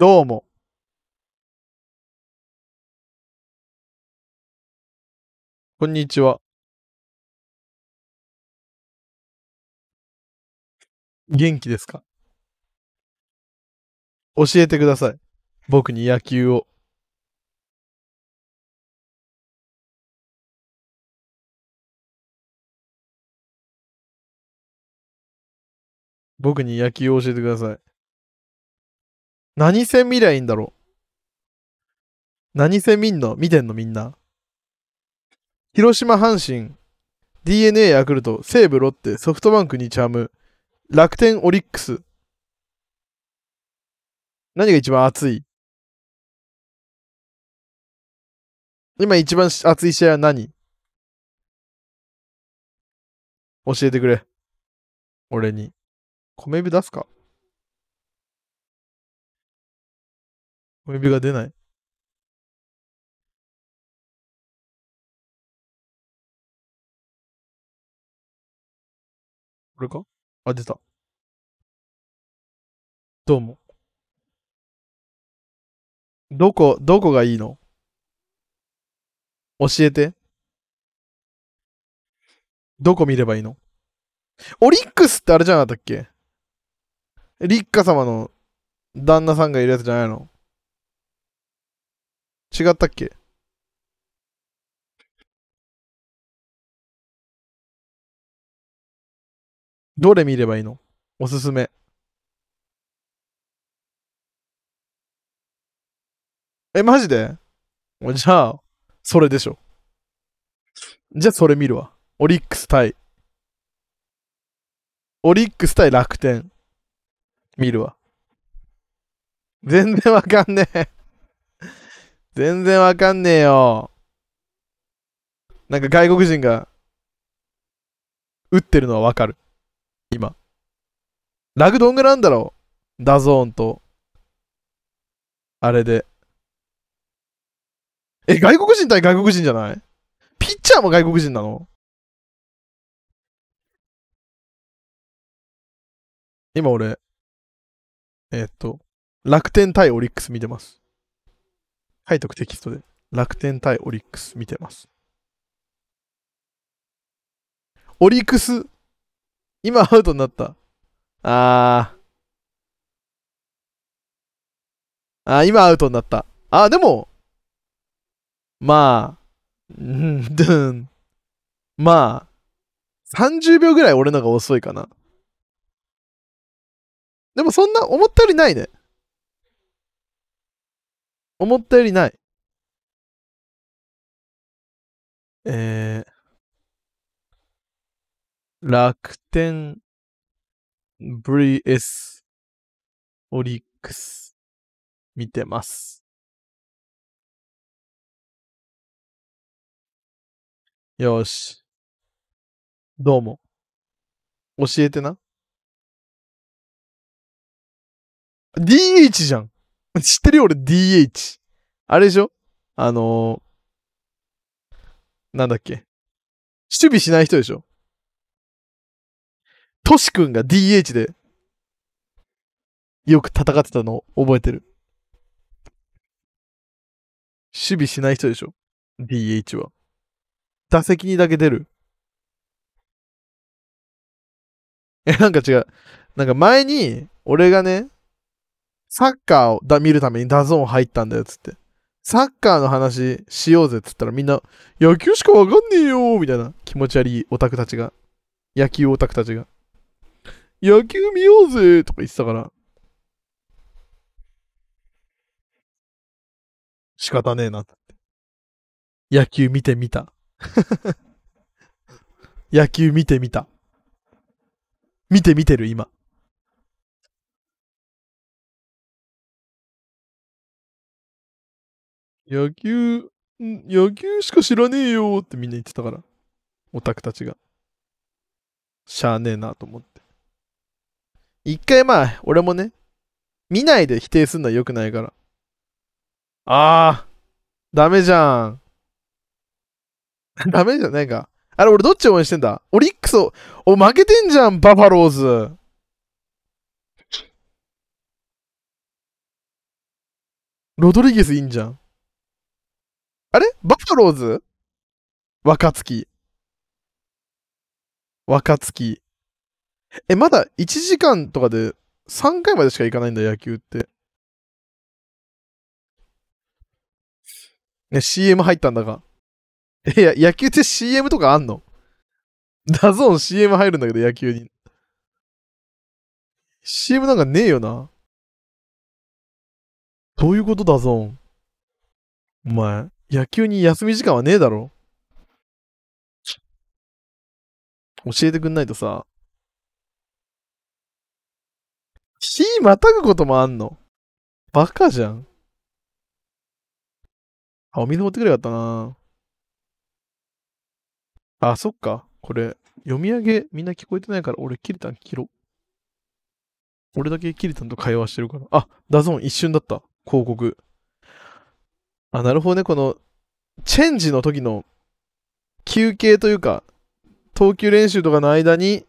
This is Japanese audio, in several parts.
どうも。こんにちは。元気ですか教えてください。僕に野球を。僕に野球を教えてください。何戦見りゃいいんだろう何戦見んの見てんのみんな。広島阪神、DNA ヤクルト、西武ロッテ、ソフトバンクにチャーム、楽天オリックス。何が一番熱い今一番熱い試合は何教えてくれ。俺に。米部出すか小指が出ない。これかあ、出た。どうも。どこ、どこがいいの教えて。どこ見ればいいのオリックスってあれじゃなかったっけリッカ様の旦那さんがいるやつじゃないの違ったっけどれ見ればいいのおすすめ。え、マジでじゃあ、それでしょ。じゃあ、それ見るわ。オリックス対。オリックス対楽天。見るわ。全然わかんねえ全然わかんねえよ。なんか外国人が、打ってるのはわかる。今。ラグどんぐらいなんだろうダゾーンと、あれで。え、外国人対外国人じゃないピッチャーも外国人なの今俺、えー、っと、楽天対オリックス見てます。書いくテキストで楽天対オリックス見てます。オリックス、今アウトになった。あー。あー、今アウトになった。ああでも、まあ、うん、ドン。まあ、30秒ぐらい俺のが遅いかな。でもそんな思ったよりないね。思ったよりない。えー、楽天 VS オリックス見てます。よし。どうも。教えてな。DH じゃん。俺知ってるよ、俺 DH。あれでしょあのー、なんだっけ。守備しない人でしょトシ君が DH で、よく戦ってたの覚えてる。守備しない人でしょ ?DH は。打席にだけ出る。え、なんか違う。なんか前に、俺がね、サッカーをだ見るためにダゾーン入ったんだよ、つって。サッカーの話しようぜっつったらみんな、野球しかわかんねえよみたいな気持ち悪いオタクたちが。野球オタクたちが。野球見ようぜとか言ってたから。仕方ねえなって。野球見てみた。野球見てみた。見て見てる今。野球、野球しか知らねえよってみんな言ってたから。オタクたちが。しゃあねえなと思って。一回まあ、俺もね、見ないで否定すんのは良くないから。ああ、ダメじゃん。ダメじゃないか。あれ、俺どっち応援してんだオリックスを、お、負けてんじゃん、バファローズ。ロドリゲスいいんじゃん。あれバファローズ若月。若月。え、まだ1時間とかで3回までしか行かないんだ、野球って。ね、CM 入ったんだが。いや、野球って CM とかあんのダゾーン CM 入るんだけど、野球に。CM なんかねえよな。どういうことだぞお前。野球に休み時間はねえだろ教えてくんないとさ、日またぐこともあんのバカじゃん。あ、お水持ってくれよかったな。あ、そっか。これ、読み上げみんな聞こえてないから、俺、キリタン切ろ。俺だけキリタンと会話してるから。あ、ダゾーン一瞬だった。広告。あ、なるほどね。この、チェンジの時の休憩というか、投球練習とかの間に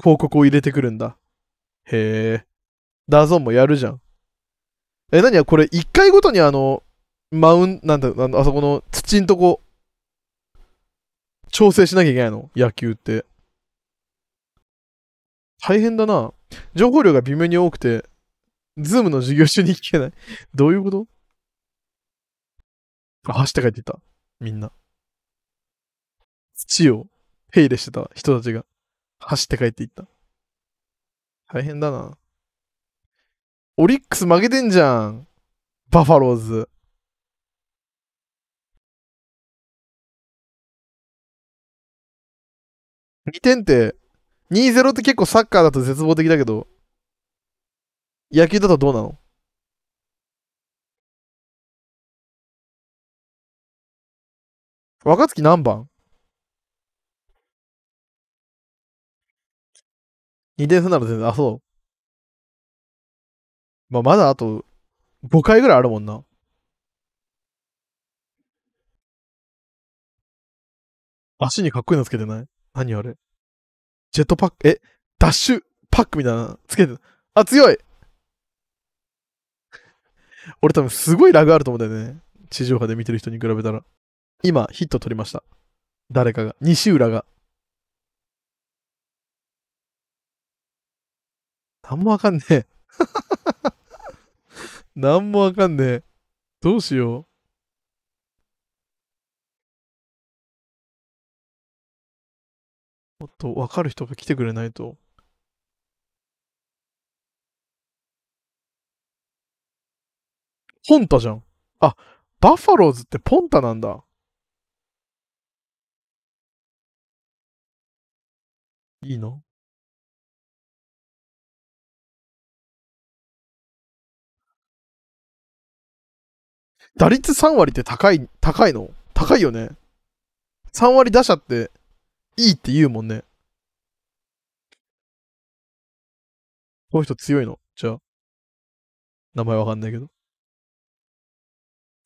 広告を入れてくるんだ。へえ。ダゾンもやるじゃん。え、何や、これ1回ごとにあの、マウン、なんだ、ああそこの土んとこ、調整しなきゃいけないの野球って。大変だな。情報量が微妙に多くて、ズームの授業中に聞けない。どういうことあ、って帰っていった。みんな。土を手入れしてた人たちが、走って帰っていった。大変だな。オリックス負けてんじゃん。バファローズ。2点って、2-0って結構サッカーだと絶望的だけど、野球だとどうなの若月何番 ?2 点差なら全然、あ、そう。まあ、まだあと5回ぐらいあるもんな。足にかっこいいのつけてない何あれジェットパック、え、ダッシュパックみたいなつけてあ、強い 俺多分すごいラグあると思うんだよね。地上波で見てる人に比べたら。今、ヒット取りました。誰かが。西浦が。なんもわかんねえ。な んもわかんねえ。どうしよう。もっとわかる人が来てくれないと。ポンタじゃん。あ、バファローズってポンタなんだ。いいの？打率3割って高い高いの？高いよね。3割打者っていいって言うもんね。この人強いの？じゃあ。名前わかんないけど。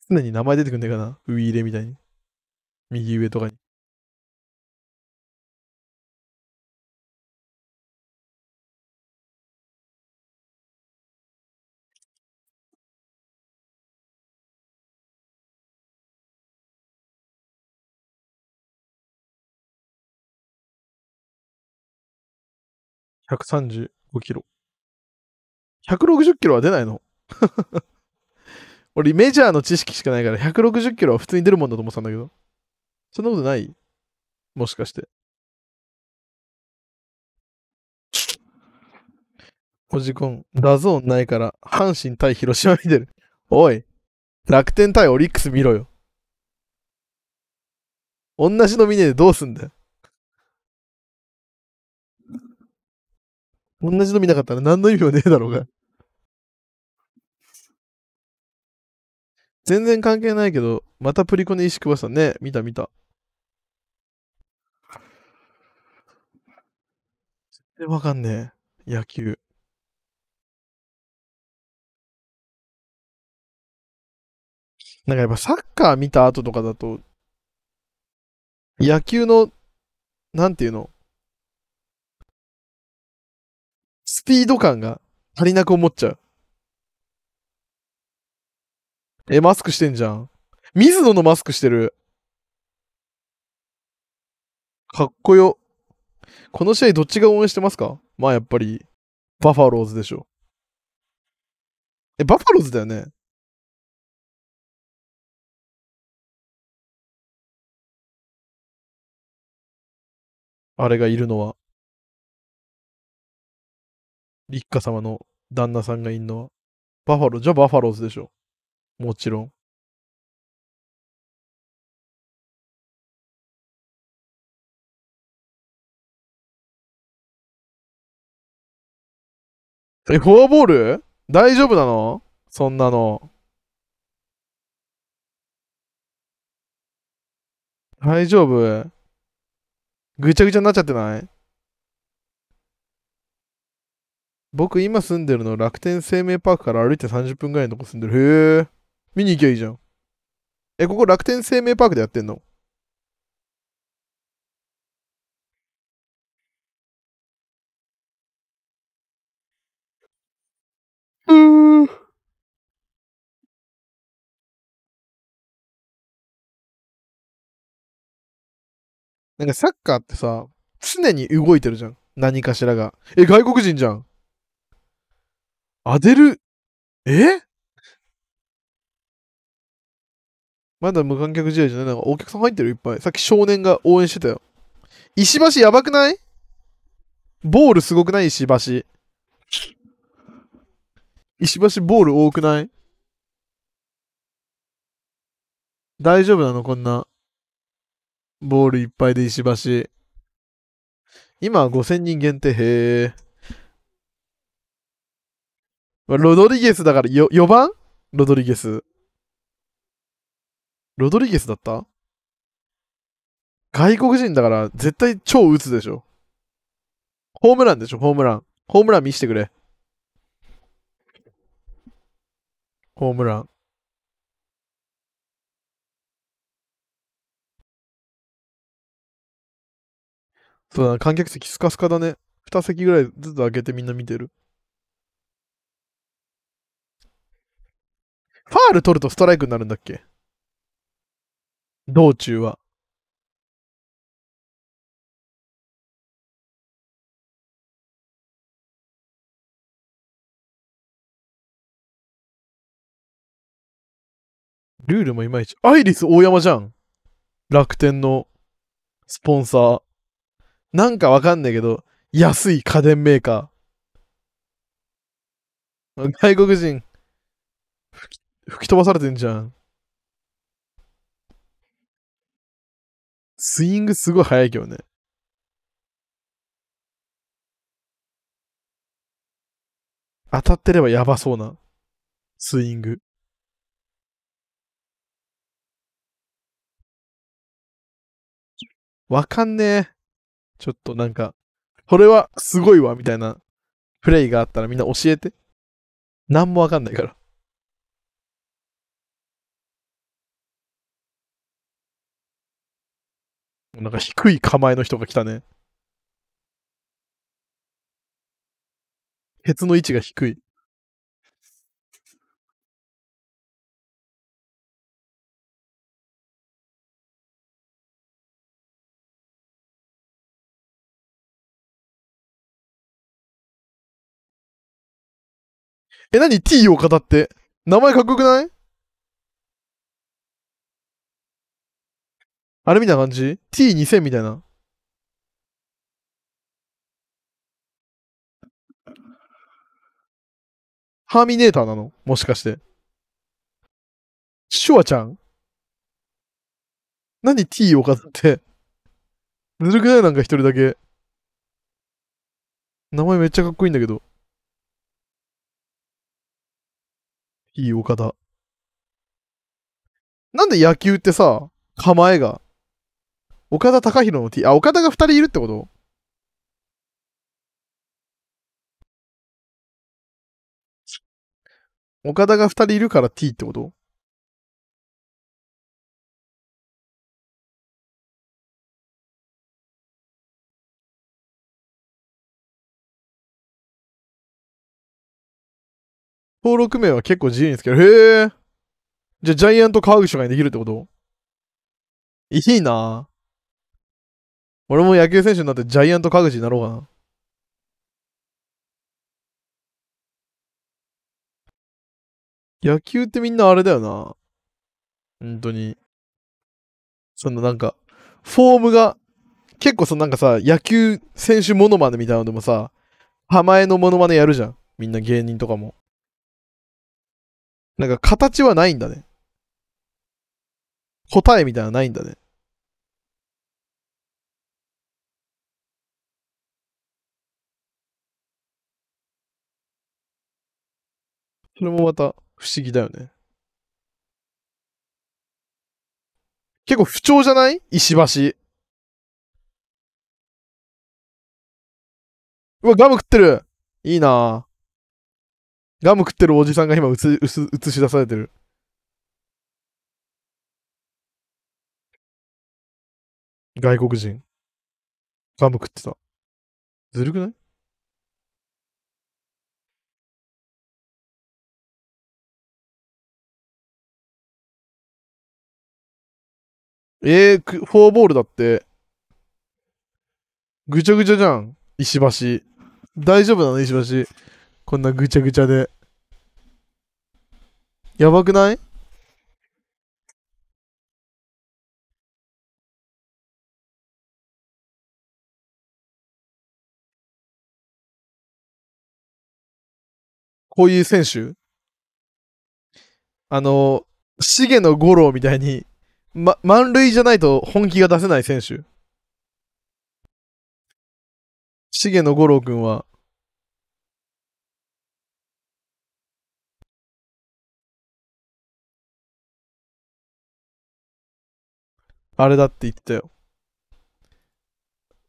常に名前出てくんねえかな、ウイイレみたいに。右上とかに。135キロ。160キロは出ないの 俺、メジャーの知識しかないから、160キロは普通に出るもんだと思ってたんだけど。そんなことないもしかして。おじこん、ラゾーンないから、阪神対広島見てる。おい、楽天対オリックス見ろよ。同じの見ねえでどうすんだよ。同じの見なかったら何の意味もねえだろうが。全然関係ないけど、またプリコネ石久保さんね、見た見た。全然わかんねえ、野球。なんかやっぱサッカー見た後とかだと、野球の、なんていうのピード感が足りなく思っちゃう。え、マスクしてんじゃん。水野のマスクしてる。かっこよ。この試合どっちが応援してますかまあやっぱり、バファローズでしょ。え、バファローズだよね。あれがいるのは。一家様の旦那さんがいんのは。バファロー、じゃあバファローズでしょ。もちろん。え、フォアボール大丈夫なのそんなの。大丈夫ぐちゃぐちゃになっちゃってない僕今住んでるの楽天生命パークから歩いて30分ぐらいのとこ住んでる。へえ。見に行きゃいいじゃん。え、ここ楽天生命パークでやってんのうん。なんかサッカーってさ、常に動いてるじゃん。何かしらが。え、外国人じゃん。アデル、えまだ無観客試合じゃないなんかお客さん入ってるいっぱい。さっき少年が応援してたよ。石橋やばくないボールすごくない石橋。石橋ボール多くない大丈夫なのこんな。ボールいっぱいで石橋。今は5000人限定。へー。ロドリゲスだからよ、4番ロドリゲス。ロドリゲスだった外国人だから絶対超打つでしょ。ホームランでしょ、ホームラン。ホームラン見してくれ。ホームラン。そうだな、観客席スカスカだね。2席ぐらいずつ開けてみんな見てる。ファール取るとストライクになるんだっけ道中は。ルールもいまいち。アイリス大山じゃん。楽天のスポンサー。なんかわかんないけど、安い家電メーカー。外国人。吹き飛ばされてんじゃん。スイングすごい速いけどね。当たってればやばそうなスイング。わかんねえ。ちょっとなんか、これはすごいわ、みたいなプレイがあったらみんな教えて。なんもわかんないから。なんか低い構えの人が来たね。ヘツの位置が低い。え、なに ?t を語って。名前かっこよくないあれみたいな感じ ?T2000 みたいな。ハーミネーターなのもしかして。シュワちゃん何 T を飾って。ぬるくないなんか一人だけ。名前めっちゃかっこいいんだけど。T 岡田。なんで野球ってさ、構えが岡田隆弘の T、あ、岡田が2人いるってこと岡田が2人いるから T ってこと登録名は結構自由につける。へえ。じゃあ、ジャイアント川口とかにできるってこといいなぁ。俺も野球選手になってジャイアント川口になろうかな。野球ってみんなあれだよな。本当に。そのなんか、フォームが、結構そのなんかさ、野球選手モノマネみたいなのでもさ、浜江のモノマネやるじゃん。みんな芸人とかも。なんか形はないんだね。答えみたいなのないんだね。それもまた不思議だよね。結構不調じゃない石橋。うわ、ガム食ってるいいなガム食ってるおじさんが今映し出されてる。外国人。ガム食ってた。ずるくないえー、フォーボールだって、ぐちゃぐちゃじゃん、石橋。大丈夫なの石橋。こんなぐちゃぐちゃで。やばくないこういう選手あの、重野五郎みたいにま、満塁じゃないと本気が出せない選手。重野五郎君は、あれだって言ってたよ。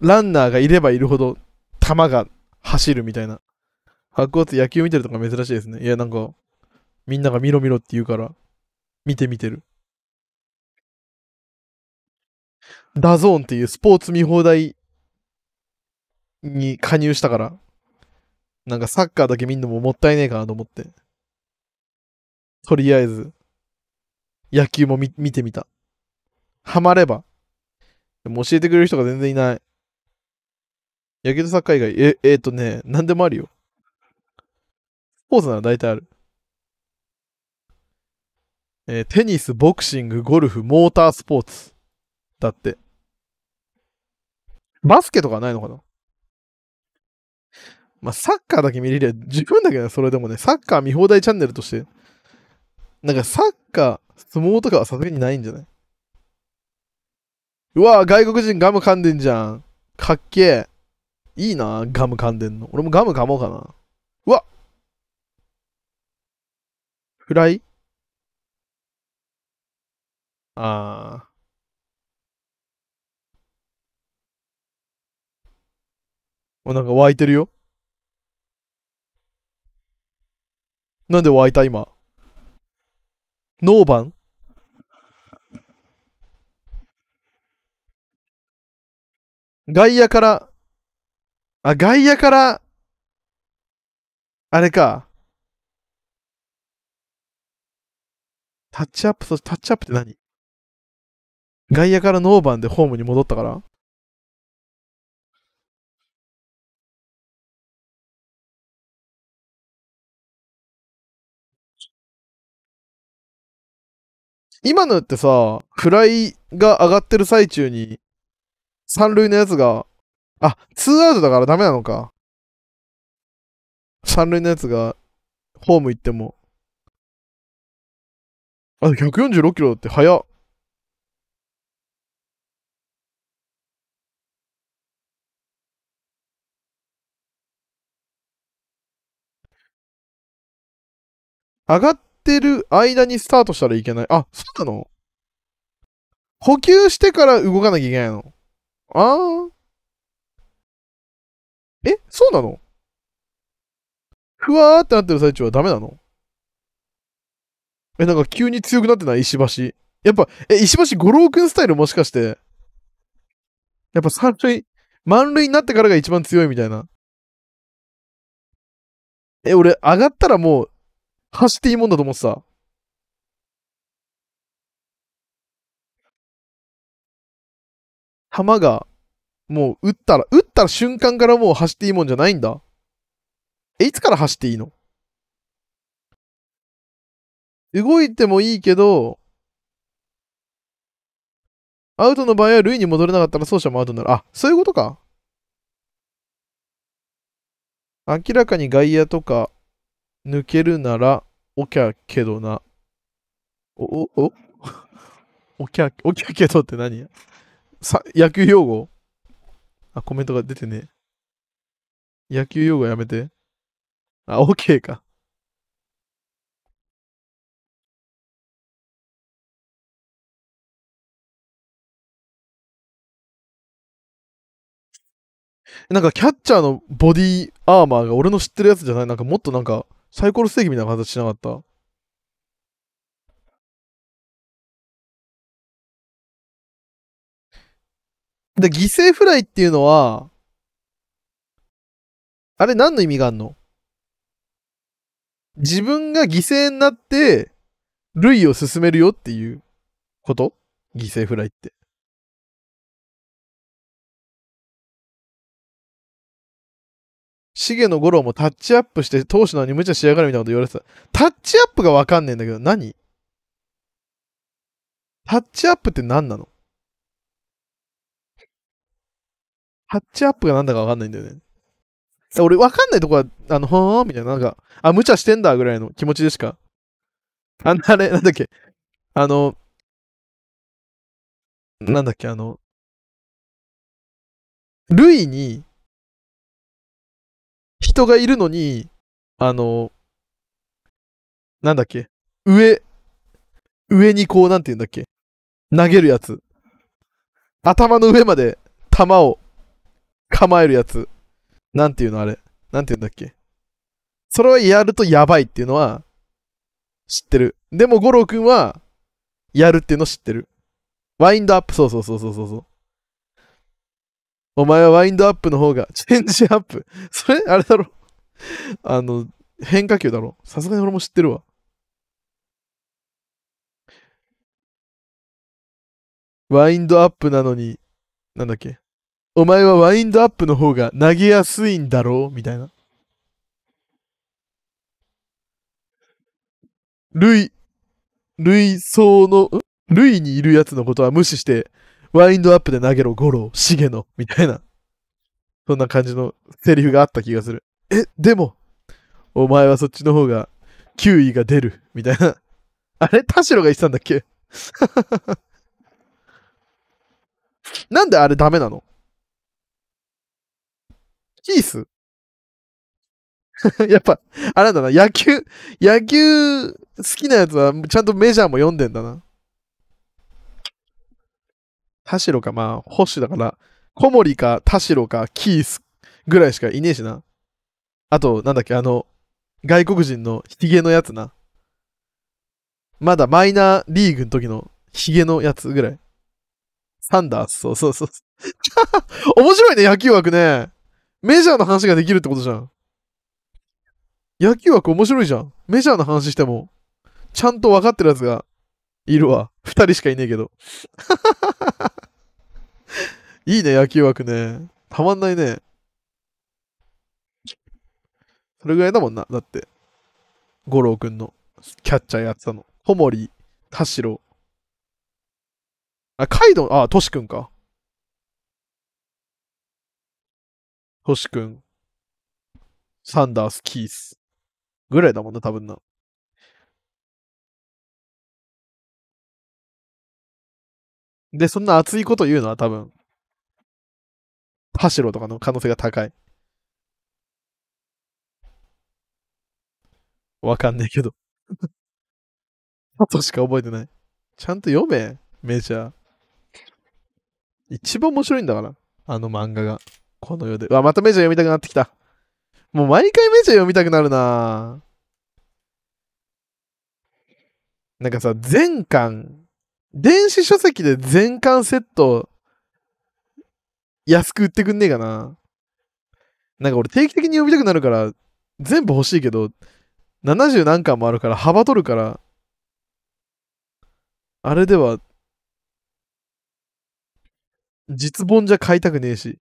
ランナーがいればいるほど、球が走るみたいな。白骨野球見てるとか珍しいですね。いや、なんか、みんなが見ろ見ろって言うから、見て見てる。ダゾーンっていうスポーツ見放題に加入したから、なんかサッカーだけ見んのももったいねえかなと思って。とりあえず、野球も見てみた。ハマれば。でも教えてくれる人が全然いない。野球とサッカー以外、え、えー、っ、とね、なんでもあるよ。スポーツなら大体ある。えー、テニス、ボクシング、ゴルフ、モータースポーツ。だって。バスケとかないのかなまあ、サッカーだけ見れりゃ十分だけどね、それでもね、サッカー見放題チャンネルとして。なんかサッカー、相撲とかはさすがにないんじゃないうわぁ、外国人ガム噛んでんじゃん。かっけえ。いいなガム噛んでんの。俺もガム噛もうかな。うわフライあー。うなんか湧いてるよ。なんで湧いた今。ノーバン外野から、あ、外野から、あれか。タッチアップ、そしタッチアップって何外野からノーバンでホームに戻ったから今のってさ、フライが上がってる最中に、三塁のやつが、あ、ツーアウトだからダメなのか。三塁のやつが、ホーム行っても。あ、146キロだって速っ。上がっってる間にスタートしたらいけない。あ、そうなの補給してから動かなきゃいけないのあー。え、そうなのふわーってなってる最中はダメなのえ、なんか急に強くなってない石橋。やっぱ、え、石橋五郎くんスタイルもしかして、やっぱ三塁、満塁になってからが一番強いみたいな。え、俺上がったらもう走っていいもんだと思ってた。弾が、もう打ったら、打ったら瞬間からもう走っていいもんじゃないんだ。え、いつから走っていいの動いてもいいけど、アウトの場合は塁に戻れなかったら走者もアウトになる。あ、そういうことか。明らかに外野とか抜けるなら、おきゃけどな。お、お、お おきゃ、おきゃけどって何さ、野球用語あ、コメントが出てね野球用語やめて。あ、OK か。なんかキャッチャーのボディアーマーが俺の知ってるやつじゃないなんかもっとなんかサイコロステーキみたいな形しなかったで、犠牲フライっていうのは、あれ何の意味があんの自分が犠牲になって、類を進めるよっていうこと犠牲フライって。重野五郎もタッチアップして投手のに無茶しやがるみたいなこと言われてた。タッチアップがわかんねえんだけど、何タッチアップって何なのタッチアップが何だかわかんないんだよね。俺わかんないとこは、あの、ほーみたいな、なんか、あ、無茶してんだぐらいの気持ちでしか。あんなあれ、なんだっけ。あの、なんだっけ、あの、ルイに、人がいるのに、あの、なんだっけ、上、上にこう、なんて言うんだっけ、投げるやつ。頭の上まで球を構えるやつ。なんて言うのあれ。なんて言うんだっけ。それはやるとやばいっていうのは知ってる。でも、五郎くんはやるっていうの知ってる。ワインドアップ、そうそうそうそうそうそう。お前はワインドアップの方が、チェンジアップ。それあれだろ。あの、変化球だろ。さすがに俺も知ってるわ。ワインドアップなのに、なんだっけ。お前はワインドアップの方が投げやすいんだろうみたいな。類、類想の、類にいるやつのことは無視して、ワインドアップで投げろ、五郎、ゲノ、みたいな。そんな感じのセリフがあった気がする。え、でも、お前はそっちの方が、9位が出る、みたいな。あれ田代が言ってたんだっけ なんであれダメなのキース やっぱ、あれだな、野球、野球好きなやつはちゃんとメジャーも読んでんだな。田代か、まあ、シュだから、小森か田代かキースぐらいしかいねえしな。あと、なんだっけ、あの、外国人のヒゲのやつな。まだマイナーリーグの時のヒゲのやつぐらい。サンダース、そうそうそう。面白いね、野球枠ね。メジャーの話ができるってことじゃん。野球枠面白いじゃん。メジャーの話しても、ちゃんと分かってるやつがいるわ。二人しかいねえけど。いいね、野球枠ね。たまんないね。それぐらいだもんな。だって、五郎くんのキャッチャーやってたの。小森、田代。あ、カイドン、あ、トシくんか。トシくん、サンダース、キース。ぐらいだもんな、多分な。で、そんな熱いこと言うのは多分、田代とかの可能性が高い。わかんねえけど。あとしか覚えてない。ちゃんと読め、メジャー。一番面白いんだから、あの漫画が。この世で。うわ、またメジャー読みたくなってきた。もう毎回メジャー読みたくなるななんかさ、全巻電子書籍で全巻セット、安く売ってくんねえかな。なんか俺定期的に読みたくなるから、全部欲しいけど、70何巻もあるから幅取るから、あれでは、実本じゃ買いたくねえし。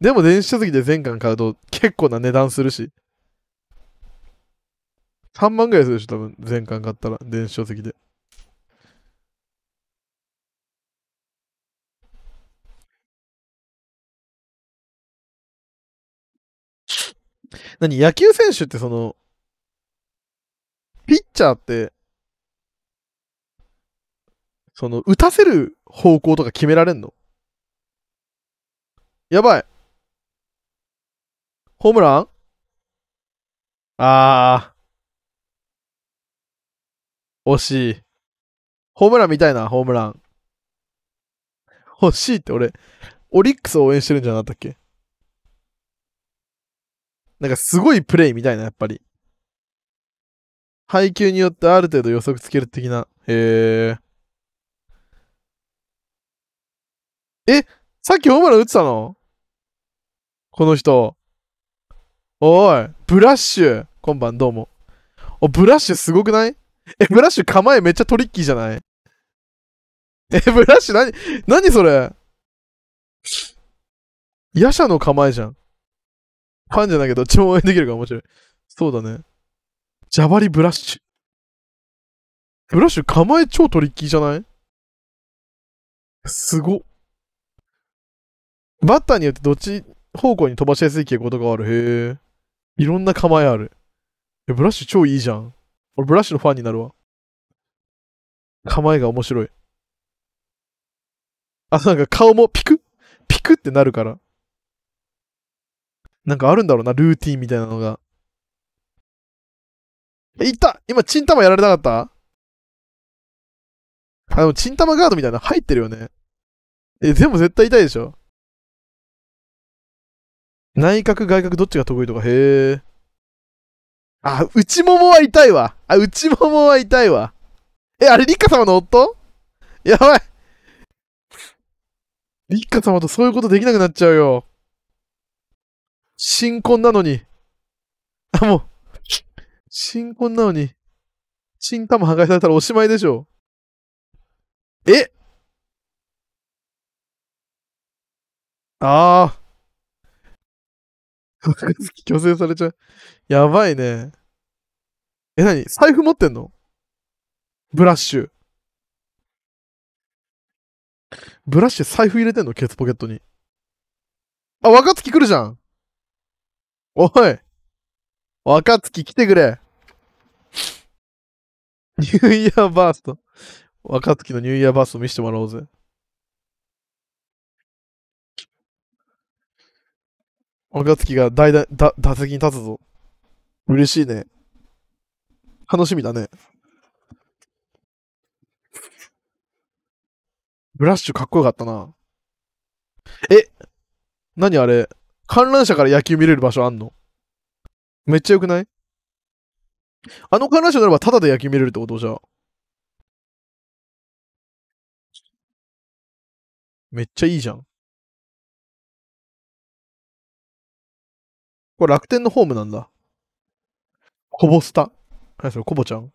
でも電子書籍で全巻買うと結構な値段するし。3万ぐらいするでしょ、多分。全巻買ったら、電子書籍で。何野球選手ってその、ピッチャーって、その、打たせる方向とか決められんのやばい。ホームランあー。惜しい。ホームランみたいな、ホームラン。欲しいって俺、オリックスを応援してるんじゃなかったっけなんかすごいプレイみたいな、やっぱり。配球によってある程度予測つける的な。へえ。え、さっきホームラン打ってたのこの人。おい、ブラッシュ。今晩どうも。お、ブラッシュすごくないえ、ブラッシュ構えめっちゃトリッキーじゃないえ、ブラッシュ何、何それ野者の構えじゃん。ファンじゃないけど、超応援できるから面白い。そうだね。ジャバリブラッシュ。ブラッシュ構え超トリッキーじゃないすごっ。バッターによってどっち方向に飛ばしやすい傾向とかある。へえ。いろんな構えある。え、ブラッシュ超いいじゃん。俺ブラッシュのファンになるわ。構えが面白い。あ、なんか顔もピクピクってなるから。なんかあるんだろうな、ルーティンみたいなのが。え、いった今、チンタマやられなかったあ、でも、チンタマガードみたいな入ってるよね。え、全部絶対痛いでしょ内角、外角、どっちが得意とか、へえ。あ、内ももは痛いわ。あ、内ももは痛いわ。え、あれ、リッカ様の夫やばい。リッカ様とそういうことできなくなっちゃうよ。新婚なのに、あ、もう、新婚なのに、チンタも破壊されたらおしまいでしょ。えああ。若月虚勢されちゃう。やばいね。え、なに財布持ってんのブラッシュ。ブラッシュ財布入れてんのケツポケットに。あ、若月来るじゃん。おい若月来てくれニューイヤーバースト。若月のニューイヤーバースト見せてもらおうぜ。若月が大だだ打席に立つぞ。嬉しいね。楽しみだね。ブラッシュかっこよかったな。え何あれ観覧車から野球見れる場所あんのめっちゃよくないあの観覧車ならばタダで野球見れるってことじゃめっちゃいいじゃん。これ楽天のホームなんだ。コボスタ。何それ、コボちゃんコ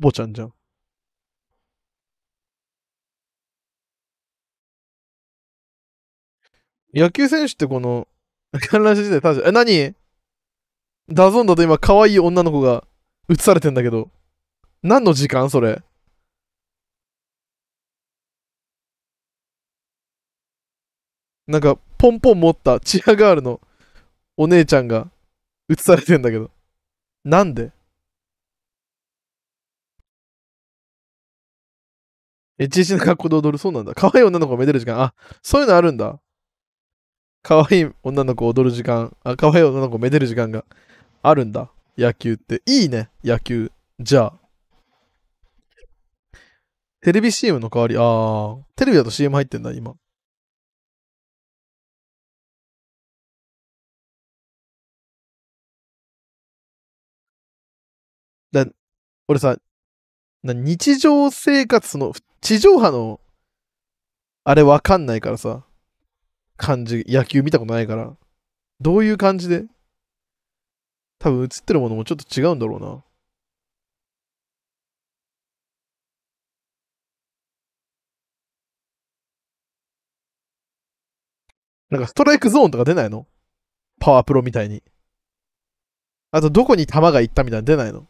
ボちゃんじゃん。野球選手ってこの、観覧車時代確か、え、何ダゾンだと今、可愛い女の子が映されてんだけど。何の時間それ。なんか、ポンポン持ったチアガールのお姉ちゃんが映されてんだけど。なんでえ、自身の格好で踊るそうなんだ。可愛い女の子がめでる時間。あ、そういうのあるんだ。可愛い女の子踊る時間、あ、可愛い女の子めでる時間があるんだ。野球って。いいね、野球。じゃあ。テレビ CM の代わり、あテレビだと CM 入ってんだ、今。だ、俺さ、な日常生活の、地上波の、あれわかんないからさ。感じ、野球見たことないから、どういう感じで、多分映ってるものもちょっと違うんだろうな。なんかストライクゾーンとか出ないのパワープロみたいに。あと、どこに球が行ったみたいなの出ないの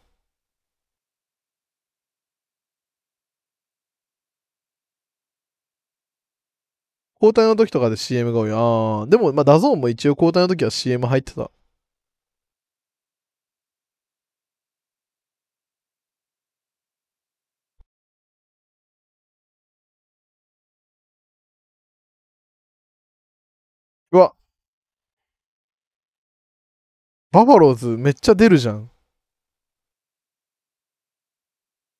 交代の時とかで CM が多い。ああ、でも、まあ、ダゾーンも一応交代の時は CM 入ってた。うわ。バファローズめっちゃ出るじゃん。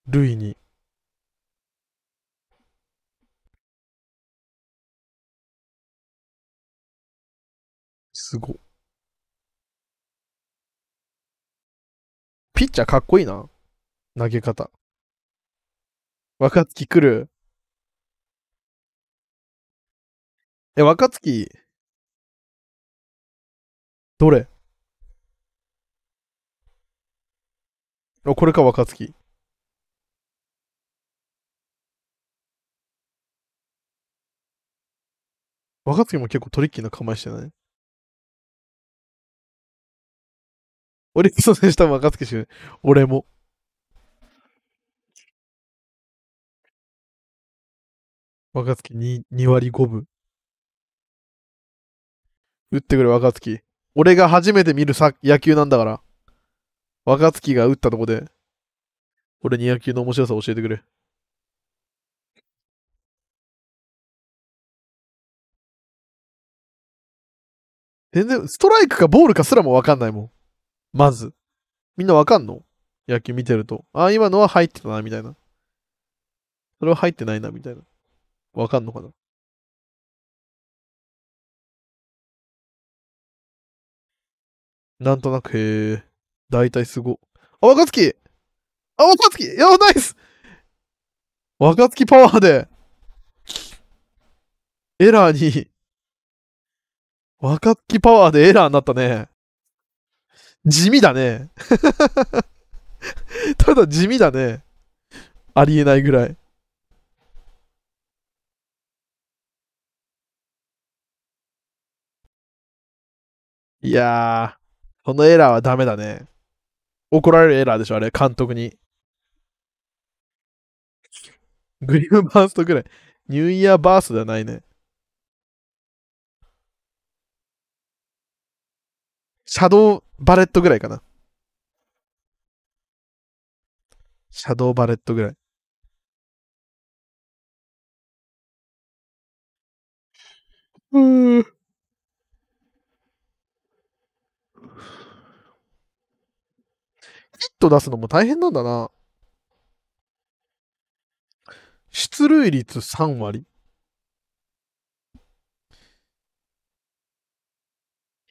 ルイに。すご。ピッチャーかっこいいな。投げ方。若月来る。え、若月、どれあ、これか、若月。若月も結構トリッキーな構えしてないオリックスの選手多分若月し俺も。若月 2, 2割5分。打ってくれ、若月。俺が初めて見るさ野球なんだから。若月が打ったとこで、俺に野球の面白さを教えてくれ。全然、ストライクかボールかすらもわかんないもん。まず。みんなわかんの野球見てると。あ、今のは入ってたな、みたいな。それは入ってないな、みたいな。わかんのかななんとなく、へえ。大体すご。あ、若月あ、若月やばナイス若月パワーで、エラーに、若月パワーでエラーになったね。地味だね。ただ地味だね。ありえないぐらい。いやー、このエラーはダメだね。怒られるエラーでしょ、あれ、監督に。グリムバーストぐらい。ニューイヤーバーストではないね。シャドウ、バレットぐらいかな。シャドーバレットぐらい。うん。ヒット出すのも大変なんだな。出塁率3割。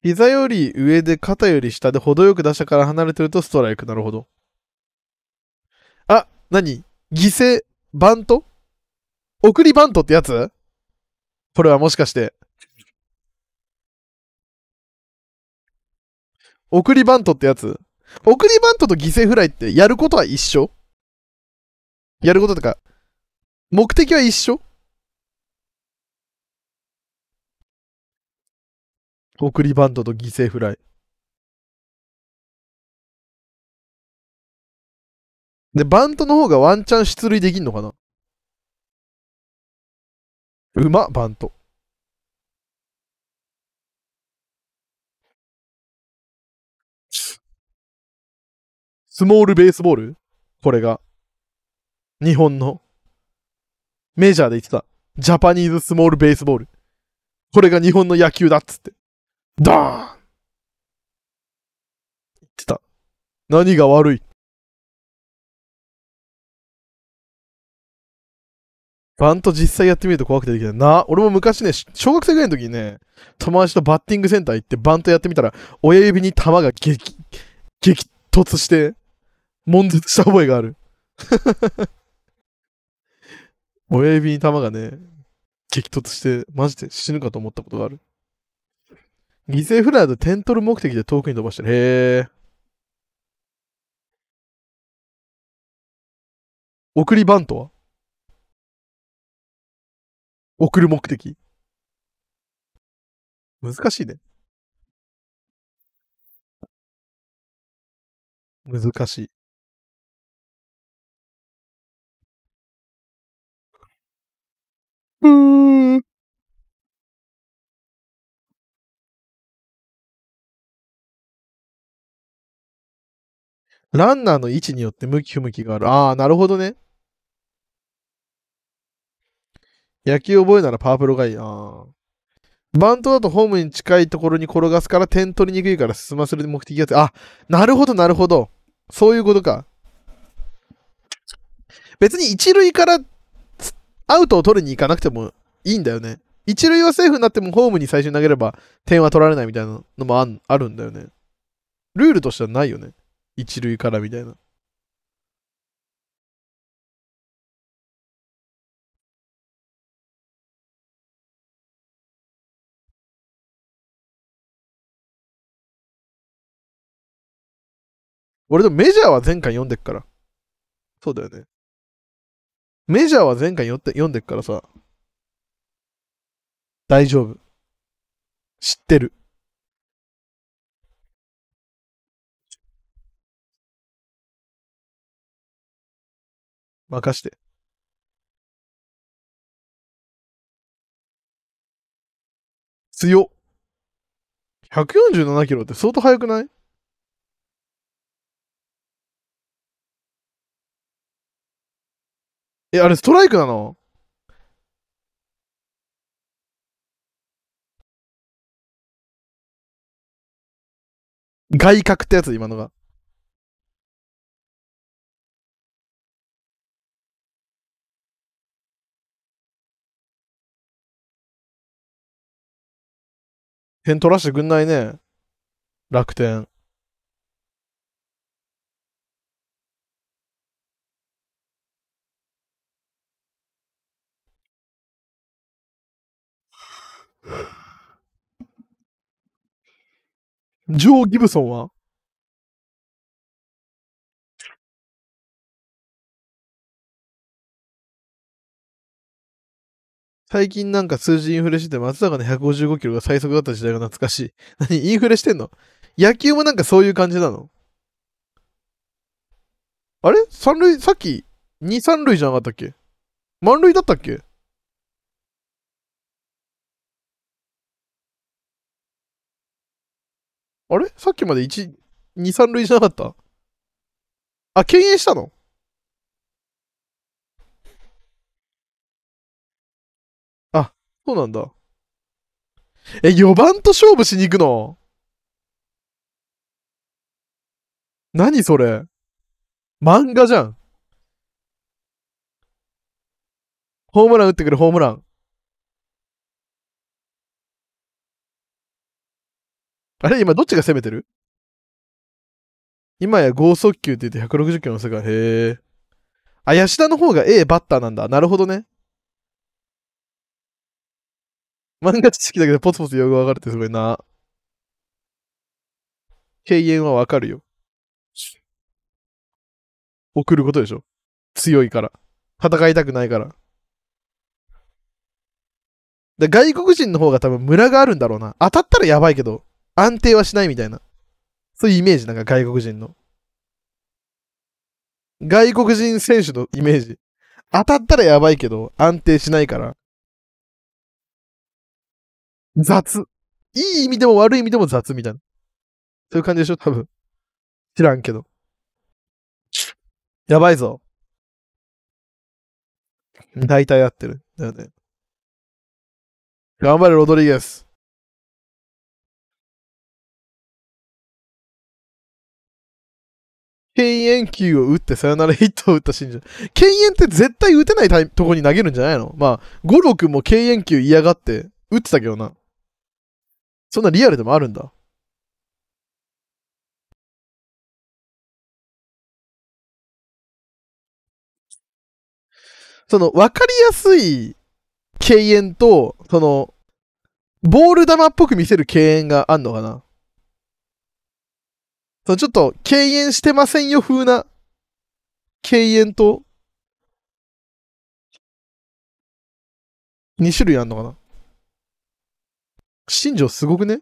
膝より上で肩より下で程よく出したから離れてるとストライク。なるほど。あ、何犠牲、バント送りバントってやつこれはもしかして。送りバントってやつ送りバントと犠牲フライってやることは一緒やることとか、目的は一緒送りバントと犠牲フライ。で、バントの方がワンチャン出塁できんのかなうま、バント。スモールベースボールこれが。日本の。メジャーで言ってた。ジャパニーズスモールベースボール。これが日本の野球だっつって。ドーン言ってた。何が悪いバント実際やってみると怖くてできない。な、俺も昔ね、小学生ぐらいの時にね、友達とバッティングセンター行ってバントやってみたら、親指に球が激、激突して、悶絶した覚えがある。親指に球がね、激突して、マジで死ぬかと思ったことがある。犠牲フライで点取る目的で遠くに飛ばしてる。へえ。送りバントは送る目的難しいね。難しい。うーん。ランナーの位置によって向き不向きがある。ああ、なるほどね。野球覚えならパープロがいい。あバントだとホームに近いところに転がすから点取りにくいから進ませる目的があ、なるほど、なるほど。そういうことか。別に一塁からアウトを取りに行かなくてもいいんだよね。一塁はセーフになってもホームに最初に投げれば点は取られないみたいなのもあるんだよね。ルールとしてはないよね。一塁からみたいな。俺でもメジャーは前回読んでっから。そうだよね。メジャーは前回よって読んでっからさ。大丈夫。知ってる。任して。強っ。147キロって相当速くないえ、あれストライクなの外角ってやつ、今のが。点取らせてくんないね。楽天。ジョー・ギブソンは最近なんか数字インフレしてて、松坂の155キロが最速だった時代が懐かしい。何インフレしてんの野球もなんかそういう感じなのあれ三塁、さっき、二三塁じゃなかったっけ満塁だったっけあれさっきまで一、二三塁じゃなかったあ、敬遠したのそうなんだ。え、4番と勝負しに行くの何それ漫画じゃん。ホームラン打ってくるホームラン。あれ今どっちが攻めてる今や剛速球って言って160キロの世界。へえ。あ、吉田の方が A バッターなんだ。なるほどね。漫画知識だけでポツポツ用語分かるってすごいな。敬遠は分かるよ。送ることでしょ。強いから。戦いたくないから。で外国人の方が多分ムラがあるんだろうな。当たったらやばいけど、安定はしないみたいな。そういうイメージなんか外国人の。外国人選手のイメージ。当たったらやばいけど、安定しないから、雑。いい意味でも悪い意味でも雑みたいな。そういう感じでしょ多分。知らんけど。やばいぞ。大体合ってる。だよね。頑張れ、ロドリゲス。敬遠球を打ってサヨナラヒットを打った信者。敬遠って絶対打てないとこに投げるんじゃないのまあ、ゴロ君も敬遠球嫌がって打ってたけどな。そんなリアルでもあるんだ。その、分かりやすい敬遠と、その、ボール球っぽく見せる敬遠があんのかなそのちょっと敬遠してませんよ風な敬遠と2種類あんのかな新庄すごくね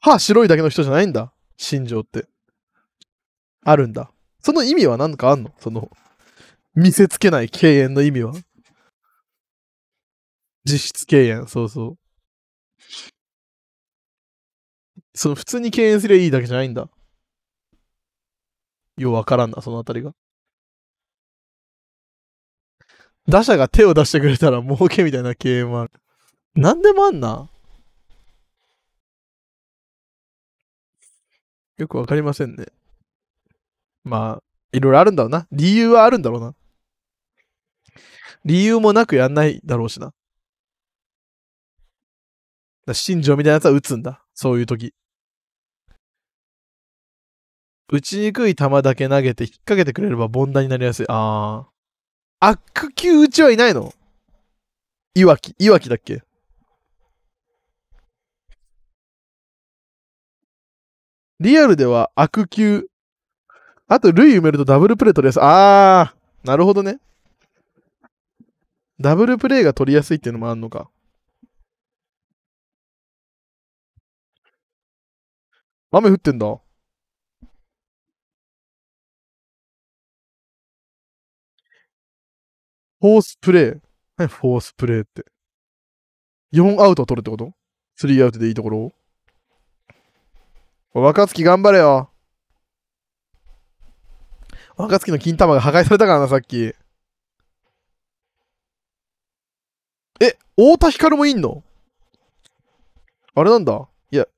歯白いだけの人じゃないんだ。新庄って。あるんだ。その意味は何かあんのその、見せつけない敬遠の意味は。実質敬遠、そうそう。その普通に敬遠すりゃいいだけじゃないんだ。ようわからんな、そのあたりが。打者が手を出してくれたら儲けみたいな敬遠もある。なんでもあんな。よくわかりませんね。まあ、いろいろあるんだろうな。理由はあるんだろうな。理由もなくやんないだろうしな。心情みたいなやつは打つんだ。そういう時。打ちにくい球だけ投げて引っ掛けてくれれば凡打になりやすい。ああ。悪球打ちはいないのいわき、いわきだっけリアルでは悪球。あと、塁埋めるとダブルプレー取りやすい。あー、なるほどね。ダブルプレーが取りやすいっていうのもあんのか。雨降ってんだ。フォースプレイ。何フォースプレイって。4アウト取るってこと ?3 アウトでいいところ若月頑張れよ。若月の金玉が破壊されたからな、さっき。え、太田光もいんのあれなんだいや、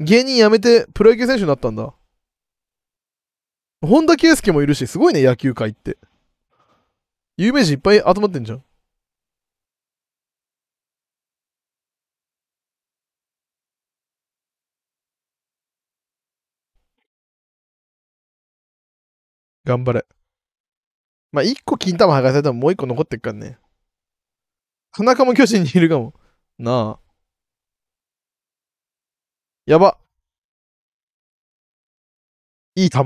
芸人辞めてプロ野球選手になったんだ。本田圭佑もいるし、すごいね、野球界って。有名人いっぱい集まってんじゃん。頑張れ。まあ、一個金玉剥がされたらもう一個残ってっからね。田中も巨人にいるかも。なあ。やば。いい球。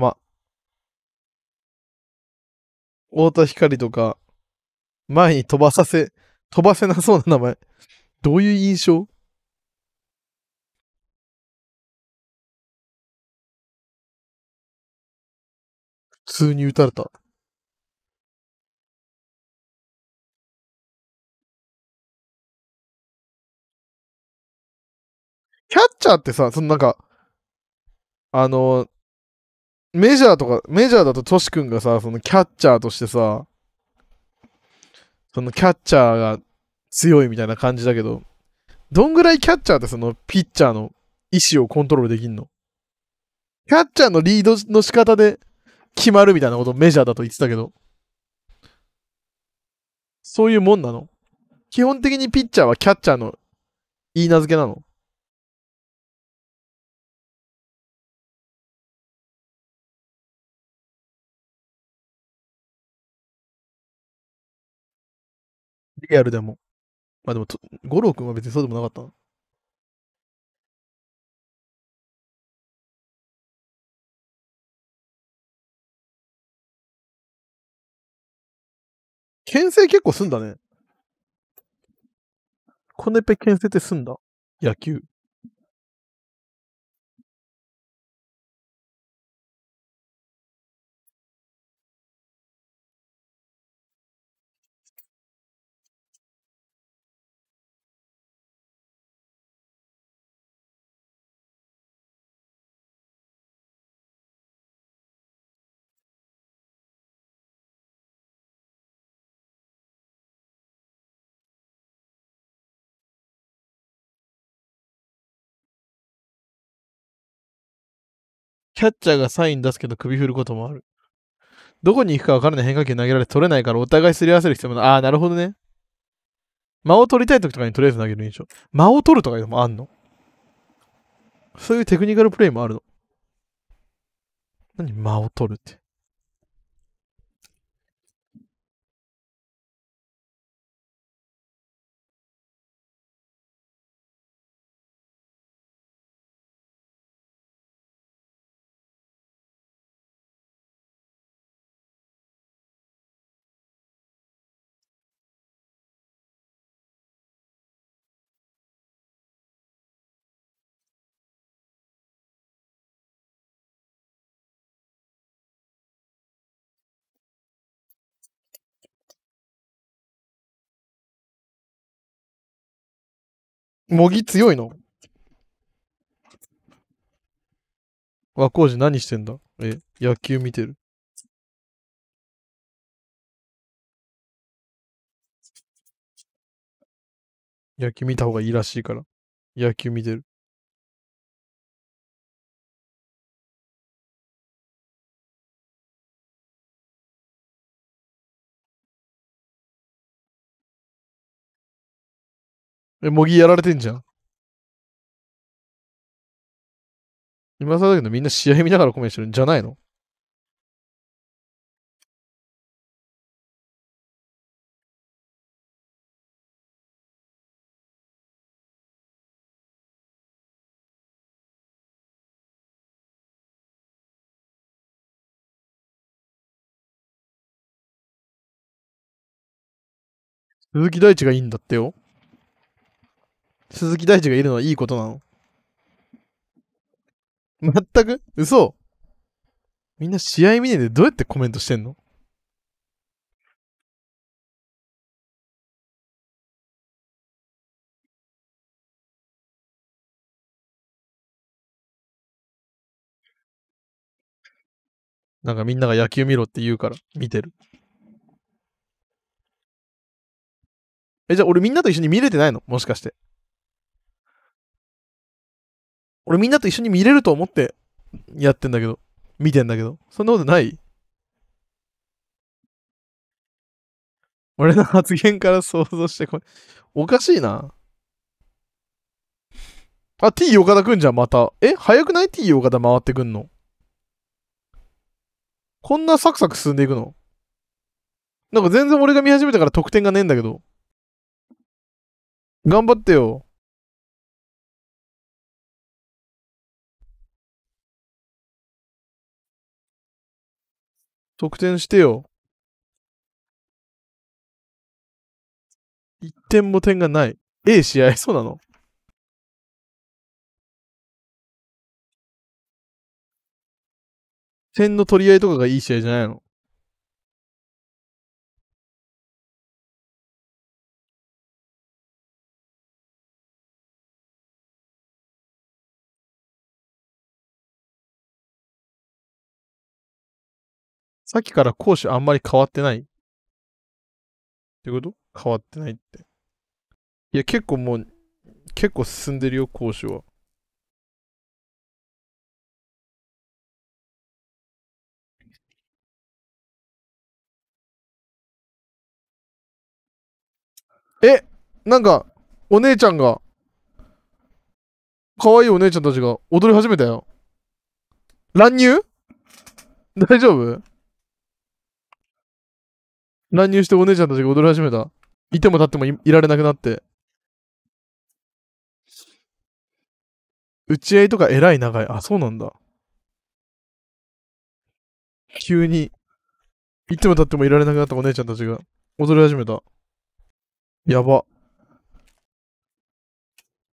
太田光とか、前に飛ばさせ、飛ばせなそうな名前。どういう印象普通に撃たれた。キャッチャーってさ、そのなんか、あの、メジャーとか、メジャーだとトシ君がさ、そのキャッチャーとしてさ、そのキャッチャーが強いみたいな感じだけど、どんぐらいキャッチャーってそのピッチャーの意思をコントロールできんのキャッチャーのリードの仕方で決まるみたいなことメジャーだと言ってたけど、そういうもんなの基本的にピッチャーはキャッチャーの言い名付けなのリアルでも。まあでも、五郎君は別にそうでもなかった牽制結構すんだね。こんないっぱい牽制ってすんだ。野球。キャッチャーがサイン出すけど首振ることもある。どこに行くか分からない変化球投げられて取れないからお互いすり合わせる必要もない。ああ、なるほどね。間を取りたい時とかにとりあえず投げる印象。間を取るとかいうのもあんのそういうテクニカルプレイもあるの。何間を取るって。模擬強いの和光寺何してんだえ、野球見てる。野球見た方がいいらしいから。野球見てる。え、模擬やられてんじゃん。今更だけどみんな試合見ながらコメントしてるんじゃないの鈴木大地がいいんだってよ。鈴木大地がいるのはいいことなの全く嘘みんな試合見ねえでどうやってコメントしてんのなんかみんなが野球見ろって言うから見てる。え、じゃあ俺みんなと一緒に見れてないのもしかして。俺みんなと一緒に見れると思ってやってんだけど、見てんだけど、そんなことない俺の発言から想像してこれ、おかしいな。あ、T 岡田くんじゃん、また。え、早くない ?T 岡田回ってくんの。こんなサクサク進んでいくのなんか全然俺が見始めたから得点がねえんだけど。頑張ってよ。得点してよ。1点も点がない。A 試合、そうなの点の取り合いとかがいい試合じゃないのさっきから講師あんまり変わってないってこと変わってないって。いや、結構もう、結構進んでるよ、講師は。え、なんか、お姉ちゃんが、可愛いお姉ちゃんたちが踊り始めたよ。乱入 大丈夫乱入してお姉ちゃんたちが踊り始めた。いても立ってもいられなくなって。打ち合いとかえらい長い。あ、そうなんだ。急に、いても立ってもいられなくなったお姉ちゃんたちが踊り始めた。やば。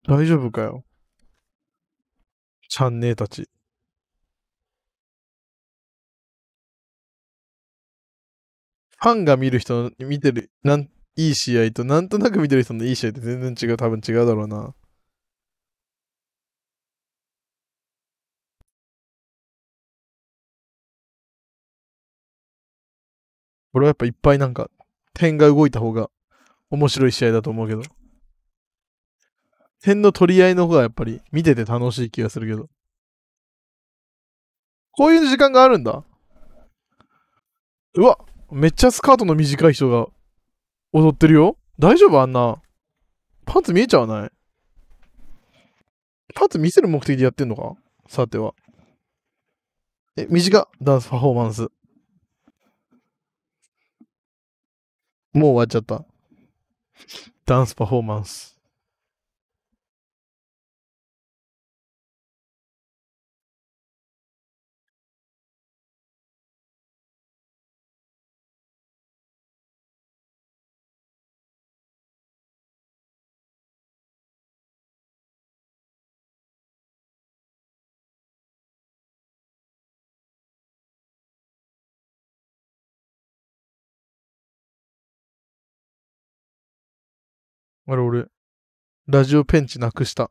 大丈夫かよ。ちゃんねえたち。ファンが見る人の、見てる、なん、いい試合と、なんとなく見てる人のいい試合って全然違う、多分違うだろうな。俺はやっぱいっぱいなんか、点が動いた方が面白い試合だと思うけど。点の取り合いの方がやっぱり見てて楽しい気がするけど。こういう時間があるんだ。うわめっちゃスカートの短い人が踊ってるよ。大丈夫あんな。パンツ見えちゃわないパンツ見せる目的でやってんのかさては。え、短ダンスパフォーマンス。もう終わっちゃった。ダンスパフォーマンス。あれ俺、ラジオペンチなくした。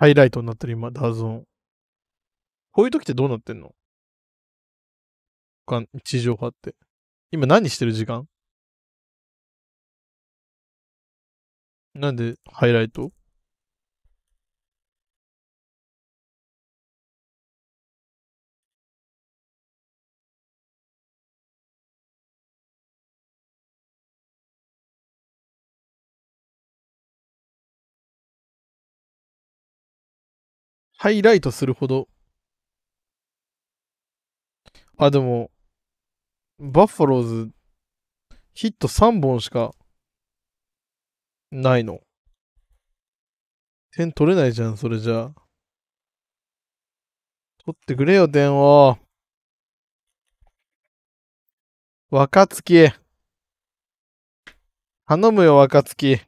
ハイライトになってる今、ダーゾーン。こういう時ってどうなってんの地上波って。今何してる時間なんでハイライトハイライトするほど。あ、でも、バッファローズ、ヒット3本しか、ないの。点取れないじゃん、それじゃあ。取ってくれよ、点を。若月。頼むよ、若月。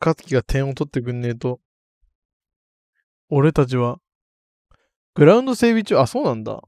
月が点を取ってくんねえと、俺たちは、グラウンド整備中、あ、そうなんだ。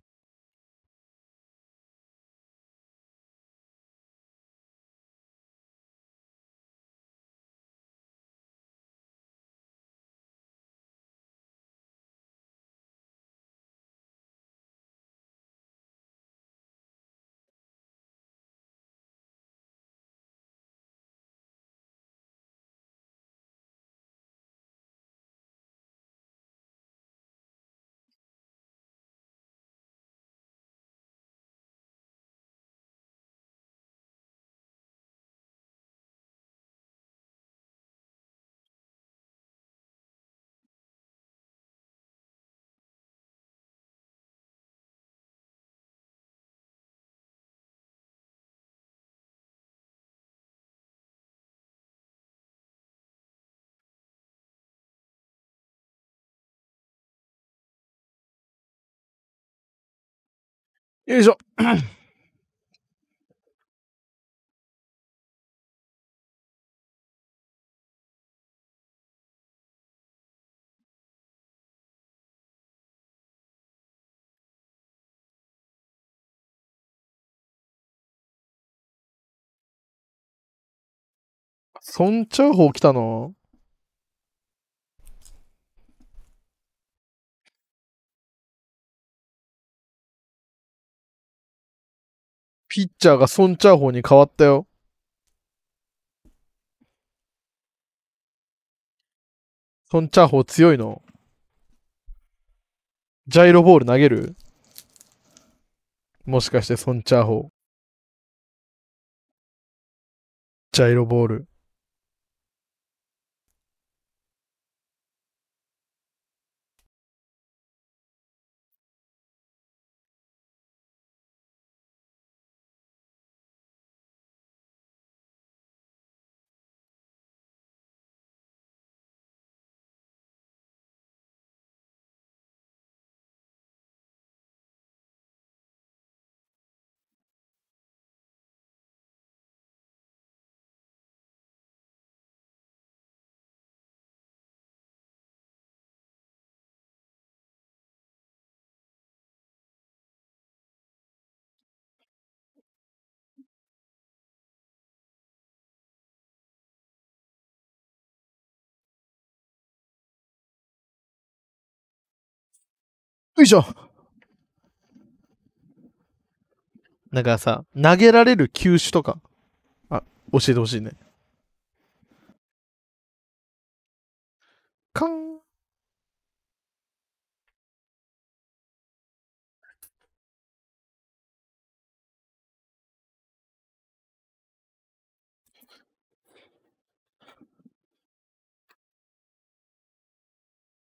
よいしょ。孫長宝来たのピッチャーがソン・チャーホーに変わったよ。ソン・チャーホー強いのジャイロボール投げるもしかしてソン・チャーホー。ジャイロボール。よいしょ。なんかさ、投げられる球種とか、あ、教えてほしいね。カン。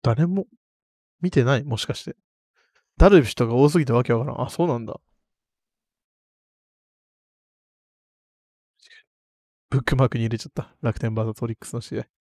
誰も見てないもしかして。ダルビッシュとか多すぎてわけわからん。あ、そうなんだ。ブックマークに入れちゃった。楽天 VS オリックスの試合。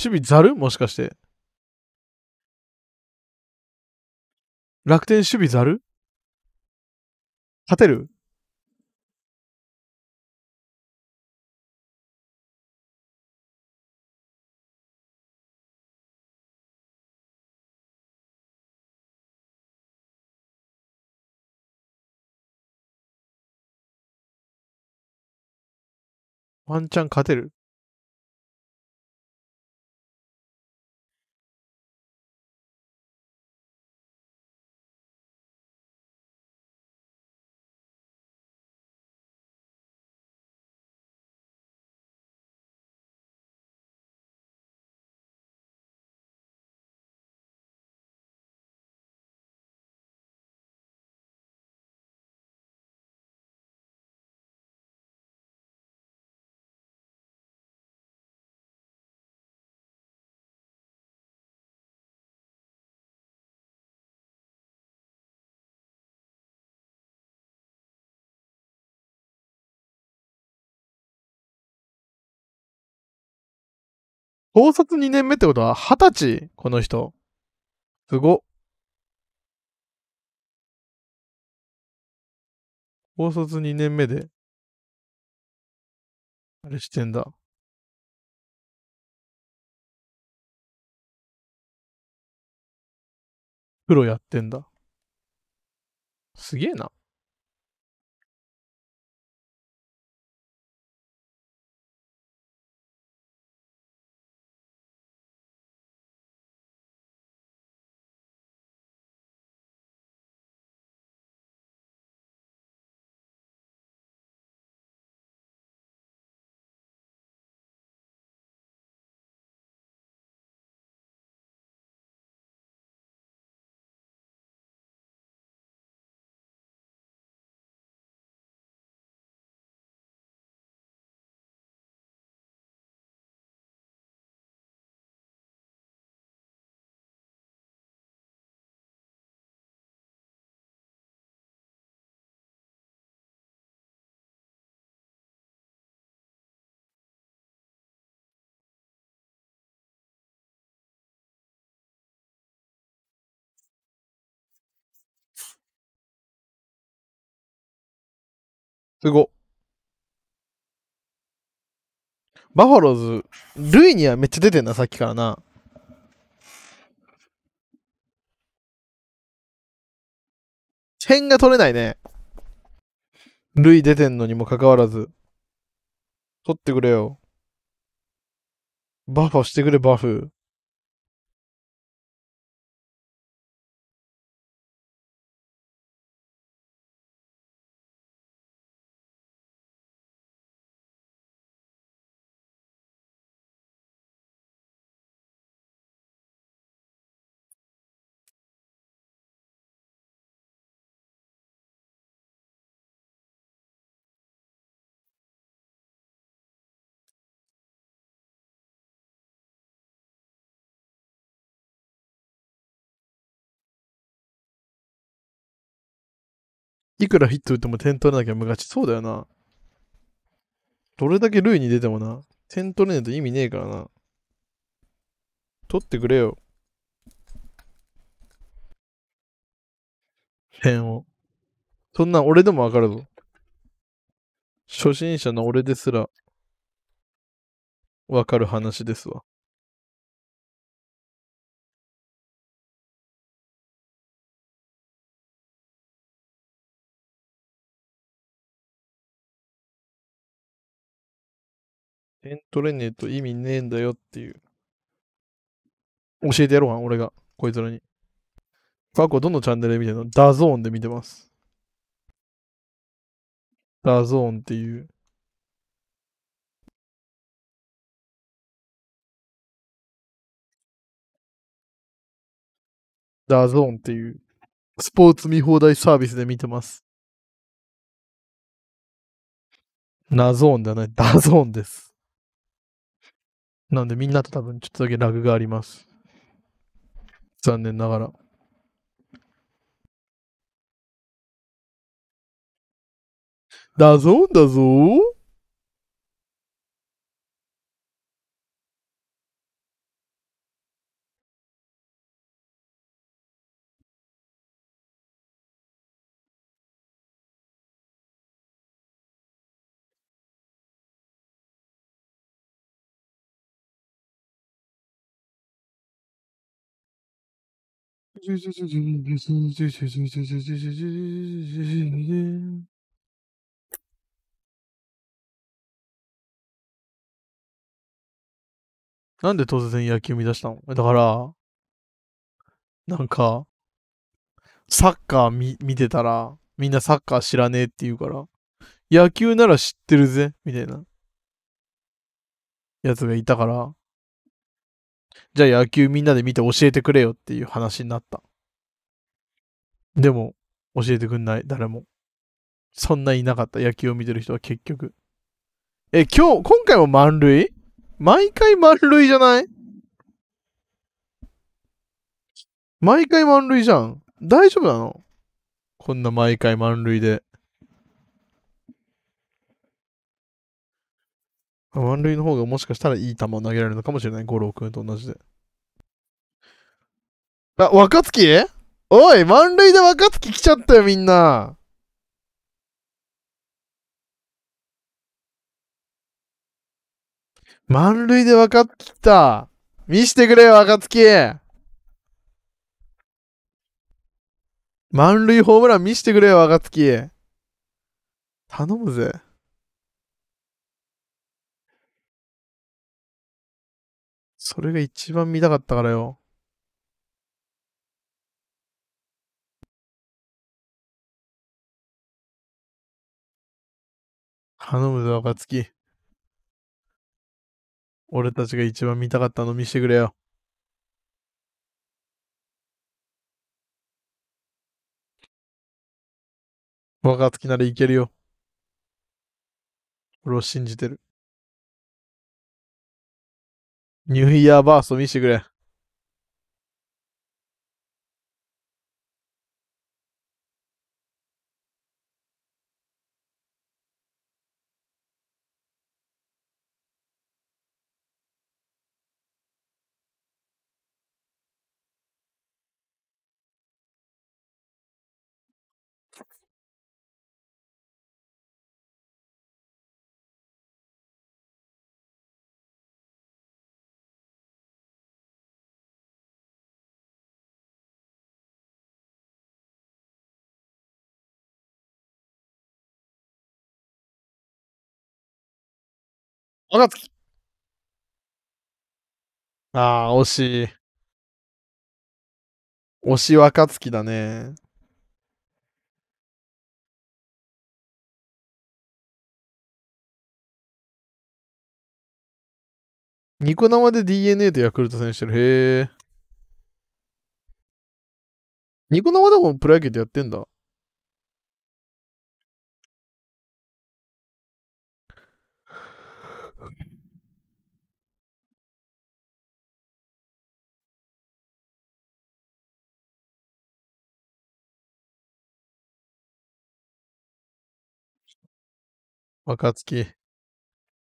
守備ざるもしかして。楽天守備ざる勝てるワンチャン勝てる高卒2年目ってことは20歳この人。すご。高卒2年目で、あれしてんだ。プロやってんだ。すげえな。すご。バファローズ、ルイにはめっちゃ出てんな、さっきからな。点が取れないね。ルイ出てんのにもかかわらず。取ってくれよ。バファしてくれ、バフ。いくらヒット打っても点取らなきゃ無勝ち。そうだよな。どれだけ塁に出てもな、点取れないと意味ねえからな。取ってくれよ。点を。そんな俺でもわかるぞ。初心者の俺ですらわかる話ですわ。点取れねえと意味ねえんだよっていう。教えてやろうか俺が。こいつらに。過去どのチャンネルで見てるのダゾーンで見てます。ダゾーンっていう。ダゾーンっていうスポーツ見放題サービスで見てます。ナゾーンではない、ダゾーンです。なんでみんなと多分ちょっとだけラグがあります。残念ながら。だぞだぞなんで突然野球見出したのだから、なんか、サッカー見見てたら、みんなサッカー知らねえって言うから、野球なら知ってるぜ、みたいな、やつがいたから、じゃあ野球みんなで見て教えてくれよっていう話になった。でも、教えてくんない、誰も。そんないなかった、野球を見てる人は結局。え、今日、今回も満塁毎回満塁じゃない毎回満塁じゃん。大丈夫なのこんな毎回満塁で。満塁の方がもしかしたらいい球を投げられるのかもしれない。五郎君と同じで。あ、若月おい満塁で若月来ちゃったよ、みんな満塁で若月来た見してくれよ、若月満塁ホームラン見してくれよ、若月頼むぜ。それが一番見たかったからよ。頼むぞ、槻。俺たちが一番見たかったの見してくれよ。若月ならいけるよ。俺を信じてる。ニューイヤーバースト見してくれ。若月ああ、惜しい。推し若月だね。ニコ生で DNA とヤクルト戦してる。へえ。ニコ生でもプロ野球でやってんだ。若月。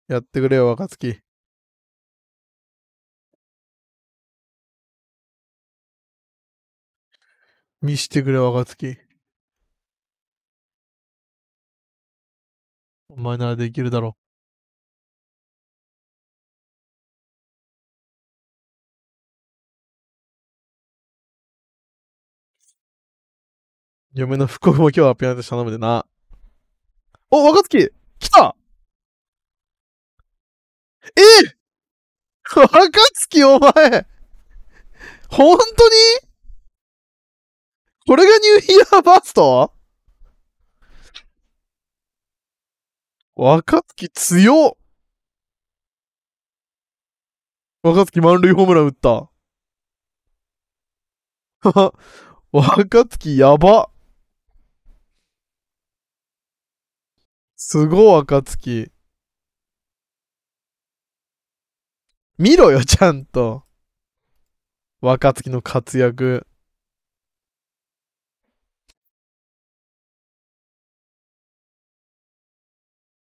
やってくれよ、若月。見してくれ、若月。お前ならできるだろう。嫁の復刻も今日はピアノで頼むでな。お、若月来たえ若月お前本当にこれがニューイヤーバースト若月強若月満塁ホームラン打った。若月やば。すごい、暁。見ろよ、ちゃんと。若月の活躍。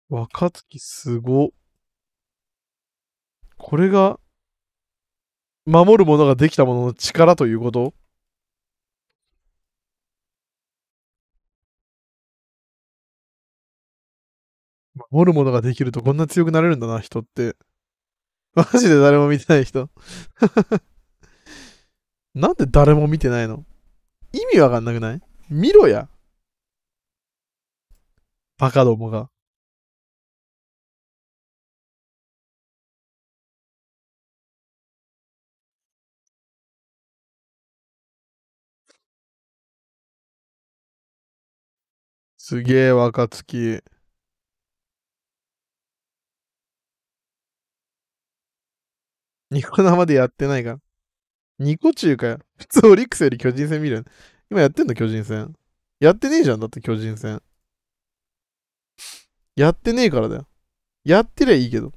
若月すご。これが、守るものができたものの力ということモるものができるとこんな強くなれるんだな、人って。マジで誰も見てない人。なんで誰も見てないの意味わかんなくない見ろや。バカどもが。すげえ、若月。ニコ生でやってないかニコ中かよ。普通オリックスより巨人戦見る。今やってんの巨人戦。やってねえじゃん。だって巨人戦。やってねえからだよ。やってりゃいいけど。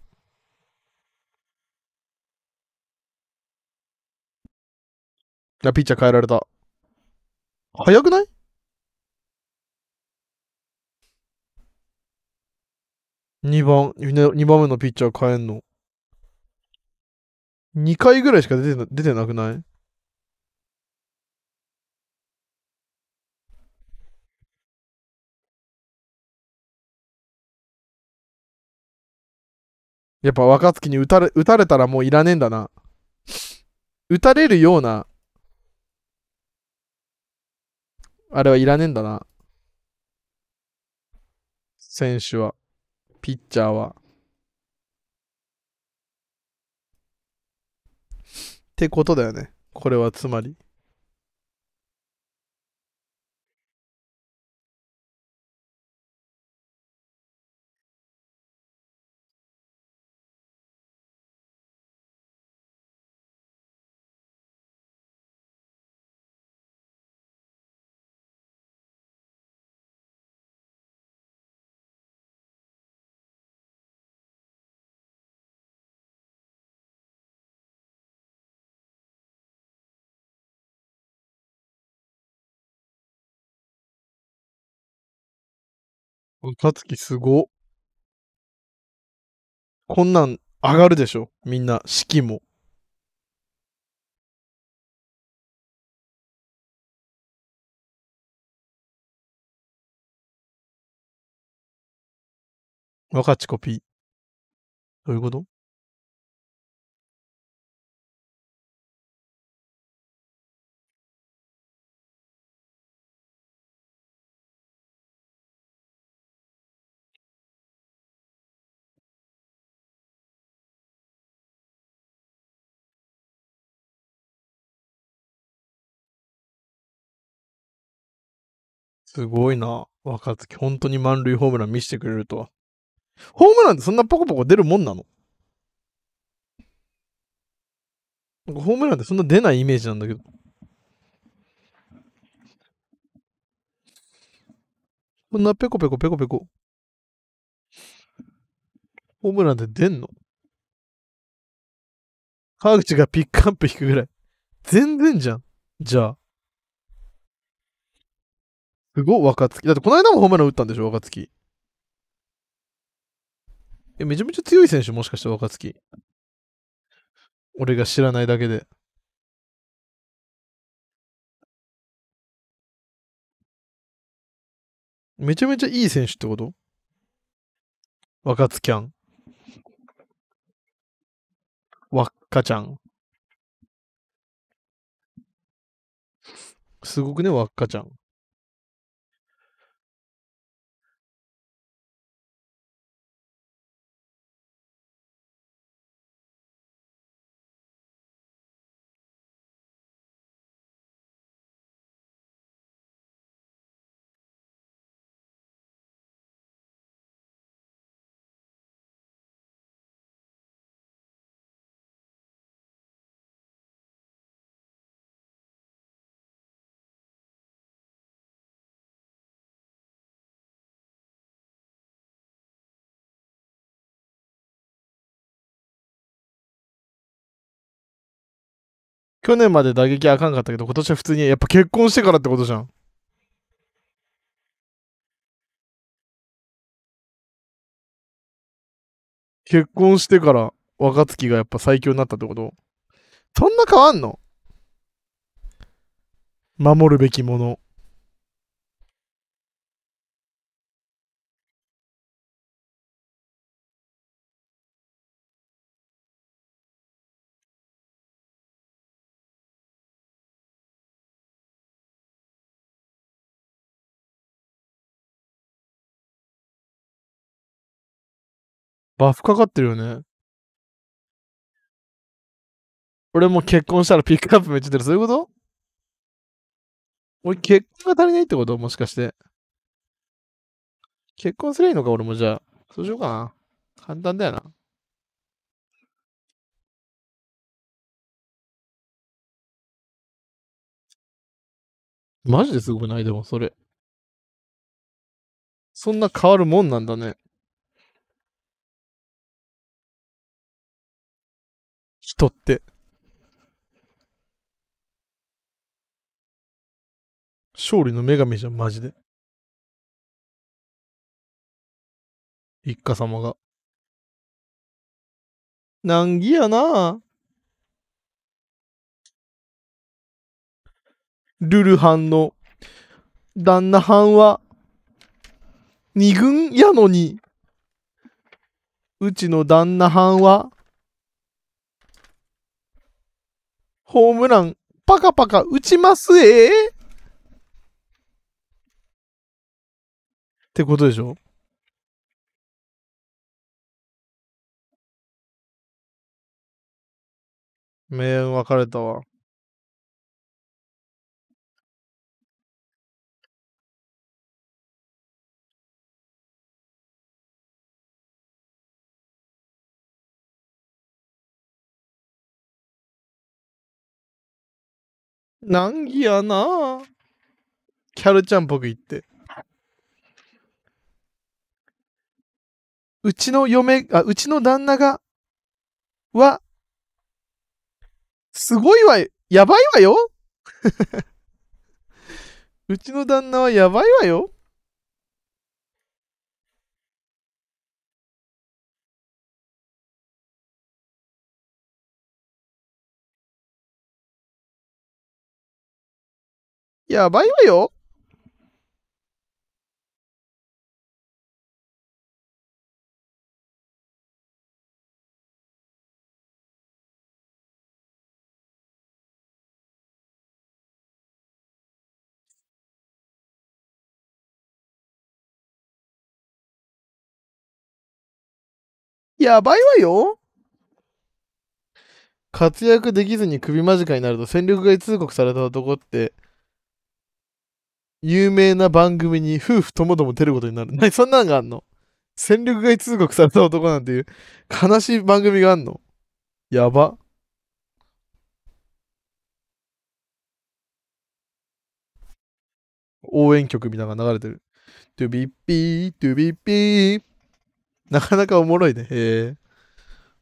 あ、ピッチャー変えられた。早くない2番、2番目のピッチャー変えんの。2回ぐらいしか出て出てなくないやっぱ若月に打たれ打たれたらもういらねえんだな。打たれるような、あれはいらねえんだな。選手は、ピッチャーは。ってことだよね。これはつまり。たつきすご。こんなん上がるでしょみんな、式も。も。若ちコピー。どういうことすごいな。若月、本当に満塁ホームラン見せてくれるとは。ホームランってそんなポコポコ出るもんなのホームランってそんな出ないイメージなんだけど。こんなペコペコペコペコ。ホームランって出んの川口がピックアップ引くぐらい。全然じゃん。じゃあ。すごい、若月。だってこの間もホームラン打ったんでしょ、若月。え、めちゃめちゃ強い選手、もしかして若月。俺が知らないだけで。めちゃめちゃいい選手ってこと若月キャン。わっかちゃん。すごくね、わっかちゃん。去年まで打撃あかんかったけど、今年は普通に、やっぱ結婚してからってことじゃん。結婚してから若月がやっぱ最強になったってことそんな変わんの守るべきもの。バフかかってるよね。俺も結婚したらピックアップめっちゃ出る。そういうこと俺結婚が足りないってこともしかして。結婚すりゃいいのか俺もじゃあ。そうしようかな。簡単だよな。マジですごくないでもそれ。そんな変わるもんなんだね。って。勝利の女神じゃん、マジで。一家様が。難儀やなルルハンの旦那はんは二軍やのに、うちの旦那はんはホームラン、パカパカ打ちますえってことでしょ明暗分かれたわ。難儀やなキャルちゃんぽく言って。うちの嫁、あ、うちの旦那が、は、すごいわ、やばいわよ うちの旦那はやばいわよやばいわよ。やばいわよ。活躍できずに首間近になると戦力外通告された男って有名な番組に夫婦ともども出ることになる。何 そんなのがあんの戦力外通告された男なんていう悲しい番組があんのやば。応援曲みたいなのが流れてる。トゥビッピー、トゥビッピー。なかなかおもろいね。へえ。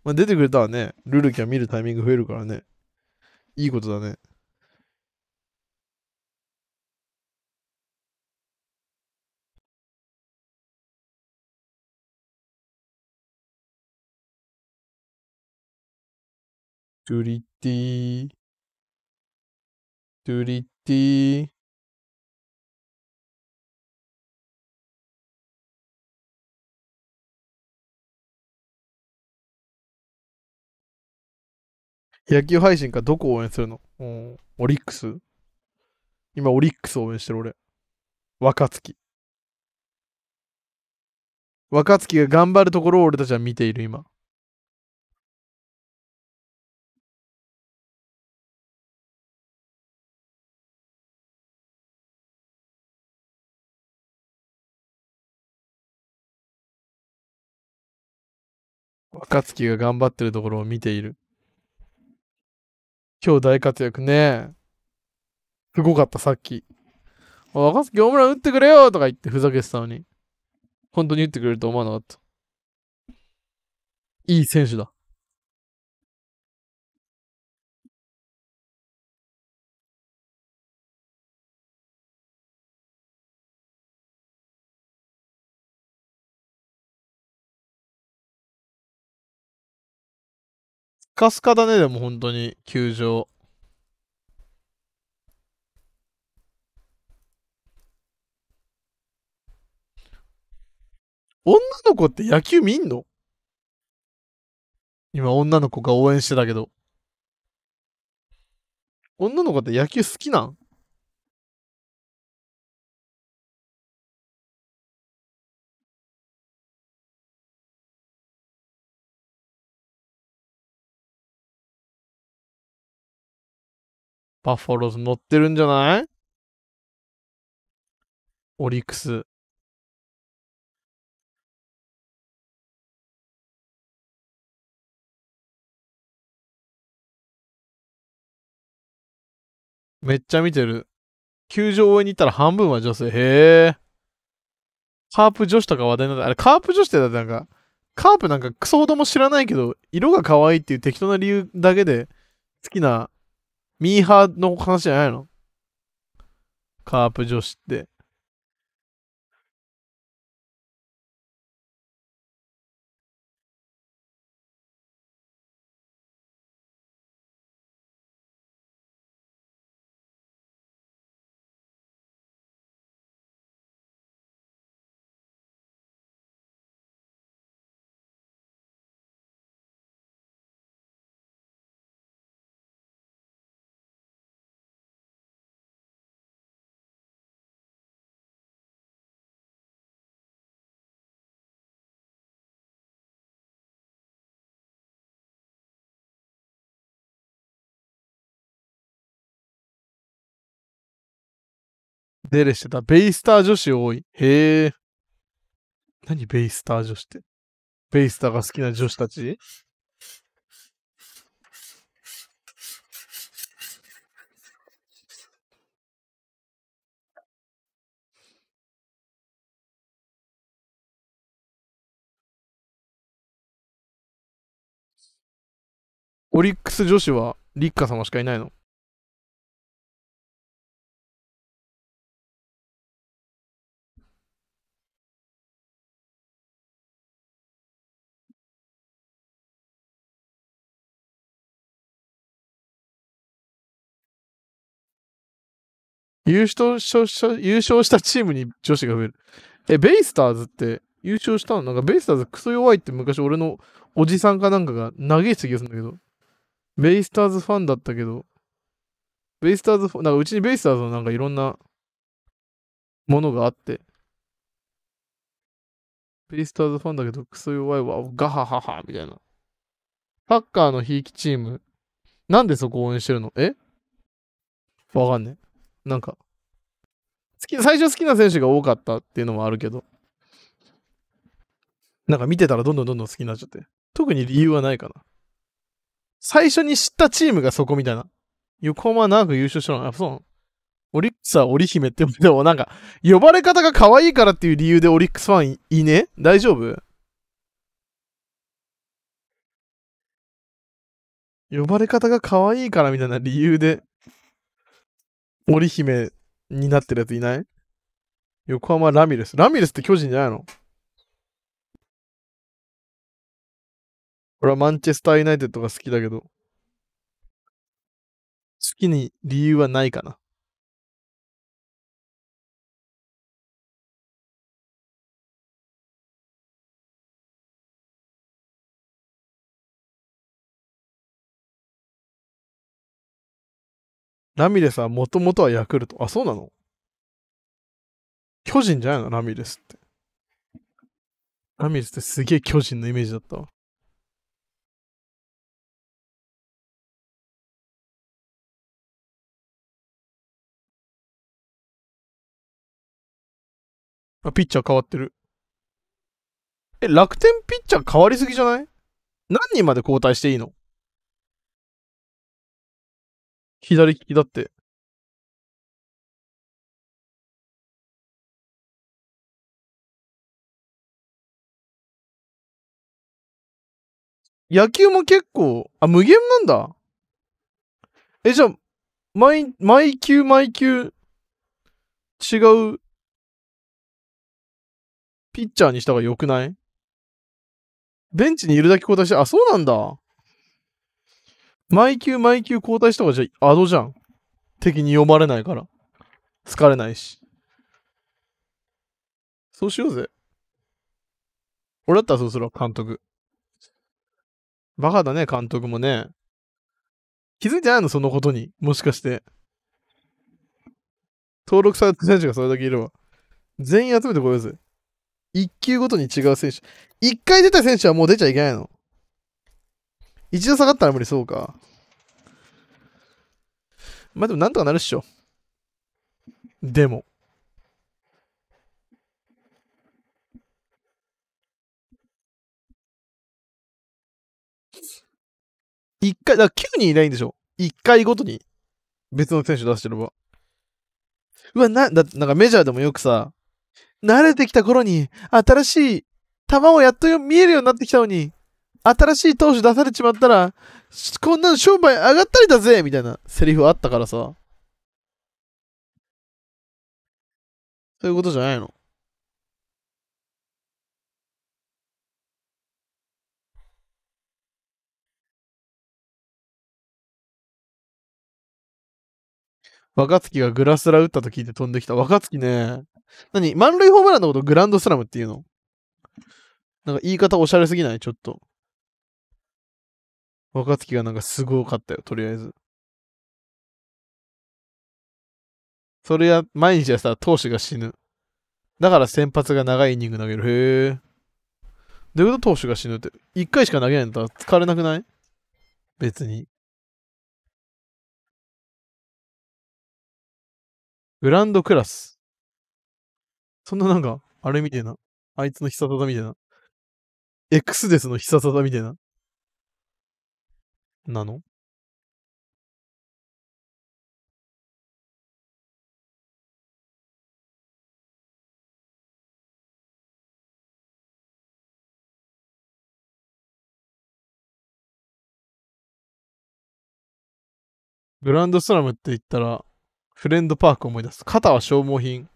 まあ、出てくれたらね、ルルキャ見るタイミング増えるからね。いいことだね。トゥリティトゥリティ野球配信かどこ応援するの、うん、オリックス今オリックス応援してる俺。若月。若月が頑張るところを俺たちは見ている今。若月が頑張ってるところを見ている。今日大活躍ね。すごかった、さっき。若月ホームラン打ってくれよとか言ってふざけてたのに。本当に打ってくれると思わなかった。いい選手だ。カスカだね、でも本当に、球場。女の子って野球見んの今女の子が応援してたけど。女の子って野球好きなんバッファローズ乗ってるんじゃないオリックス。めっちゃ見てる。球場上に行ったら半分は女性。へえ。カープ女子とか話題になった。あれ、カープ女子ってだってなんか、カープなんかクソほども知らないけど、色が可愛いっていう適当な理由だけで好きなミーハーの話じゃないのカープ女子って。デレしてた。ベイスター女子多い。へえ。何ベイスター女子って。ベイスターが好きな女子たちオリックス女子はリッカ様しかいないの優勝優勝したチームに女子が増える。え、ベイスターズって優勝したのなんかベイスターズクソ弱いって昔俺のおじさんかなんかが嘆いてた気がするんだけど。ベイスターズファンだったけど、ベイスターズファン、なんかうちにベイスターズのなんかいろんなものがあって、ベイスターズファンだけどクソ弱いわ、ガハハハみたいな。サッカーのひいきチーム、なんでそこ応援してるのえわかんねえ。なんか、好き、最初好きな選手が多かったっていうのもあるけど、なんか見てたらどんどんどんどん好きになっちゃって。特に理由はないかな。最初に知ったチームがそこみたいな。横浜長く優勝したの。あ、そう。オリックスは織姫って、でもなんか、呼ばれ方が可愛いからっていう理由でオリックスファンいね大丈夫呼ばれ方が可愛いからみたいな理由で織姫になってるやついない横浜ラミレス。ラミレスって巨人じゃないの俺はマンチェスターユナイテッドが好きだけど、好きに理由はないかな。ラミレスはもともとはヤクルト。あ、そうなの巨人じゃないのラミレスって。ラミレスってすげえ巨人のイメージだったわ。あ、ピッチャー変わってる。え、楽天ピッチャー変わりすぎじゃない何人まで交代していいの左利きだって。野球も結構、あ、無限なんだ。え、じゃあ、毎、毎球毎球、違う、ピッチャーにした方が良くないベンチにいるだけ交代して、あ、そうなんだ。毎球毎球交代した方がじゃアドじゃん。敵に読まれないから。疲れないし。そうしようぜ。俺だったらそうするわ、監督。バカだね、監督もね。気づいてないのそのことに。もしかして。登録された選手がそれだけいれば。全員集めてこようぜ。一球ごとに違う選手。一回出た選手はもう出ちゃいけないの。一度下がったら無理そうか。まあでもなんとかなるっしょ。でも。一回、だから9人いないんでしょ一回ごとに別の選手出してれば。うわ、な、だなんかメジャーでもよくさ、慣れてきた頃に新しい球をやっと見えるようになってきたのに、新しい投手出されちまったら、こんなの商売上がったりだぜみたいなセリフあったからさ。そういうことじゃないの。若月がグラスラ打ったと聞いて飛んできた。若月ね。何満塁ホームランのことグランドスラムっていうのなんか言い方おしゃれすぎないちょっと。若月がなんかすごかったよ、とりあえず。それや、毎日はさ、投手が死ぬ。だから先発が長いイニング投げる。へえ。どういうこと投手が死ぬって。一回しか投げないんだったら疲れなくない別に。グランドクラス。そんななんか、あれみたいな。あいつの必殺技みたいな。X ですの必殺技みたいな。なの？グランドスラムって言ったら、フレンドパーク思い出す。肩は消耗品。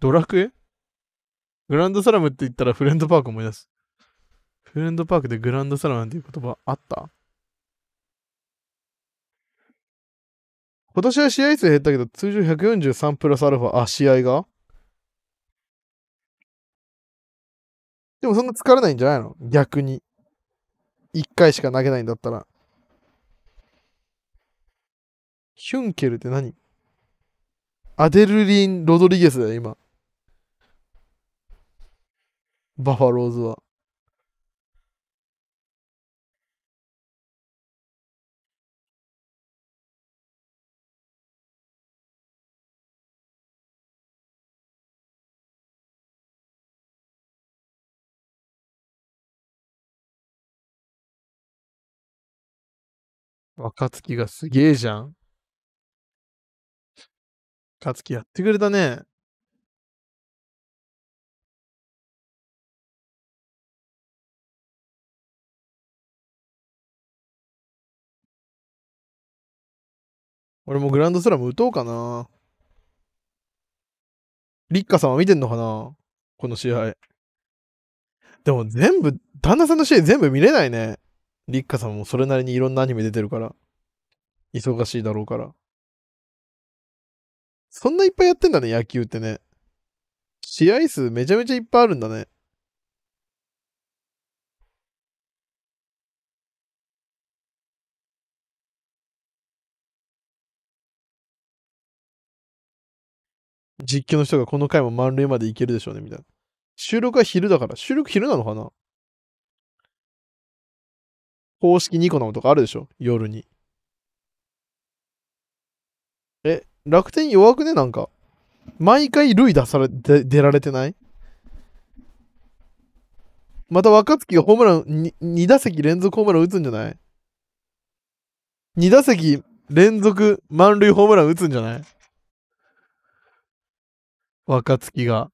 ドラクエグランドスラムって言ったらフレンドパーク思い出す。フレンドパークでグランドスラムなんていう言葉あった今年は試合数減ったけど、通常143プラスアルファ、あ、試合がでもそんな疲れないんじゃないの逆に。1回しか投げないんだったら。ヒュンケルって何アデルリン・ロドリゲスだよ、今。バファローズは。若月がすげえじゃん。若月やってくれたね。俺もグランドスラム打とうかな。リッカさんは見てんのかなこの試合。でも全部、旦那さんの試合全部見れないね。立花さんもそれなりにいろんなアニメ出てるから、忙しいだろうから。そんないっぱいやってんだね、野球ってね。試合数めちゃめちゃいっぱいあるんだね。実況の人がこの回も満塁までいけるでしょうね、みたいな。収録は昼だから。収録昼なのかな公式ニコ生とかあるでしょ夜に。え、楽天弱くねなんか。毎回塁出されて、出られてないまた若月がホームラン 2, 2打席連続ホームラン打つんじゃない ?2 打席連続満塁ホームラン打つんじゃない若月が。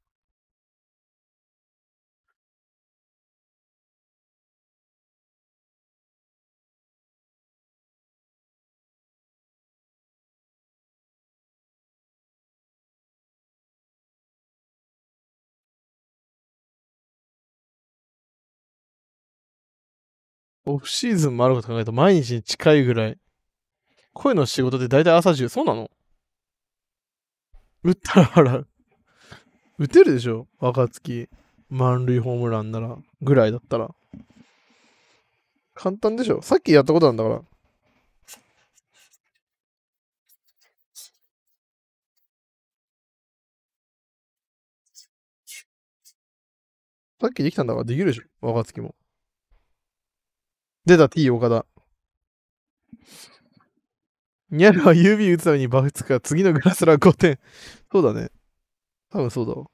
オフシーズンもあること考えると毎日に近いぐらい。声の仕事って大体朝中、そうなの打ったら払う。打てるでしょ若月。満塁ホームランなら、ぐらいだったら。簡単でしょさっきやったことなんだから。さっきできたんだからできるでしょ若月も。出た T 岡田。ニャルは指打つためにバフつくから次のグラスラー5点。そうだね。多分そうだわ。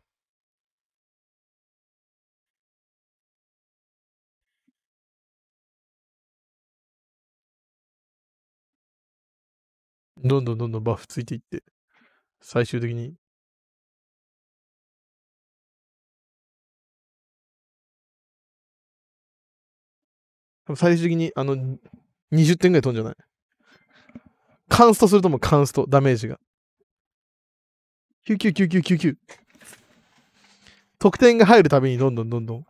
どんどんどんどんバフついていって、最終的に最終的に、あの、20点ぐらい飛んじゃないカンストするともカンスト、ダメージが。999999。得点が入るたびにどんどんどんどん。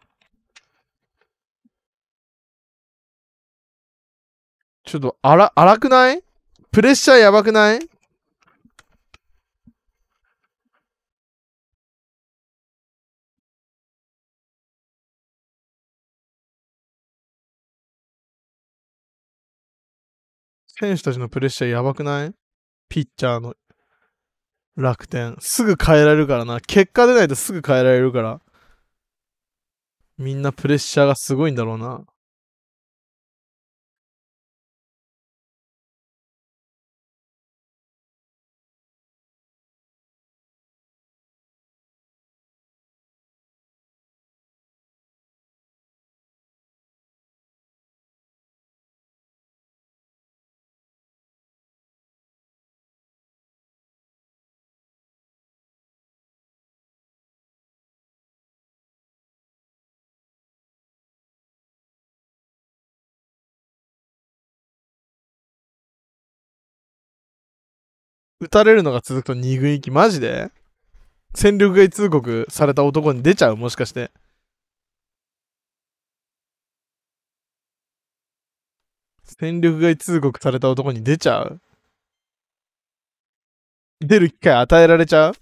ちょっと、あら、荒くないプレッシャーやばくない選手たちのプレッシャーやばくないピッチャーの楽天。すぐ変えられるからな。結果出ないとすぐ変えられるから。みんなプレッシャーがすごいんだろうな。撃たれるのが続くと2軍行き、マジで戦力外通告された男に出ちゃうもしかして。戦力外通告された男に出ちゃう出る機会与えられちゃう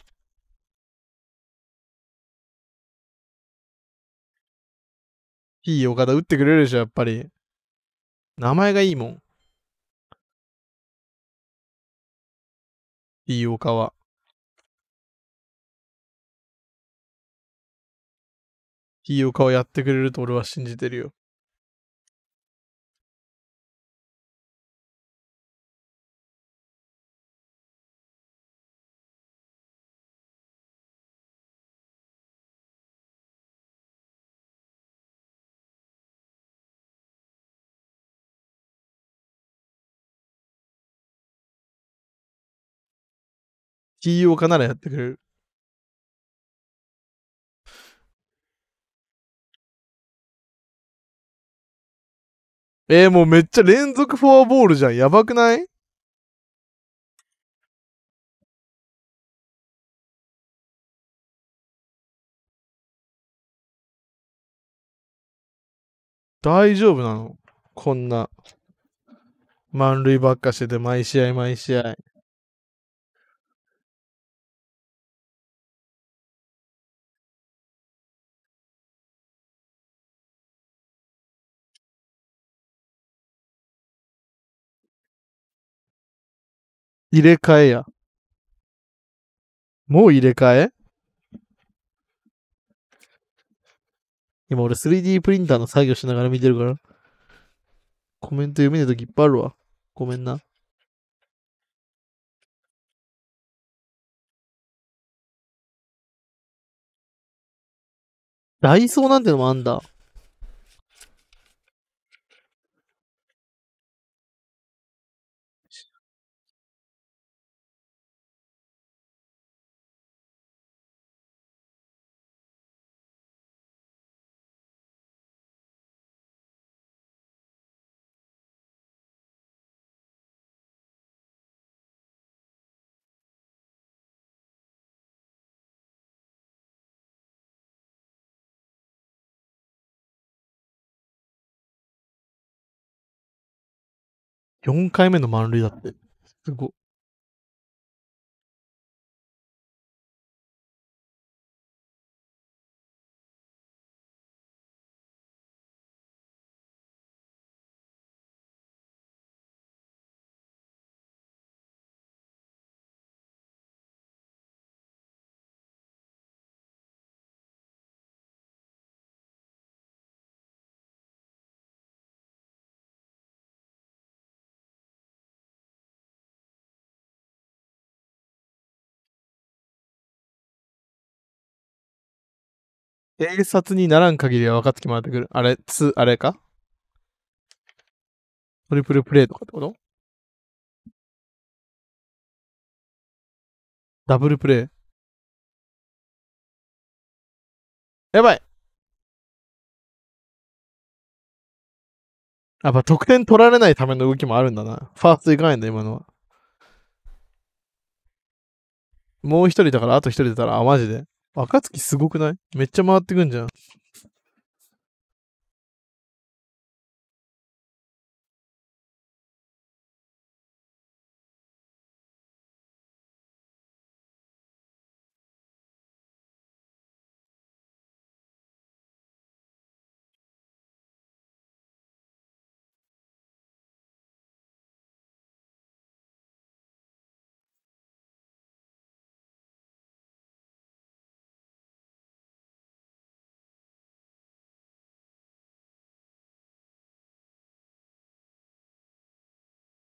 いい岡田打ってくれるでしょ、やっぱり。名前がいいもん。飯岡は。飯岡をやってくれると俺は信じてるよ。飯用かならやってくれる。えー、もうめっちゃ連続フォアボールじゃん。やばくない大丈夫なのこんな。満塁ばっかしてて、毎試合毎試合。入れ替えや。もう入れ替え今俺 3D プリンターの作業しながら見てるから。コメント読めないときいっぱいあるわ。ごめんな。ダイソーなんてのもあんだ。4回目の満塁だって。すご。警察にならん限りは分かってきまってくる。あれ、つ、あれかトリプルプレイとかってことダブルプレイ。やばいやっぱ得点取られないための動きもあるんだな。ファーストいかないんだ、今のは。もう一人だから、あと一人出たら、あ、マジで。赤月すごくないめっちゃ回ってくんじゃん。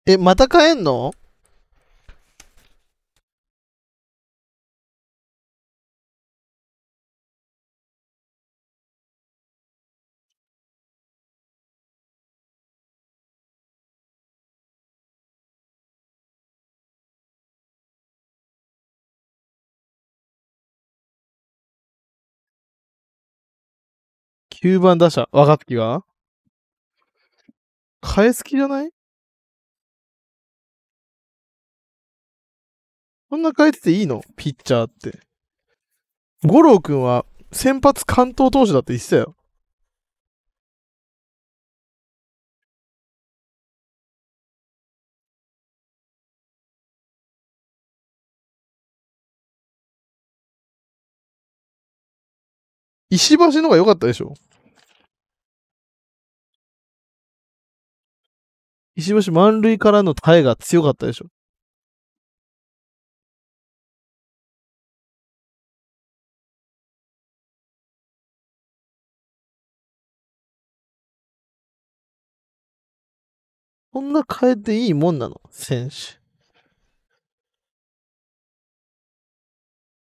え、またえんの9番打者、若月がえすきじゃないこんな変えてていいのピッチャーって。五郎くんは先発関東投手だって言ってたよ。石橋の方が良かったでしょ石橋満塁からの耐えが強かったでしょそんな変えていいもんなの選手。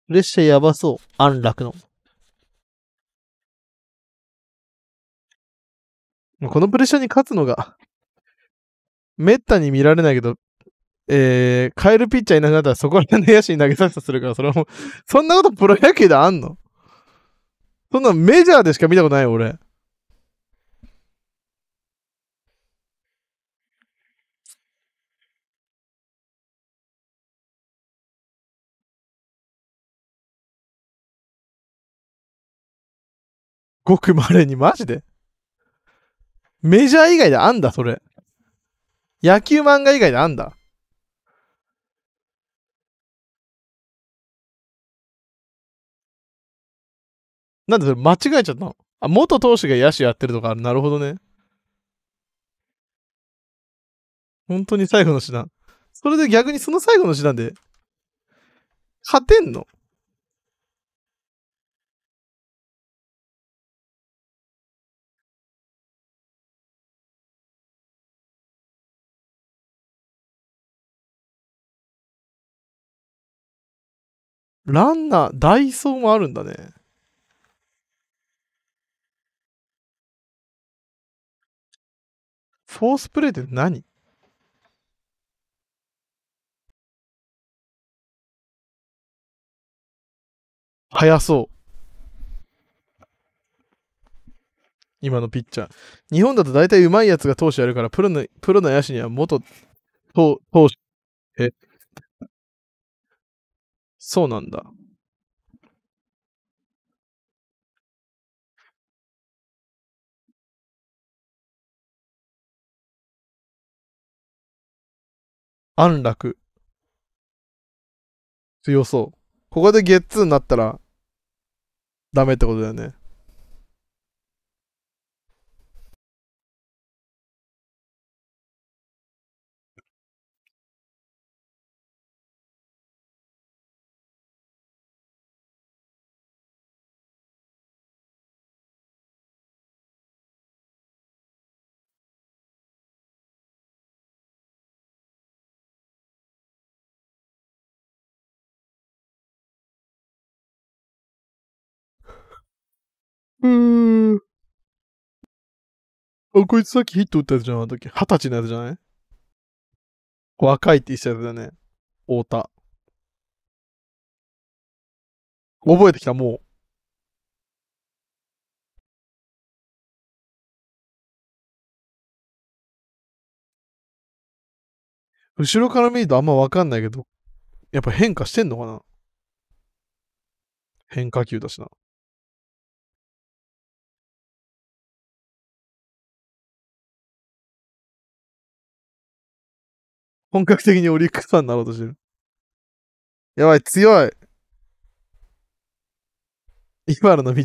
プレッシャーやばそう。安楽の。このプレッシャーに勝つのが、めったに見られないけど、えー、変えるピッチャーいなくなったらそこら辺の野手に投げさせたするから、それはもう、そんなことプロ野球であんのそんなメジャーでしか見たことない俺。ごく稀に、マジでメジャー以外であんだ、それ。野球漫画以外であんだ。なんでそれ間違えちゃったのあ、元投手が野手やってるとか、なるほどね。本当に最後の手段。それで逆にその最後の手段で、勝てんのランナー、ダイソーもあるんだね。フォースプレイって何速そう。今のピッチャー。日本だと大体うまいやつが投手やるから、プロの、プロの野手には元投手、え、そうなんだ。安楽。強そう。ここでゲッツーになったら、ダメってことだよね。うーん。あ、こいつさっきヒット打ったやつじゃなかったっけ二十歳のやつじゃない若いって言ってたやつだね。太田。覚えてきた、もう。後ろから見るとあんまわかんないけど、やっぱ変化してんのかな変化球だしな。本格的にオリックスファンになろうとしてる。やばい、強い。イバルの道。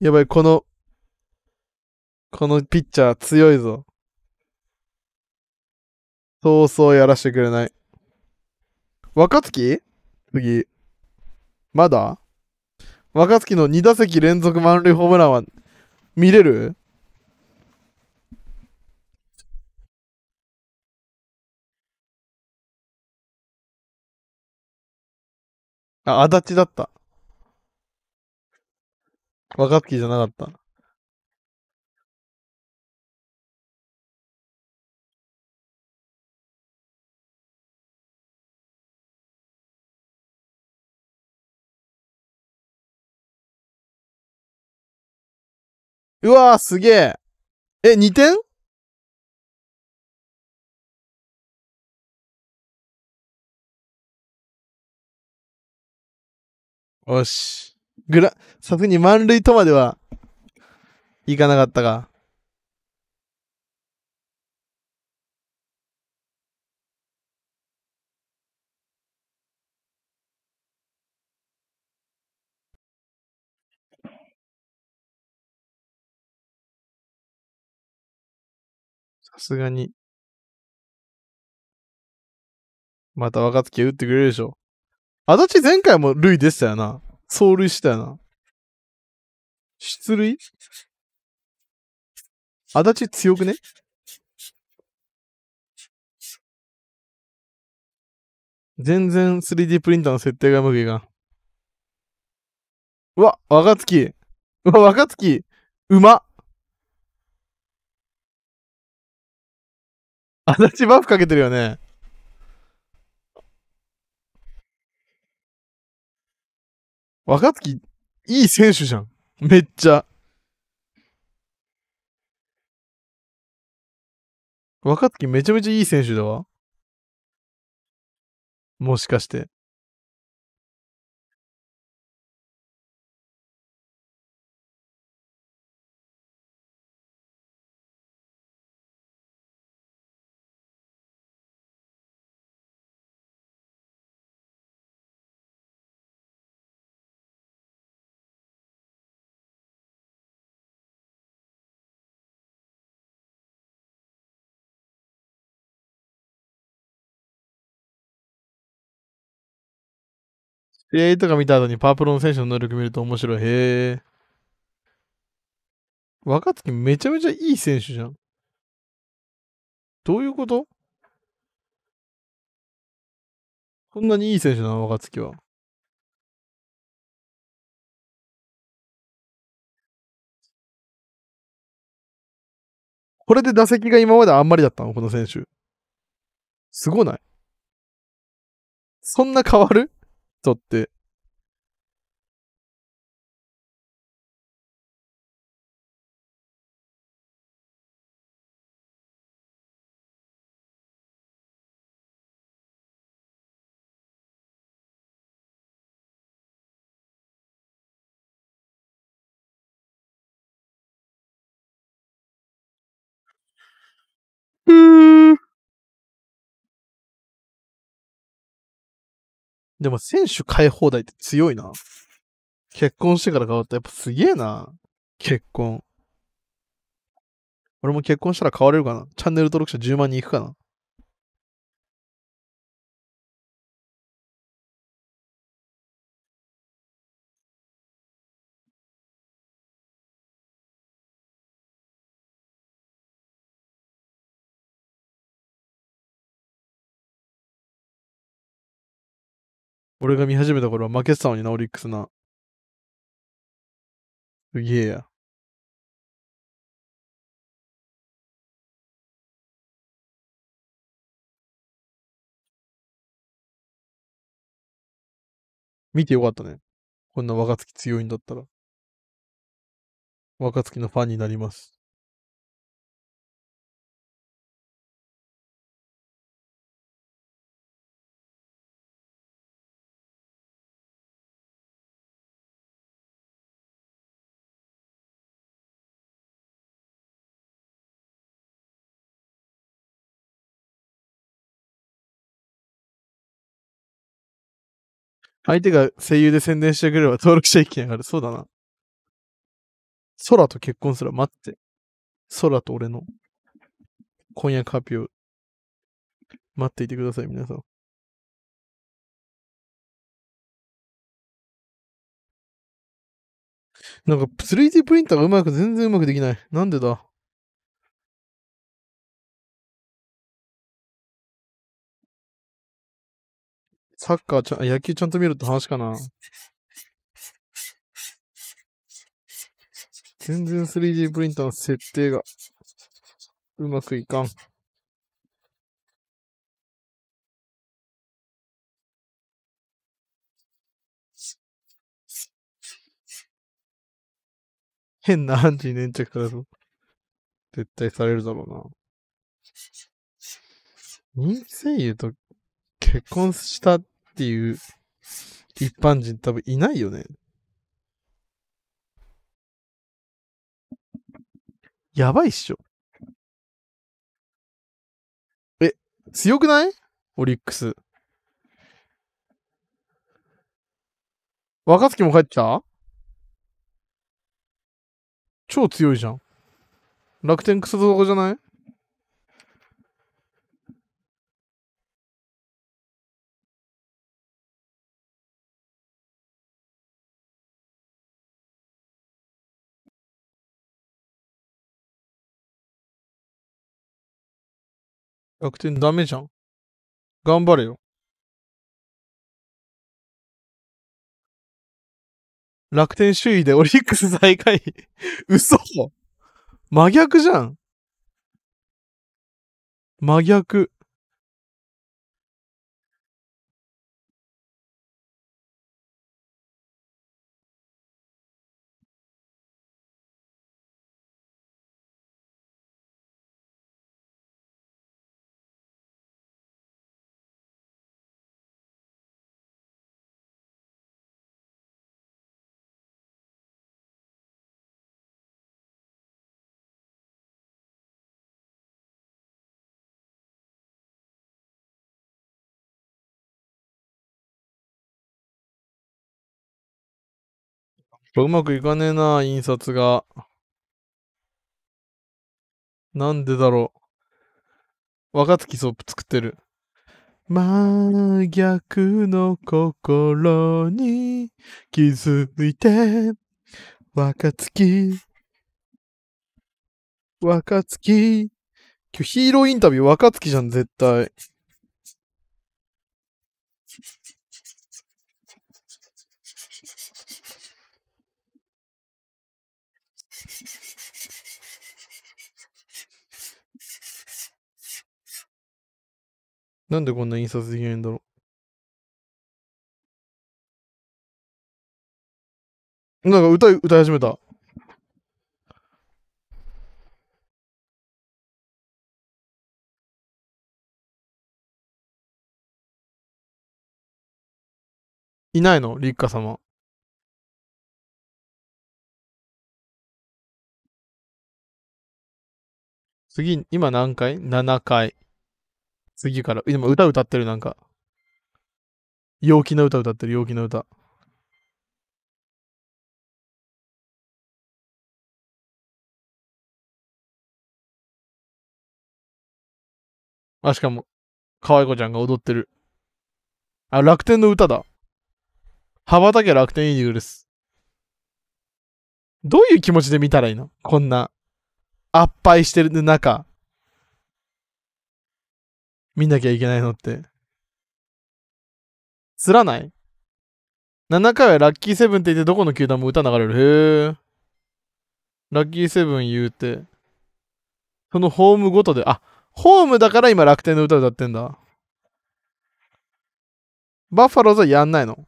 やばい、この、このピッチャー強いぞ。そうそうやらしてくれない。若月次。まだ若月の2打席連続満塁ホームランは見れるあ、足立だった。若月じゃなかった。うわーすげえ。え、2点よし。ぐら、さすがに満塁とまでは、いかなかったが。さすがに。また若月打ってくれるでしょう。足立前回も塁でしたよな。走塁したよな。出塁足立強くね全然 3D プリンターの設定がうまくいかん。うわ、若月。うわ、若月。うま。足立バフかけてるよね。若月、いい選手じゃん。めっちゃ。若月めちゃめちゃいい選手だわ。もしかして。試合とか見た後にパープロの選手の能力見ると面白い。へえ。若月めちゃめちゃいい選手じゃん。どういうことこんなにいい選手なの若月は。これで打席が今まであんまりだったのこの選手。すごないそんな変わるとって。でも選手変え放題って強いな。結婚してから変わった。やっぱすげえな。結婚。俺も結婚したら変われるかなチャンネル登録者10万人いくかな俺が見始めた頃は負けてたのにな、オリックスな。すげえや。見てよかったね。こんな若月強いんだったら。若月のファンになります。相手が声優で宣伝してくれれば登録者意見がある。そうだな。空と結婚すら待って。空と俺の婚約発表待っていてください、皆さん。なんか 3D プリンターがうまく、全然うまくできない。なんでだサッカーちゃん、野球ちゃんと見るって話かな。全然 3D プリンターの設定がうまくいかん。変なアンチに粘着されそう。絶対されるだろうな。人気声優と結婚したっていう一般人多分いないよね。やばいっしょ。え、強くないオリックス。若月も帰った超強いじゃん。楽天クソどこじゃない楽天ダメじゃん。頑張れよ。楽天首位でオリックス最下位。嘘真逆じゃん。真逆。うまくいかねえな、印刷が。なんでだろう。若月ソープ作ってる。真逆の心に気づいて、若月。若月。今日ヒーローインタビュー若月じゃん、絶対。なんでこんな印刷できないんだろう。なんか歌、歌い始めた。いないの立花様。次、今何回 ?7 回。次から。でも歌歌ってる、なんか。陽気な歌歌ってる、陽気な歌。あ、しかも、可愛い子ちゃんが踊ってる。あ、楽天の歌だ。羽ばたけ楽天イーグルス。どういう気持ちで見たらいいのこんな、圧敗してる中、見なきゃいけないのって。すらない ?7 回はラッキーセブンって言ってどこの球団も歌流れる。へえ。ラッキーセブン言うて。そのホームごとで、あ、ホームだから今楽天の歌歌ってんだ。バッファローズはやんないの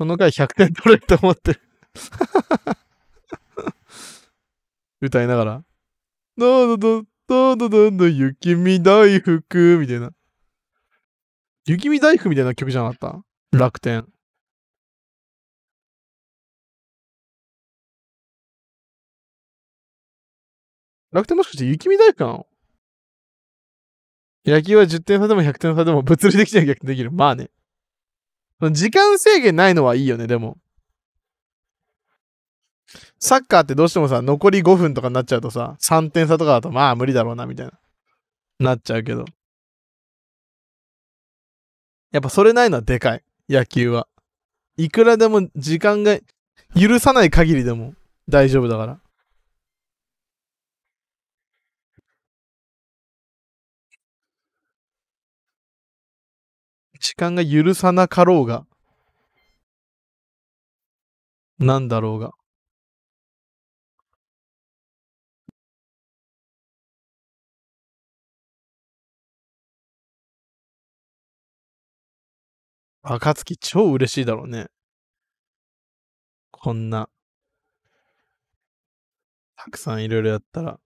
この回100点取れると思ってる 歌いながら、どうどど、どうどどど、雪見大福、みたいな。雪見大福みたいな曲じゃなかった楽天。楽天もしかして雪見大福なの野球は10点差でも100点差でも物理的には逆転できる。まあね。時間制限ないのはいいよね、でも。サッカーってどうしてもさ、残り5分とかになっちゃうとさ、3点差とかだとまあ無理だろうな、みたいな。なっちゃうけど。やっぱそれないのはでかい。野球は。いくらでも時間が許さない限りでも大丈夫だから。時間が許さなかろうが、なんだろうが。暁超嬉しいだろうね。こんな、たくさんいろいろやったら。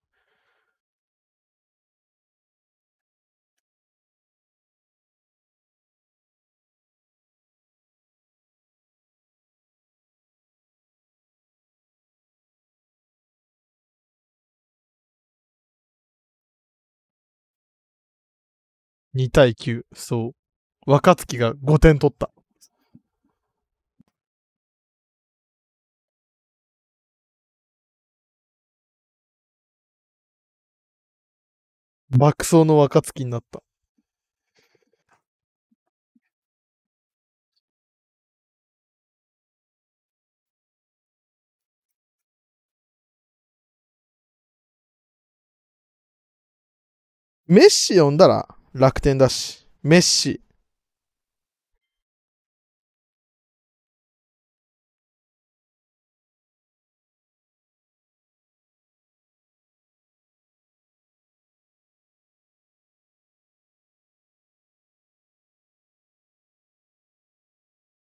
2対9。そう。若月が5点取った。爆走の若月になった。メッシ呼んだら楽天だし、メッシ、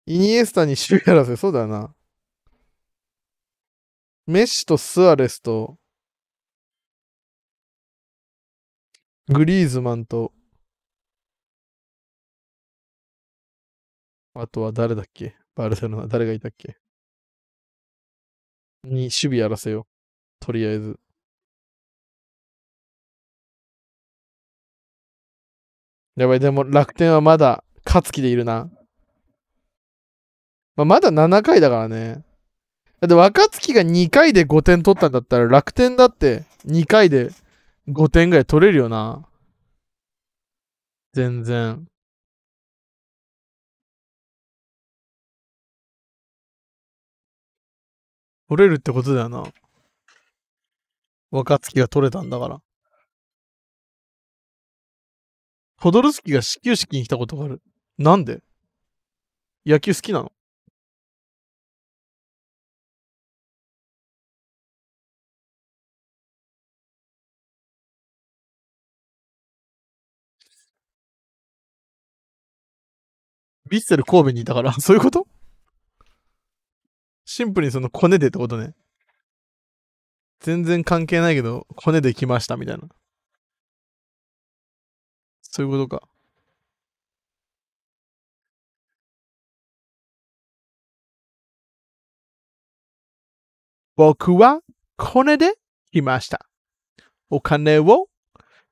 イニエスタに首やらせ、そうだよな。メッシとスアレスと、グリーズマンと、あとは誰だっけバルセロナ、誰がいたっけに守備やらせよう。とりあえず。やばい、でも楽天はまだ勝つ気でいるな。まあ、まだ7回だからね。だって若月が2回で5点取ったんだったら楽天だって2回で5点ぐらい取れるよな。全然。取れるってことだよな。若月が取れたんだから。ホドルスキが始球式に来たことがある。なんで野球好きなのヴィッセル神戸にいたから、そういうことシンプルにそのコネでってことね。全然関係ないけど、コネで来ましたみたいな。そういうことか。僕はコネで来ました。お金を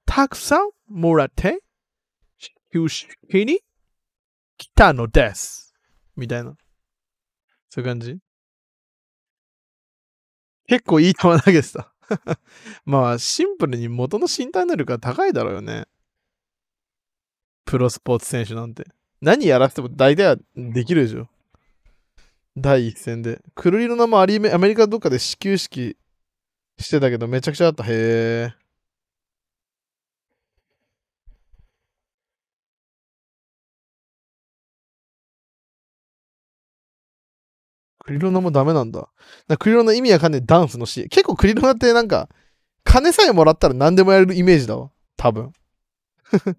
たくさんもらって、地球式に来たのです。みたいな。そういう感じ結構いい球投げてた。まあ、シンプルに元の身体能力が高いだろうよね。プロスポーツ選手なんて。何やらせても大体はできるでしょ。第一戦で。クルリの名もアメリカどっかで始球式してたけど、めちゃくちゃあった。へえ。クリロナもダメなんだ。だクリロナ意味わかんないダンスのシーン。結構クリロナってなんか、金さえもらったら何でもやれるイメージだわ。多分。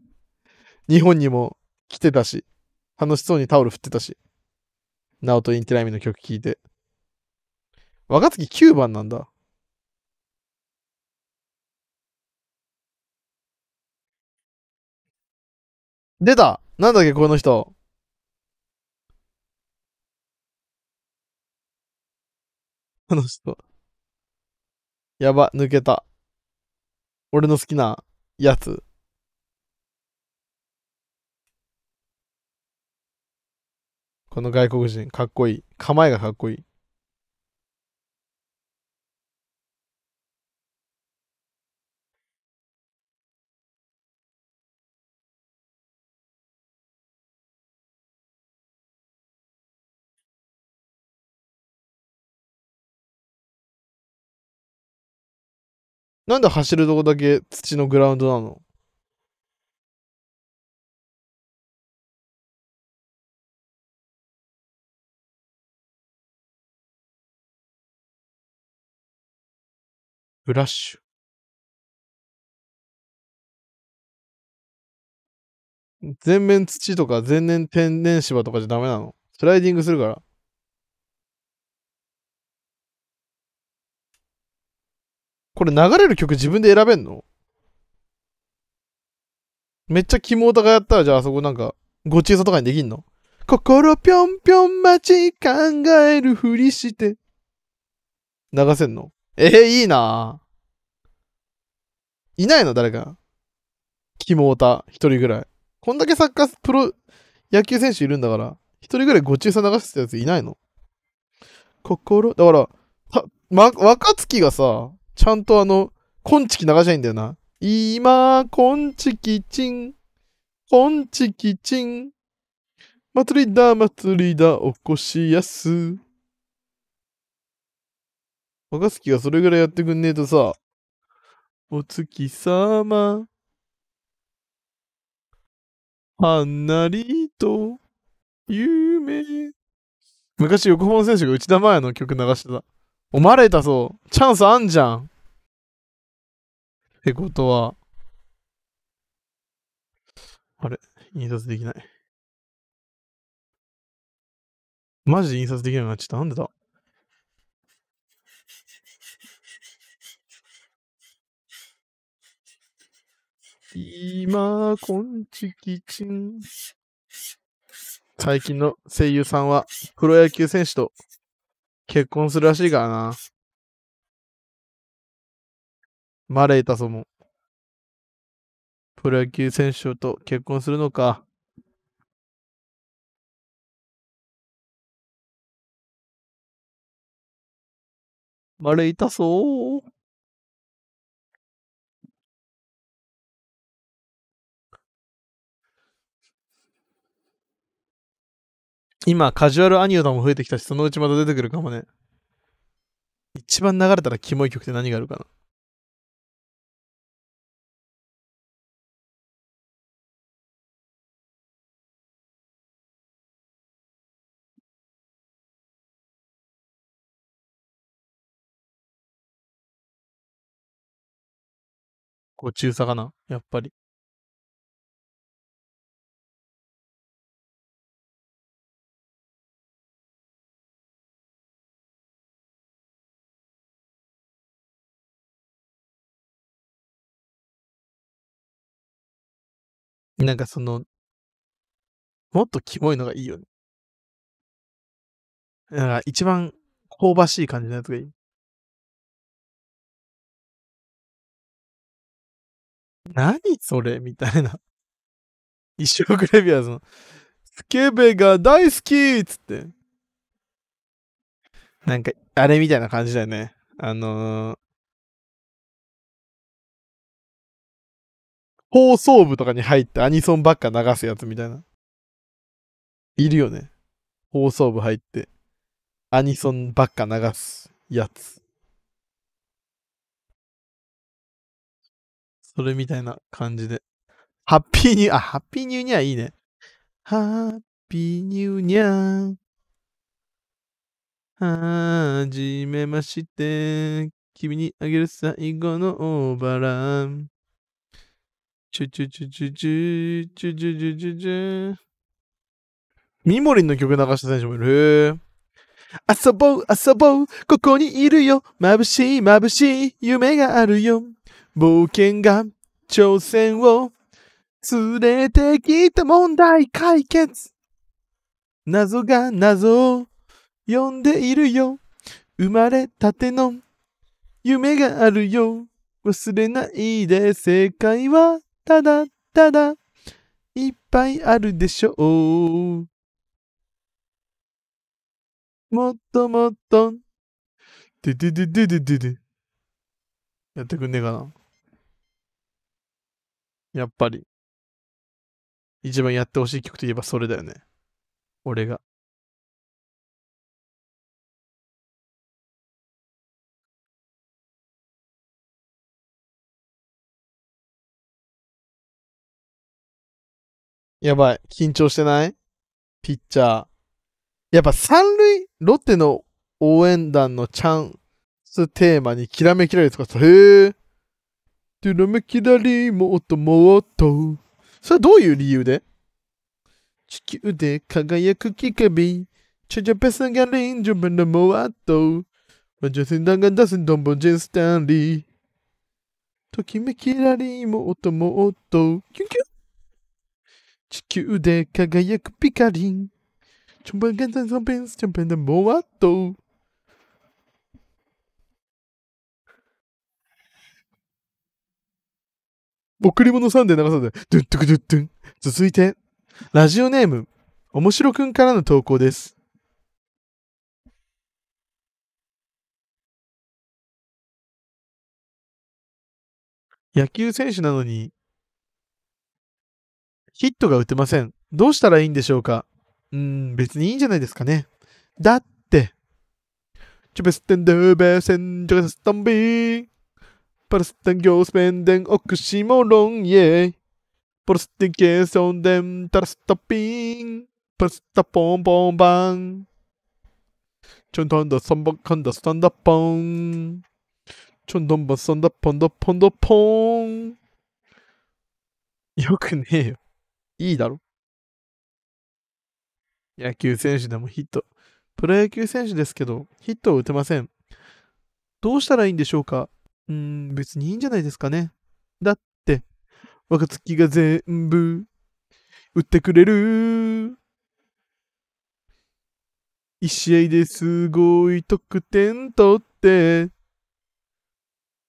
日本にも来てたし、楽しそうにタオル振ってたし。ナオト・インティラミの曲聴いて。若月9番なんだ。出たなんだっけ、この人。の人。やば、抜けた。俺の好きなやつ。この外国人、かっこいい。構えがかっこいい。なんで走るとこだけ土のグラウンドなのフラッシュ。全面土とか全面天然芝とかじゃダメなのスライディングするから。これ流れる曲自分で選べんのめっちゃ肝太がやったら、じゃああそこなんか、ごちそうとかにできんの心ぴょんぴょん待ち考えるふりして。流せんのえー、いいないないの誰か。肝太一人ぐらい。こんだけサッカー、プロ、野球選手いるんだから、一人ぐらいごちそう流してたやついないの心、だから、は、ま、若月がさ、ちゃんとあの、コンチキ流したいんだよな。今、コンチキチン。コンチキチン。祭りだ、祭りだ、起こしやす。若月がそれぐらいやってくんねえとさ、お月様、はなりと、夢。昔、横浜選手が内田真也の曲流してた。おまれたぞ。チャンスあんじゃん。ってことは。あれ印刷できない。マジで印刷できなくなっちゃった。なんでだ今、こんちきちん。最近の声優さんは、プロ野球選手と結婚するらしいからな。マレータソも。プロ野球選手と結婚するのか。マレータソー。今、カジュアルアニオタも増えてきたし、そのうちまた出てくるかもね。一番流れたらキモい曲って何があるかなご中佐かなやっぱり。なんかその、もっとキモいのがいいよね。なんか一番香ばしい感じのやつがいい。何それみたいな。一生グレビアーズの、スケベが大好きっつって。なんか、あれみたいな感じだよね。あのー、放送部とかに入ってアニソンばっか流すやつみたいな。いるよね。放送部入って、アニソンばっか流すやつ。それみたいな感じで。ハッピーニュー、あ、ハッピーニューニャーいいね。ハッピーニューニャー。はじめまして。君にあげる最後のオーバーラン。チュチュチュチュチュチュチュチュチュチュ。ミモリンの曲流した選手もいる。遊ぼう、遊ぼう、ここにいるよ。眩しい、眩しい、夢があるよ。冒険が、挑戦を、連れてきた問題解決。謎が謎を呼んでいるよ。生まれたての夢があるよ。忘れないで世界はただ、ただ、いっぱいあるでしょう。もっともっと、ででででででやってくんねえかな。やっぱり。一番やってほしい曲といえばそれだよね。俺が。やばい。緊張してないピッチャー。やっぱ三塁、ロッテの応援団のチャンステーマにきらめきらりとかさ、へぇ。きらめきらりもっともっと。それはどういう理由で地球で輝く木壁。ちゃちゃペスが臨場分のもっと。魔ン戦団が出すドンボジンスタンリー。ときめきらりもっともっと。キュンキュ地球で輝くピカリン。チョンパンゲンザンペンス、チョンペンでモワット。贈り物サンデー流さない。ドゥンドゥクドゥッドゥン。続いて、ラジオネーム、おもしろくんからの投稿です。野球選手なのにヒットが打てません。どうしたらいいんでしょうかうーん、別にいいんじゃないですかね。だって、チュベステンデーベーセンジャガストンビー。パルステンギョースペンデンオクシモロンイェイ。パルステンケーソンデンタラストピン。パルスタポンポンバン。チョントンダサンバカンダスタンダポン。チョンドンバサンダポンダポンドポン。よくねえよ。いいだろ。野球選手でもヒット。プロ野球選手ですけど、ヒットを打てません。どうしたらいいんでしょうかうーん、別にいいんじゃないですかね。だって、若月が全部、打ってくれる。一試合ですごい得点取って、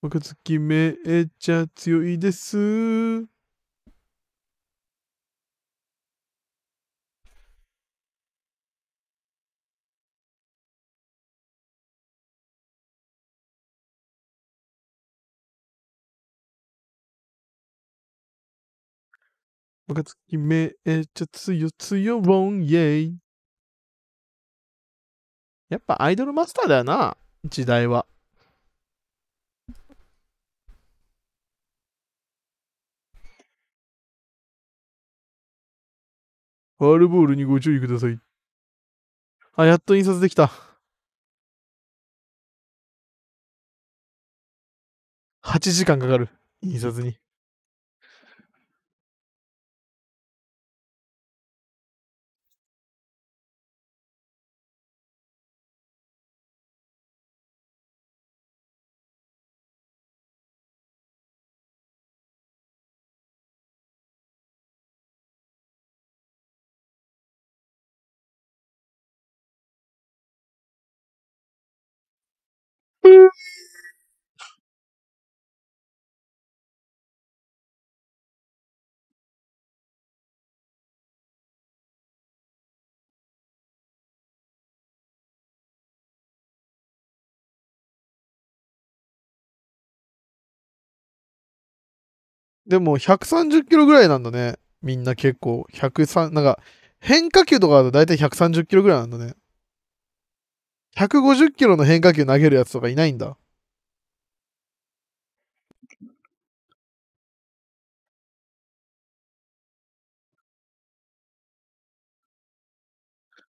若月めっちゃ強いです。若月めっちゃ強強オンイェイ。やっぱアイドルマスターだよな、時代は。ファールボールにご注意ください。あ、やっと印刷できた。8時間かかる。印刷に。でも130キロぐらいなんだね。みんな結構。103、なんか変化球とかだと大体130キロぐらいなんだね。150キロの変化球投げるやつとかいないんだ。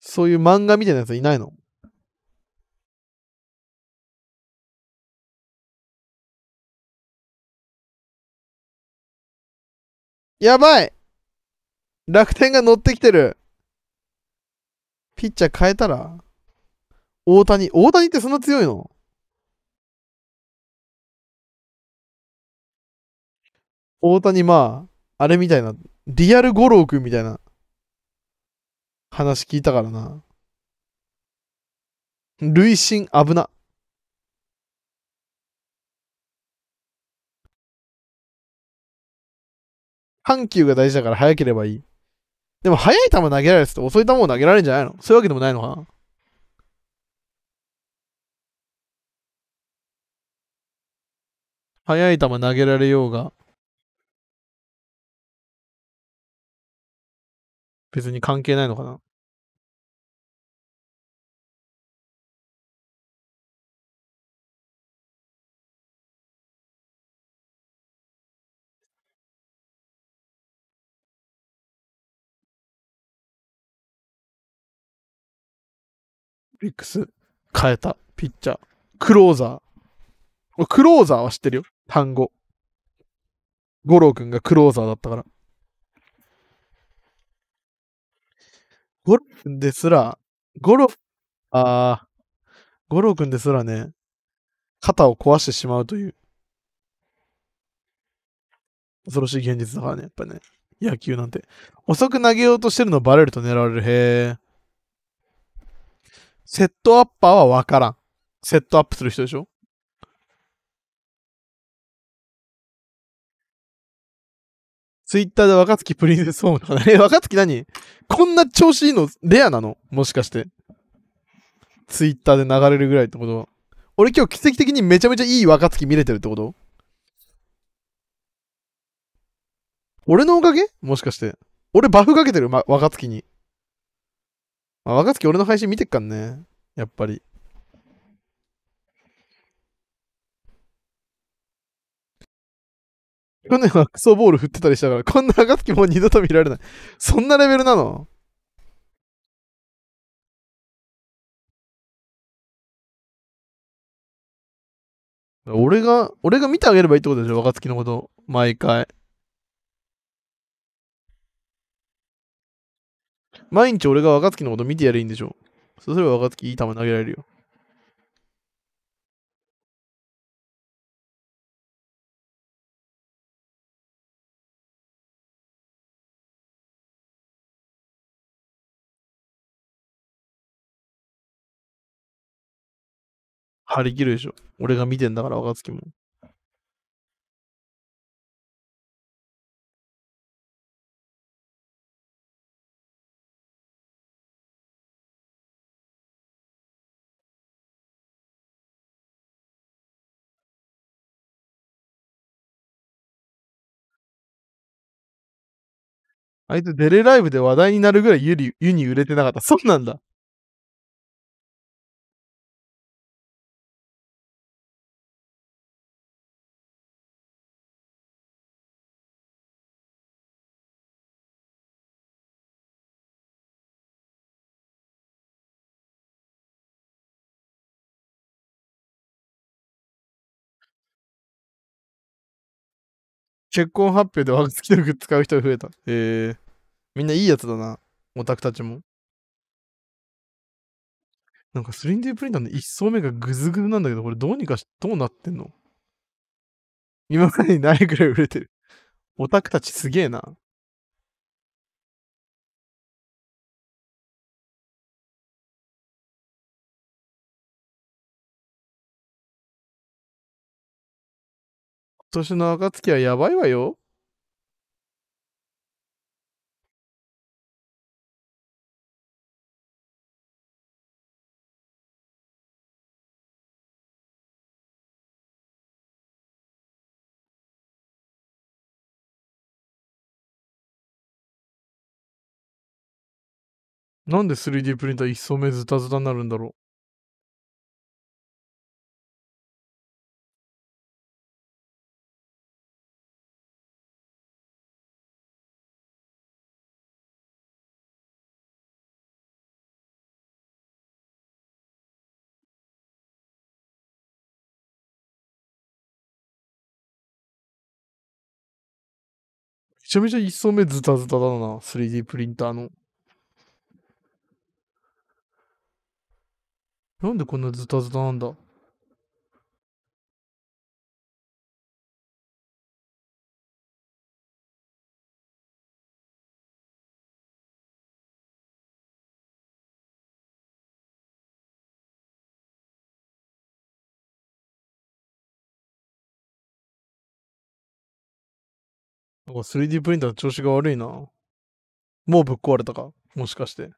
そういう漫画みたいなやついないのやばい楽天が乗ってきてるピッチャー変えたら大谷、大谷ってそんな強いの大谷、まあ、あれみたいな、リアル五郎君みたいな話聞いたからな。累進危な。緩急が大事だから速ければいい。でも速い球投げられるて遅い球を投げられるんじゃないのそういうわけでもないのかな速い球投げられようが、別に関係ないのかなオリックス、変えた、ピッチャー、クローザー。クローザーは知ってるよ、単語。五郎くんがクローザーだったから。ゴロくんですら、ゴロ、ああ、ゴロくんですらね、肩を壊してしまうという、恐ろしい現実だからね、やっぱね、野球なんて。遅く投げようとしてるのバレると狙われる。へえ。セットアッパーはわからん。セットアップする人でしょツイッターで若月プリンセスホーム え、若月何こんな調子いいのレアなのもしかして。ツイッターで流れるぐらいってことは。俺今日奇跡的にめちゃめちゃいい若月見れてるってこと俺のおかげもしかして。俺バフかけてる、ま、若月に。あ、若月俺の配信見てっかんね。やっぱり。去年はクソボール振ってたりしたから、こんな若月もう二度と見られない。そんなレベルなの俺が、俺が見てあげればいいってことでしょ若月のこと。毎回。毎日俺が若月のこと見てやりいいんでしょう。そうすれば若月いい球投げられるよ。張り切るでしょ。俺が見てんだから、若月も。あいつデレライブで話題になるぐらいユ湯に売れてなかった。そうなんだ。結婚発表で好きのグッズ買う人が増えた。えみんないいやつだな、オタクたちも。なんか 3D プリンターの1層目がグズグズなんだけど、これどうにかし、どうなってんの今までにないくらい売れてる。オタクたちすげえな。年の暁はやばいわよ。なんで 3D プリンター一層目ズタズタになるんだろうちゃめちゃ1層目ズタズタだな、3D プリンターの。なんでこんなズタズタなんだ 3D プリンターの調子が悪いな。もうぶっ壊れたかもしかして。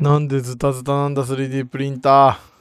なんでズタズタなんだ 3D プリンター。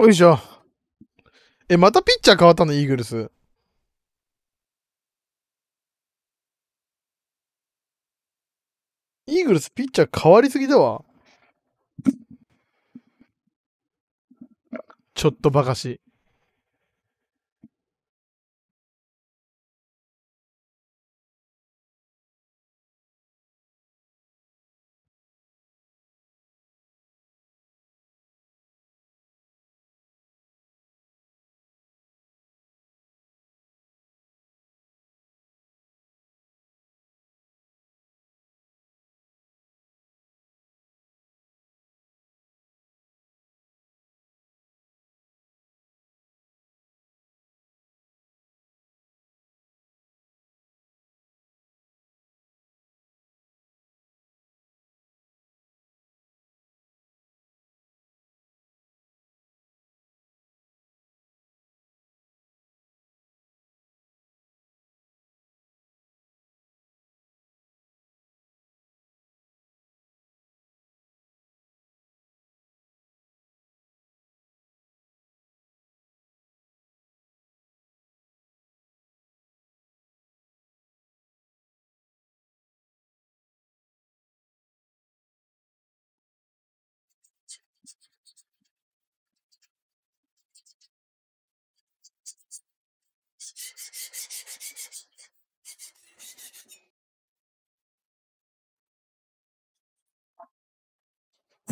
よいしょ。え、またピッチャー変わったの、イーグルス。イーグルスピッチャー変わりすぎだわ。ちょっとばかし。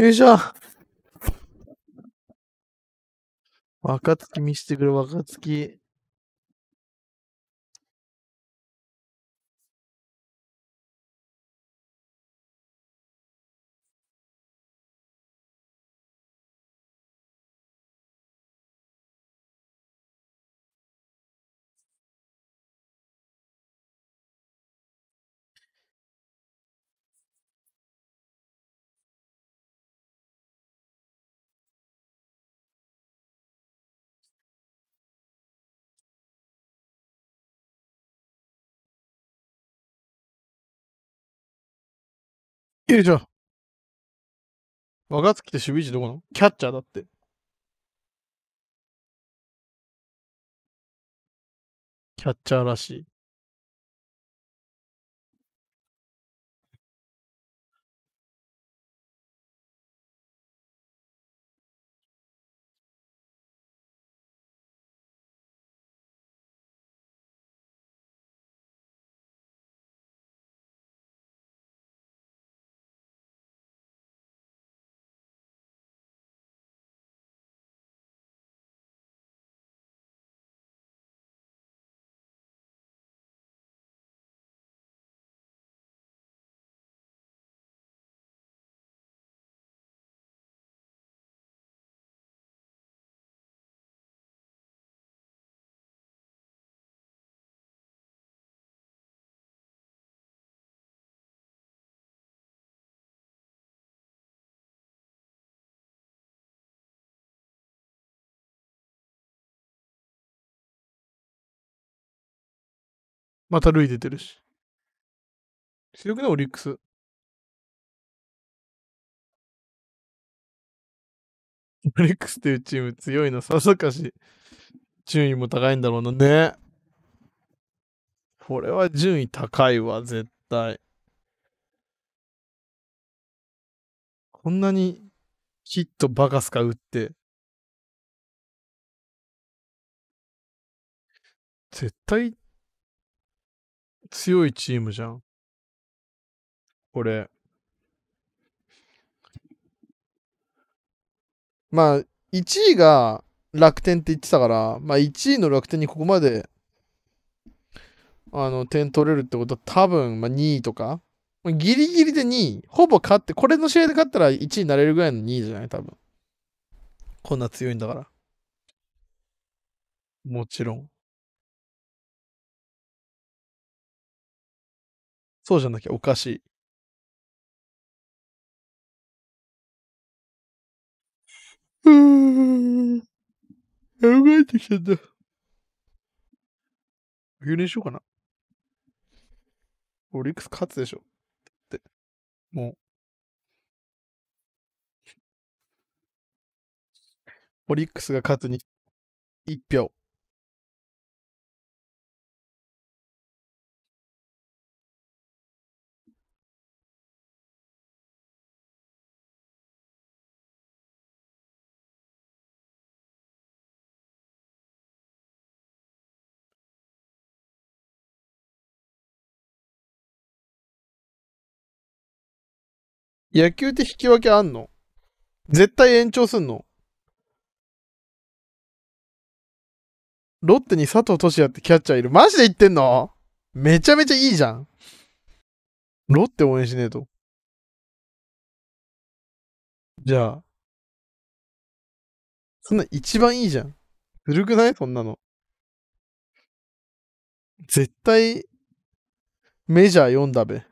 よいしょ。若月見してくれ、若月。よいしょ。若月って守備位置どこなのキャッチャーだって。キャッチャーらしい。また塁出てるし。くないオリックス。オリックスっていうチーム強いの、さぞかし、順位も高いんだろうなね。これは順位高いわ、絶対。こんなにヒットバカスカ打って。絶対強いチームじゃん。これ。まあ、1位が楽天って言ってたから、まあ1位の楽天にここまで、あの、点取れるってことは多分、まあ2位とか、ギリギリで2位、ほぼ勝って、これの試合で勝ったら1位になれるぐらいの2位じゃない多分。こんな強いんだから。もちろん。そうじゃなきゃおかしい。うーん。考えてきゃった。牛乳しようかな。オリックス勝つでしょ。って。もう。オリックスが勝つに1票。野球って引き分けあんの絶対延長すんのロッテに佐藤俊也ってキャッチャーいる。マジで言ってんのめちゃめちゃいいじゃん。ロッテ応援しねえと。じゃあ。そんな一番いいじゃん。古くないそんなの。絶対、メジャー読んだべ。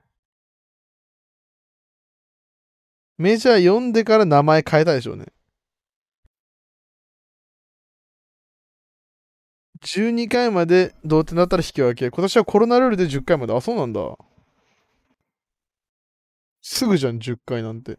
メジャー読んでから名前変えたでしょうね。12回まで同点だったら引き分け。今年はコロナルールで10回まで。あ、そうなんだ。すぐじゃん、10回なんて。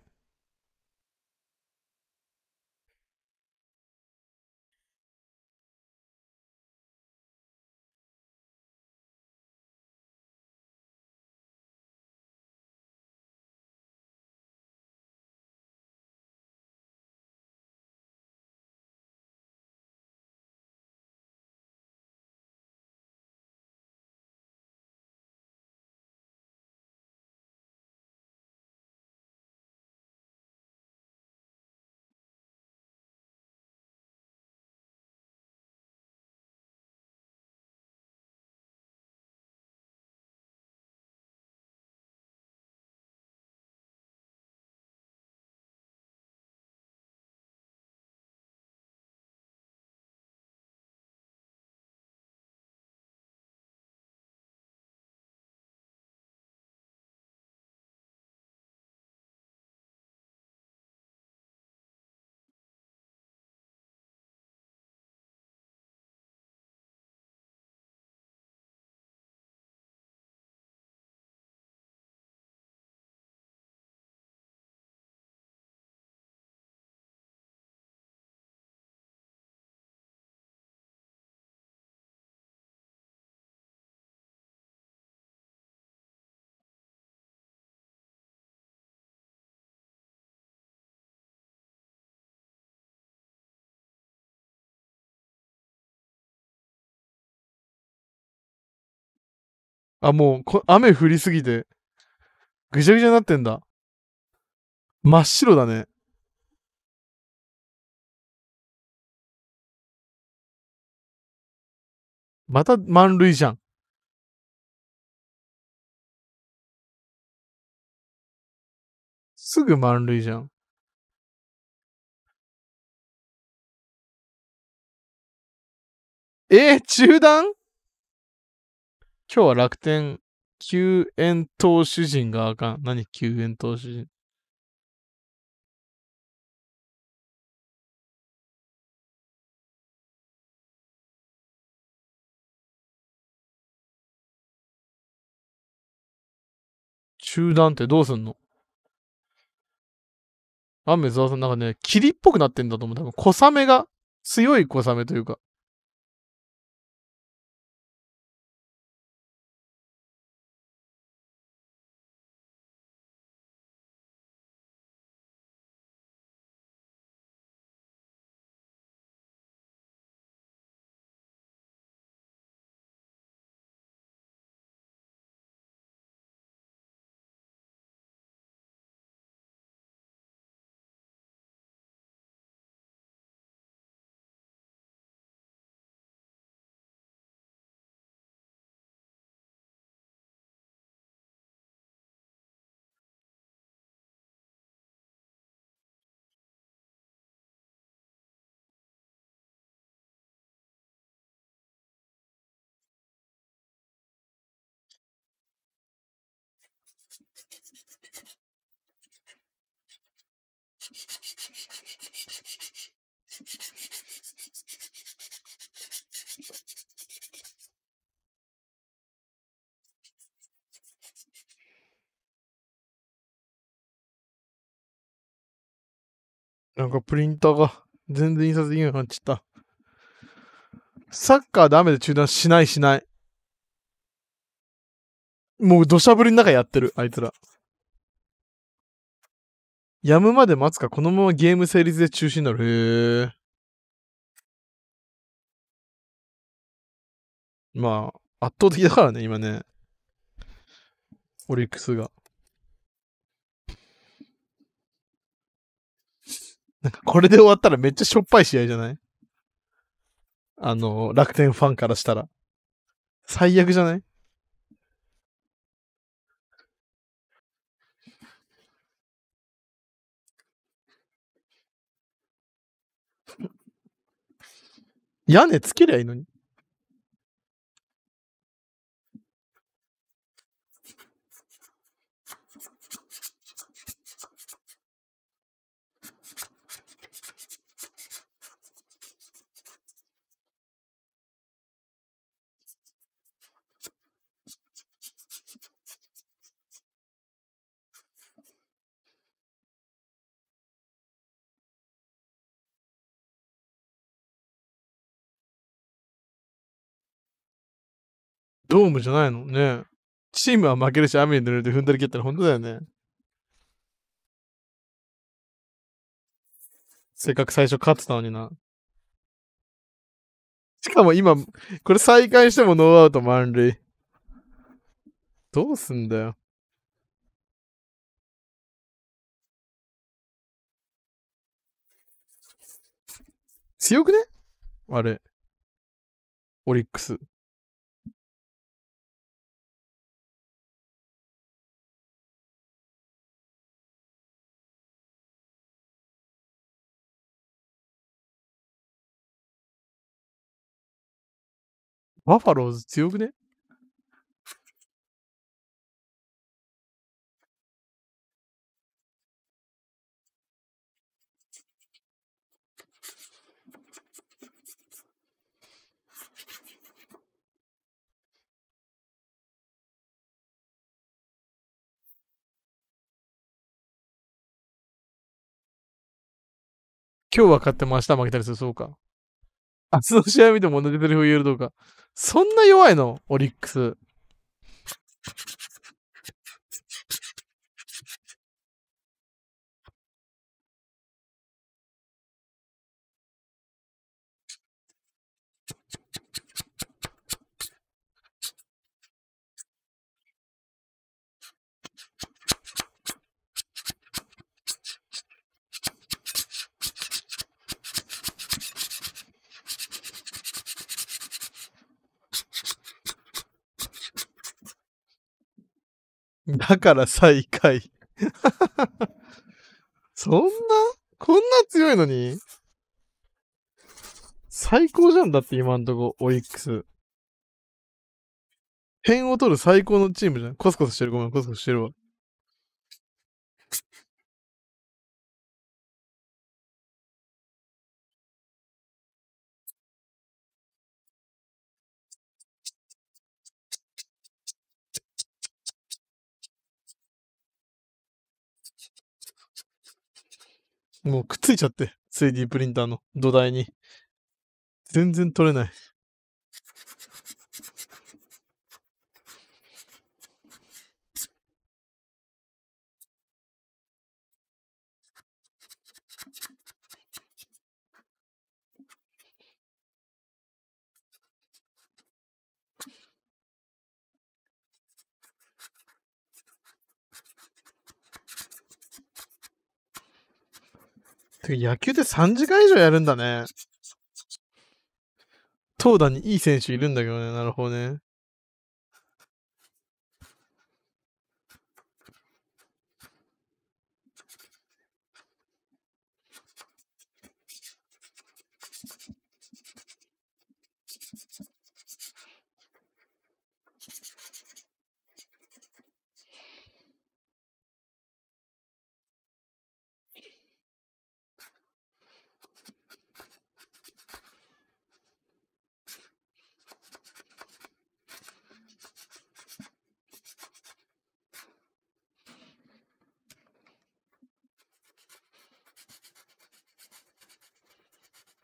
あ、もうこ、雨降りすぎて、ぐちゃぐちゃになってんだ。真っ白だね。また満塁じゃん。すぐ満塁じゃん。えー、中断今日は楽天、救援投手陣があかん。何救援投手陣中断ってどうすんの雨沢さん、なんかね、霧っぽくなってんだと思う。多分、小雨が、強い小雨というか。なんかプリンターが全然印刷できなくなっちゃった。サッカーダメで中断しないしない。もう土砂降りの中やってる、あいつら。やむまで待つか、このままゲーム成立で中止になる。へえ。まあ、圧倒的だからね、今ね。オリックスが。なんかこれで終わったらめっちゃしょっぱい試合じゃないあの、楽天ファンからしたら。最悪じゃない屋根つけりゃいいのに。ドームじゃないのね。チームは負けるし、雨に濡れて踏んだり蹴ったら本当だよね。せっかく最初勝ってたのにな。しかも今、これ再開してもノーアウト満塁。どうすんだよ。強くねあれ。オリックス。バファローズ強くね今日は勝っても明日負けたりする、そうか。明日の試合見ても同じセリフ言えるとか。そんな弱いのオリックス。だから最下位。そんなこんな強いのに最高じゃんだって今んとこ、オリックス。点を取る最高のチームじゃん。コスコスしてる。ごめん、コスコスしてるわ。もうくっついちゃって、3D プリンターの土台に。全然取れない。野球で3時間以上やるんだね。投打にいい選手いるんだけどね。なるほどね。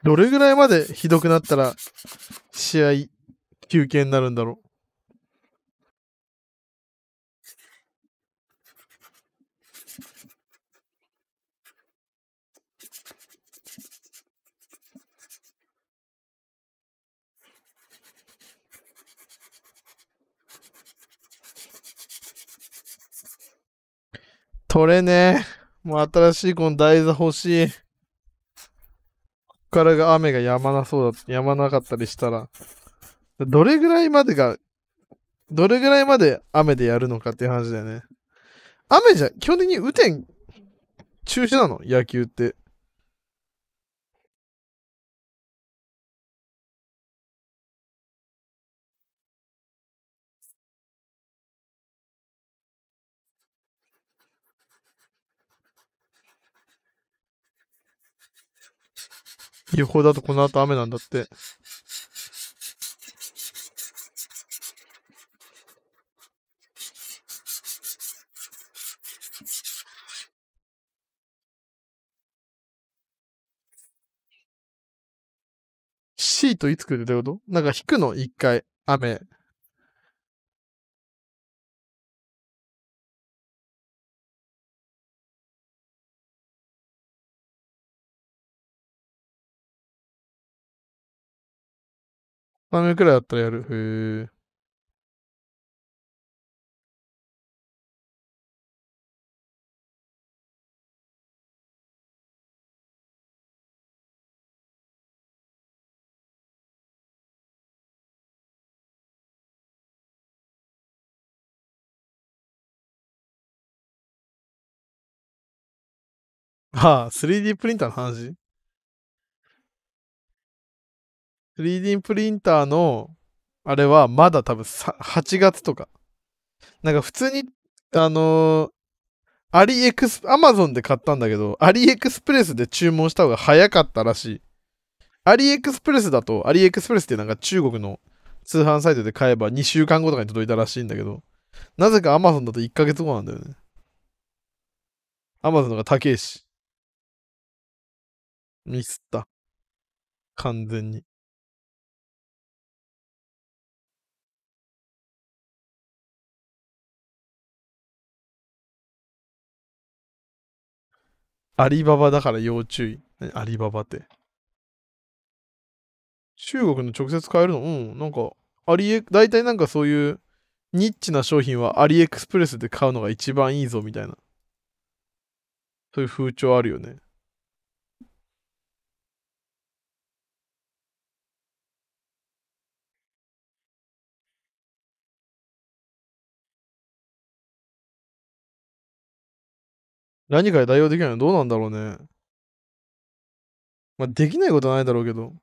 どれぐらいまでひどくなったら試合休憩になるんだろう取れねえ。もう新しいこの台座欲しい。からが雨が止まなそうだ、止まなかったりしたら、どれぐらいまでが、どれぐらいまで雨でやるのかっていう話だよね。雨じゃ、基本的に雨天中止なの野球って。予報だとこの後雨なんだって。シートいつ来るってことなんか引くの一回、雨。3秒くらいだったらやる。へえ。ああ、3D プリンターの話 3D プリンターの、あれはまだ多分8月とか。なんか普通に、あのアリエクス、アマゾンで買ったんだけど、アリエクスプレスで注文した方が早かったらしい。アリエクスプレスだと、アリエクスプレスってなんか中国の通販サイトで買えば2週間後とかに届いたらしいんだけど、なぜか Amazon だと1ヶ月後なんだよね。Amazon が高いし。ミスった。完全に。アリババだから要注意。アリババって。中国の直接買えるのうん。なんか、アリエ、大体なんかそういうニッチな商品はアリエクスプレスで買うのが一番いいぞみたいな。そういう風潮あるよね。何か代用できないのどうなんだろうね。まあ、できないことはないだろうけど。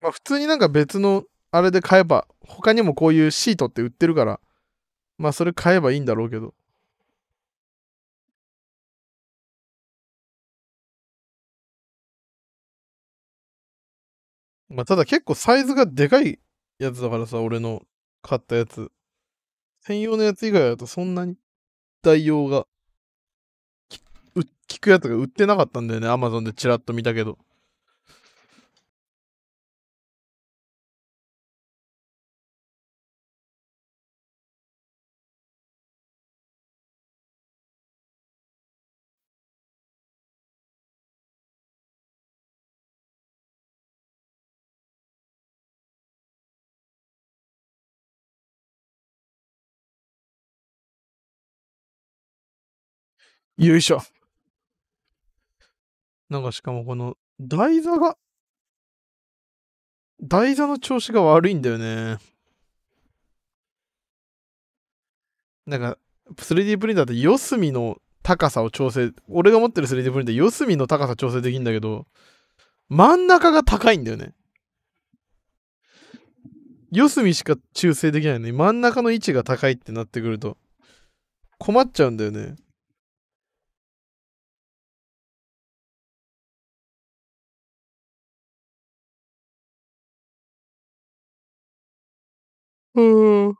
まあ、普通になんか別のあれで買えば、他にもこういうシートって売ってるから、まあそれ買えばいいんだろうけど。まあただ結構サイズがでかいやつだからさ、俺の買ったやつ。専用のやつ以外だとそんなに代用が、聞くやつが売ってなかったんだよね。アマゾンでチラッと見たけど。よいしょ。なんかしかもこの台座が、台座の調子が悪いんだよね。なんか 3D プリンターって四隅の高さを調整、俺が持ってる 3D プリンター四隅の高さ調整できるんだけど、真ん中が高いんだよね。四隅しか修正できないのに真ん中の位置が高いってなってくると困っちゃうんだよね。うん。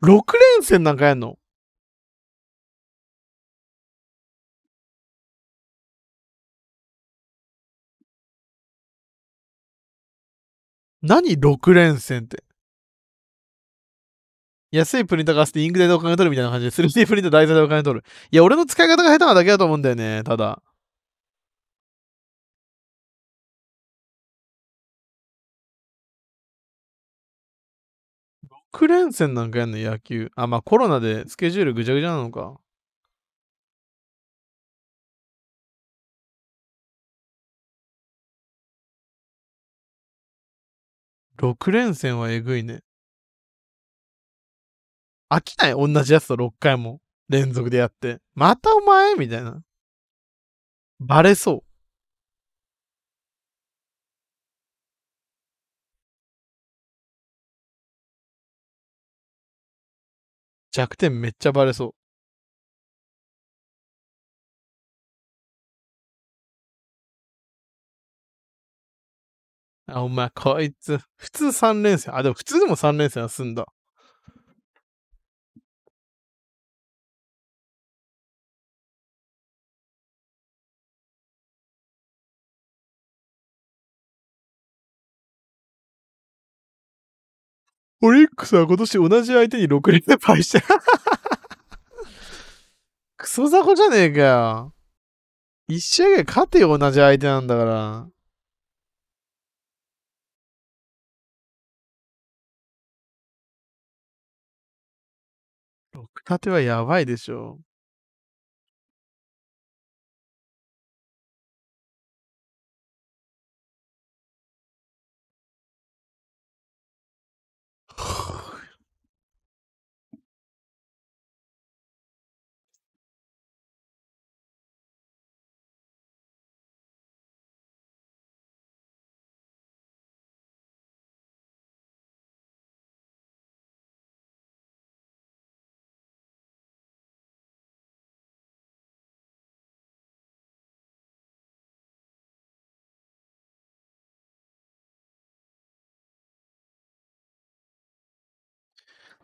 6連戦なんかやんの何 ?6 連戦って。安いプリンター貸してインク代でお金取るみたいな感じで、3D プリンター題でお金取る。いや、俺の使い方が下手なだけだと思うんだよね、ただ。6連戦なんかやんの、野球。あ、まあコロナでスケジュールぐちゃぐちゃなのか。6連戦はえぐいね。飽きない同じやつと6回も連続でやって。またお前みたいな。バレそう。弱点めっちゃバレそう。あ、お前、こいつ。普通3連戦。あ、でも普通でも3連戦は済んだ。オリックスは今年同じ相手に6連敗して クソ雑魚じゃねえかよ。一試合ぐ勝てよ、同じ相手なんだから。6立てはやばいでしょ。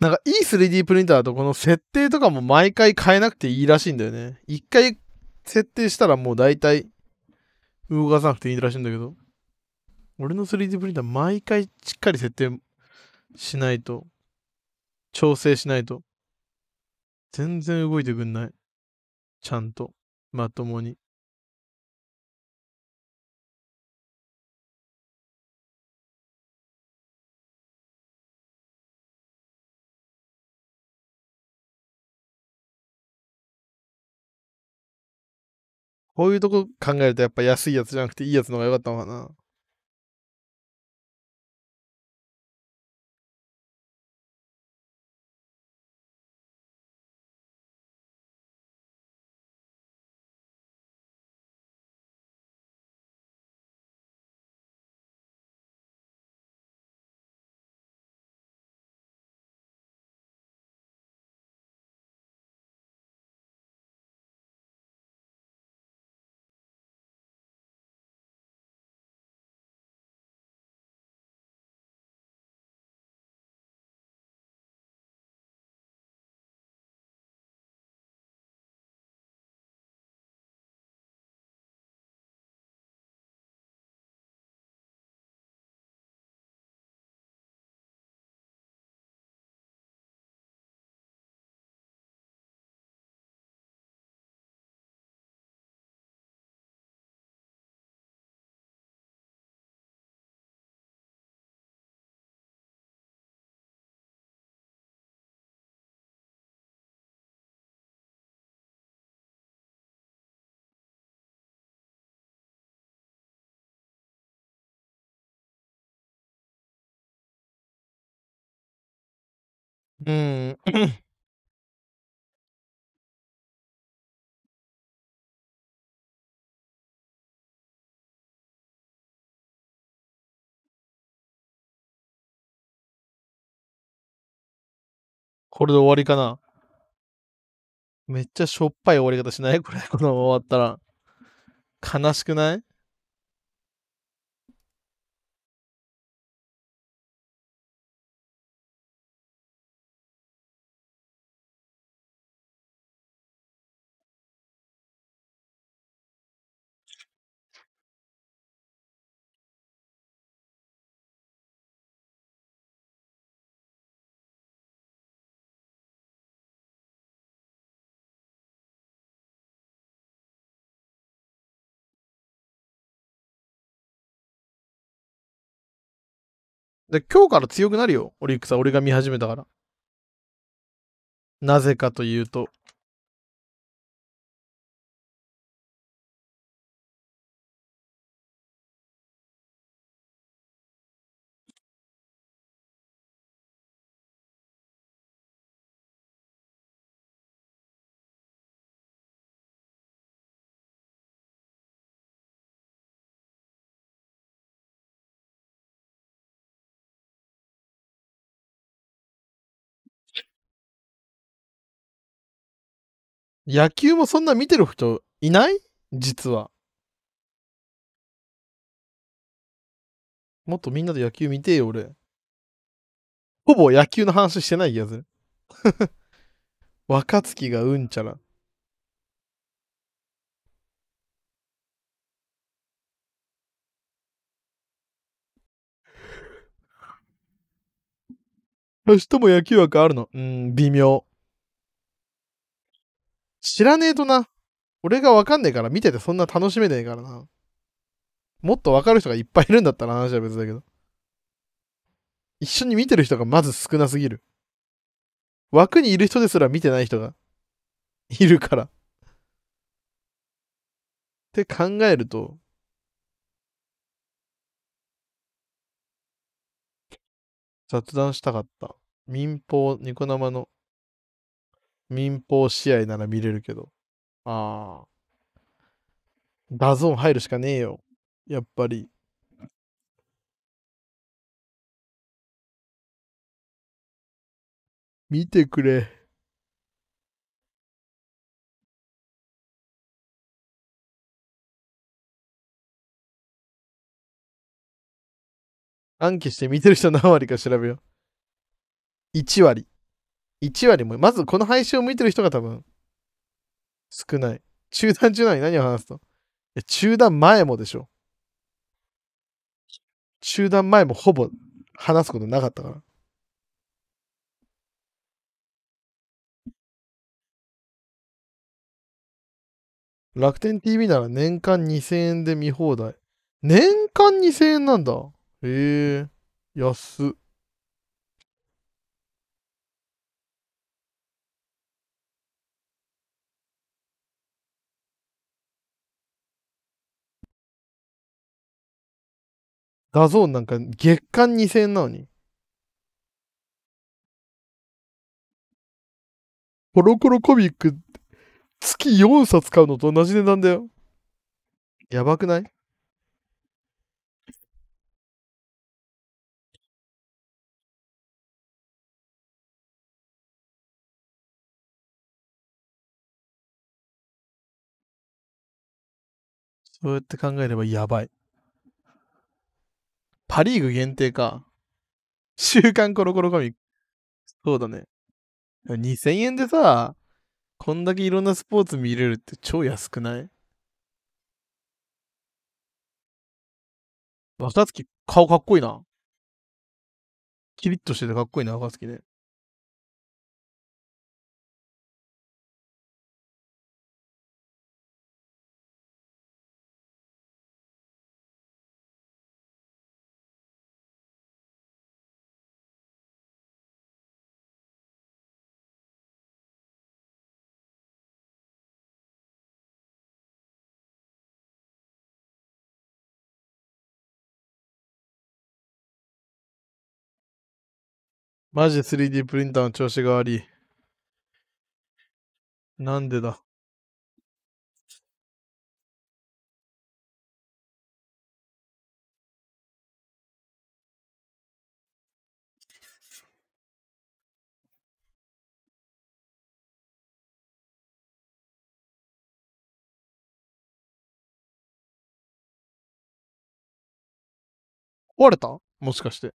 なんかいい 3D プリンターだとこの設定とかも毎回変えなくていいらしいんだよね。一回設定したらもう大体動かさなくていいらしいんだけど。俺の 3D プリンター毎回しっかり設定しないと、調整しないと、全然動いてくんない。ちゃんと、まともに。こういうとこ考えるとやっぱ安いやつじゃなくていいやつの方が良かったのかな。うん。これで終わりかな？めっちゃしょっぱい終わり方しない？これ、このまま終わったら。悲しくない？で、今日から強くなるよ、オリックスは。俺が見始めたから。なぜかというと、野球もそんな見てる人いない実は。もっとみんなで野球見てよ、俺。ほぼ野球の話してない気がする。若月がうんちゃら。明 日も野球枠あるのうん、微妙。知らねえとな。俺がわかんねえから見ててそんな楽しめねえからな。もっとわかる人がいっぱいいるんだったら話は別だけど。一緒に見てる人がまず少なすぎる。枠にいる人ですら見てない人がいるから。って考えると、雑談したかった。民放ニコ生の民放試合なら見れるけど。ああ。ダゾーン入るしかねえよ。やっぱり。見てくれ。暗記して見てる人何割か調べよう。1割。1割も、まずこの配信を向いてる人が多分、少ない。中断中のに何を話すといや中断前もでしょ。中断前もほぼ話すことなかったから。楽天 TV なら年間2000円で見放題。年間2000円なんだ。へえ、安っ。画像なんか月間2000円なのに。コロコロコミック月4冊買うのと同じ値段だよ。やばくないそうやって考えればやばい。パリーグ限定か。週刊コロコロコミック。そうだね。2000円でさ、こんだけいろんなスポーツ見れるって超安くない若月、顔かっこいいな。キリッとしててかっこいいな、若月ね。マジ 3D プリンターの調子が悪い。なんでだ。壊れたもしかして。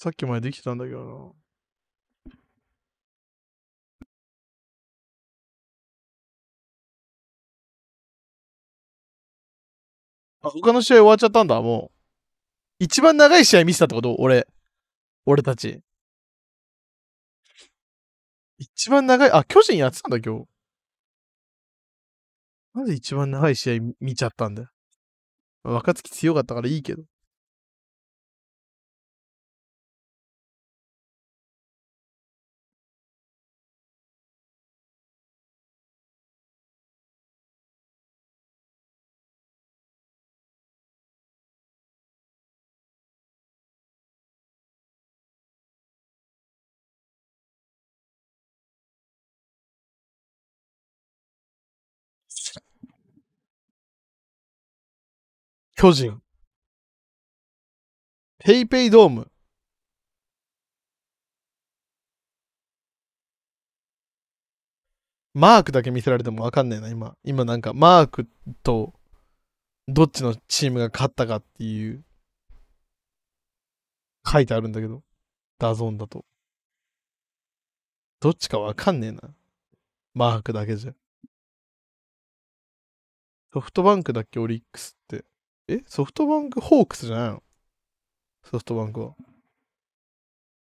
さっきまでできてたんだけどな。あ、他の試合終わっちゃったんだ、もう。一番長い試合見せたってこと俺。俺たち。一番長い、あ、巨人やってたんだ、今日。なんで一番長い試合見ちゃったんだよ。若月強かったからいいけど。巨人。ペイペイドーム。マークだけ見せられてもわかんないな、今。今なんか、マークと、どっちのチームが勝ったかっていう、書いてあるんだけど。ダゾーンだと。どっちかわかんねえな。マークだけじゃ。ソフトバンクだっけ、オリックスって。えソフトバンクホークスじゃないのソフトバンクは。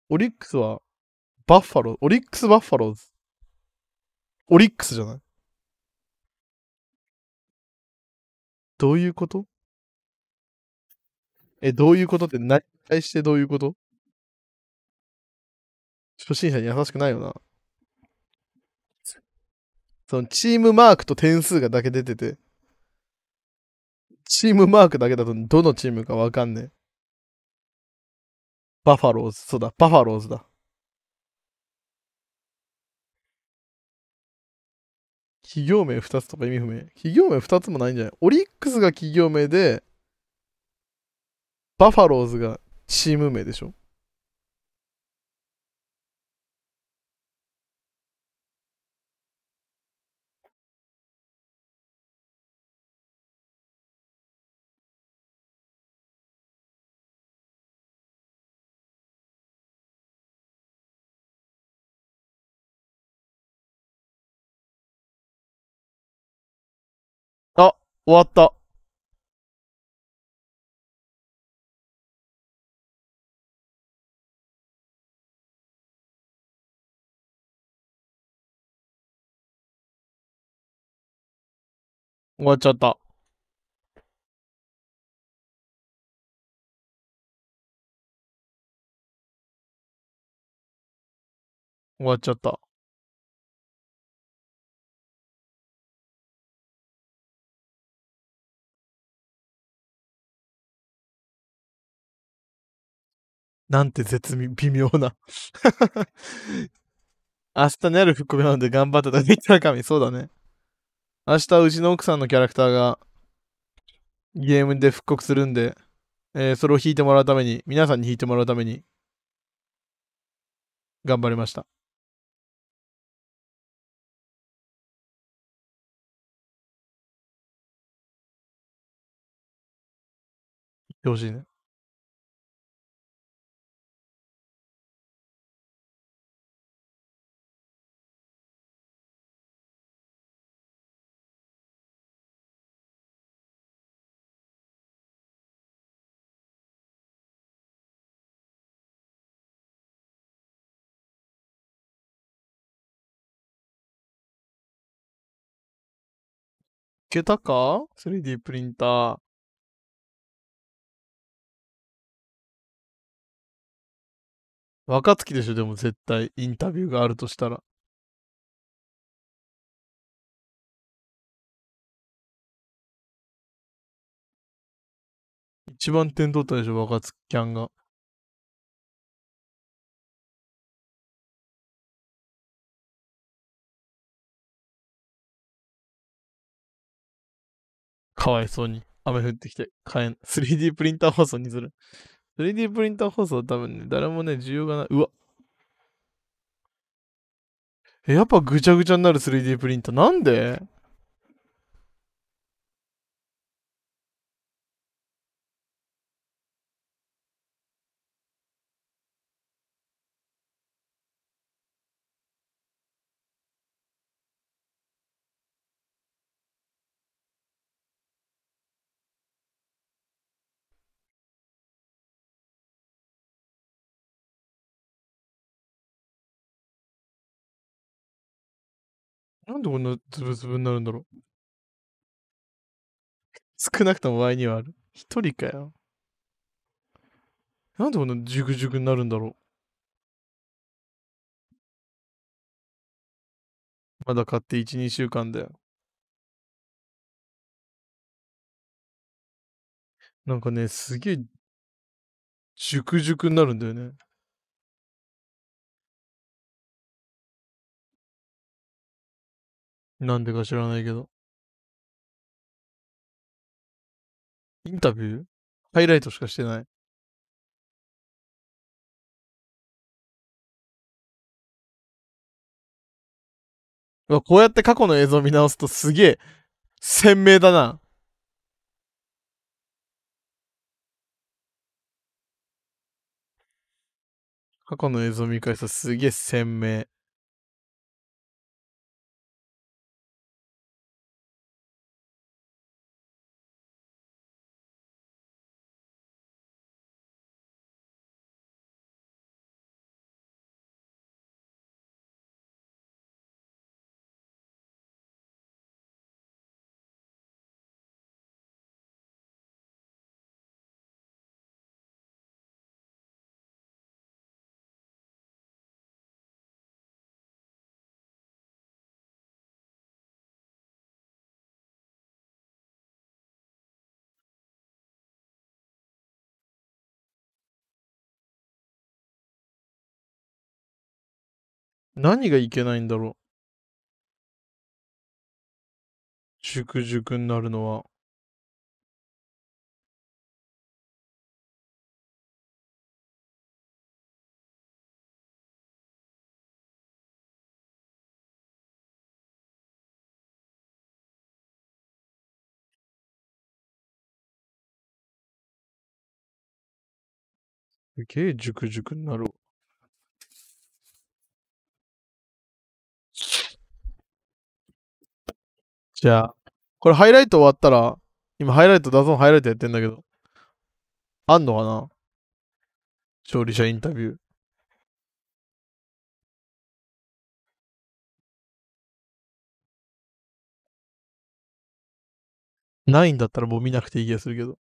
オリックスは、バッファロー、オリックスバッファローズ。オリックスじゃないどういうことえ、どういうことって何対してどういうこと初心者に優しくないよな。そのチームマークと点数がだけ出てて。チームマークだけだとどのチームかわかんねえ。バファローズ、そうだ、バファローズだ。企業名2つとか意味不明。企業名2つもないんじゃないオリックスが企業名で、バファローズがチーム名でしょ終わった。終わっちゃった。終わっちゃった。なんて絶妙、微妙な 明日ねある復刻なので頑張ってとか言ったら神、そうだね。明日、うちの奥さんのキャラクターがゲームで復刻するんで、えー、それを弾いてもらうために、皆さんに弾いてもらうために、頑張りました。いってほしいね。けたか ?3D プリンター。若月でしょ、でも絶対、インタビューがあるとしたら。一番点取ったでしょ、若月キャンが。かわいそうに雨降ってきて買えん。3D プリンター放送にする。3D プリンター放送は多分ね、誰もね、需要がない。うわ。え、やっぱぐちゃぐちゃになる 3D プリンター。なんでなんでこんなズブズブになるんだろう。少なくとも前にはある。一人かよ。なんでこんなジュグジュグになるんだろう。まだ買って1、2週間だよ。なんかね、すげえ、ジュクジュになるんだよね。なんでか知らないけど。インタビューハイライトしかしてない。こうやって過去の映像を見直すとすげえ鮮明だな。過去の映像を見返すとすげえ鮮明。何がいけないんだろう熟熟になるのは。すげえ熟熟になろう。じゃあ、これハイライト終わったら、今ハイライト、出ゾーハイライトやってんだけど、あんのかな勝利者インタビュー。ないんだったらもう見なくていい気がするけど。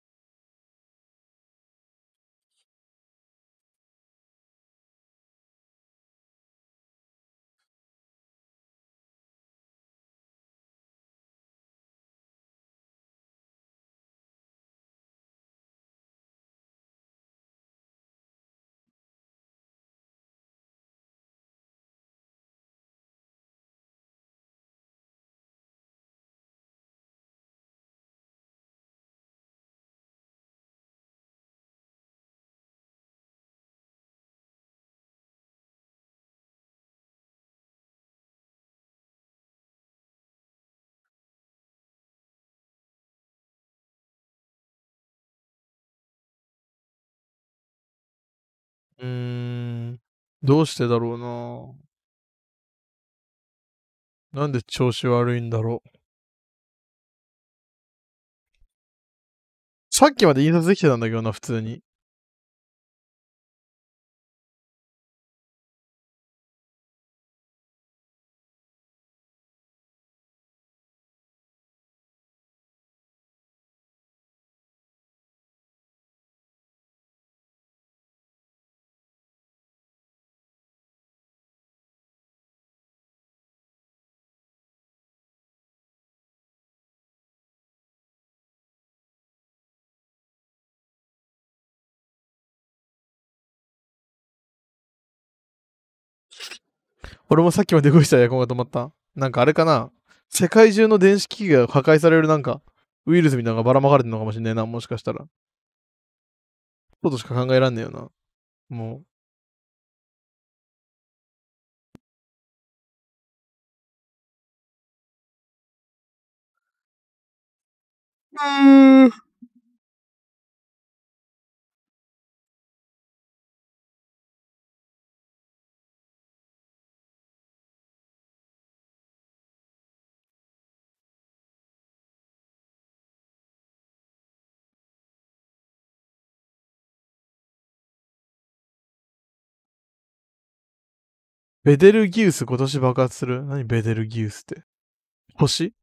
どうしてだろうな。なんで調子悪いんだろう。さっきまで印刷できてたんだけどな、普通に。俺もさっきまで動いてたエアコンが止まった。なんかあれかな世界中の電子機器が破壊されるなんか、ウイルスみたいなのがばらまかれてるのかもしんないな、もしかしたら。ことしか考えらんねえよな。もう。うん。ベデルギウス今年爆発する何ベデルギウスって。星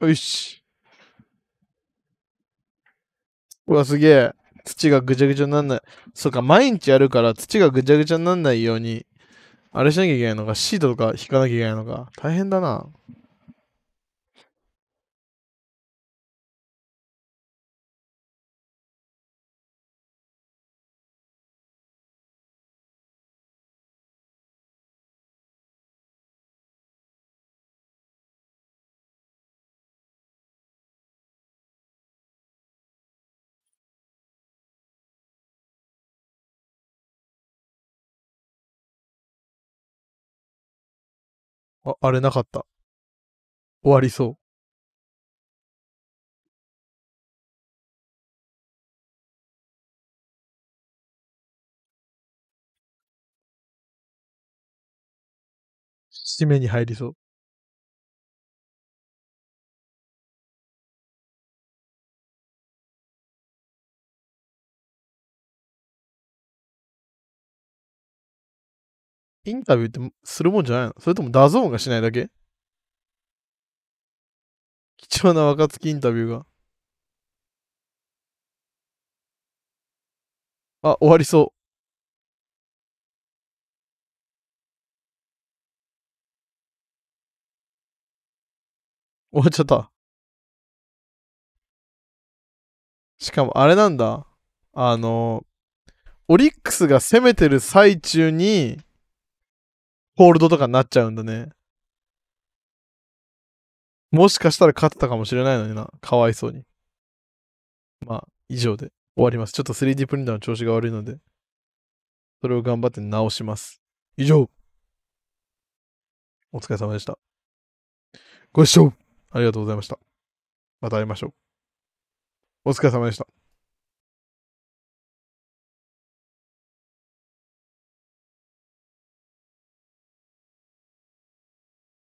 よし。うわ、すげえ。土がぐちゃぐちゃになんない。そうか、毎日やるから土がぐちゃぐちゃになんないように、あれしなきゃいけないのか、シートとか引かなきゃいけないのか。大変だな。あ、あれなかった。終わりそう。締めに入りそう。インタビューってするもんじゃないのそれともダゾーンがしないだけ貴重な若月インタビューが。あ、終わりそう。終わっちゃった。しかもあれなんだ。あの、オリックスが攻めてる最中に、ホールドとかになっちゃうんだね。もしかしたら勝ってたかもしれないのにな。かわいそうに。まあ、以上で終わります。ちょっと 3D プリンターの調子が悪いので、それを頑張って直します。以上。お疲れ様でした。ご視聴ありがとうございました。また会いましょう。お疲れ様でした。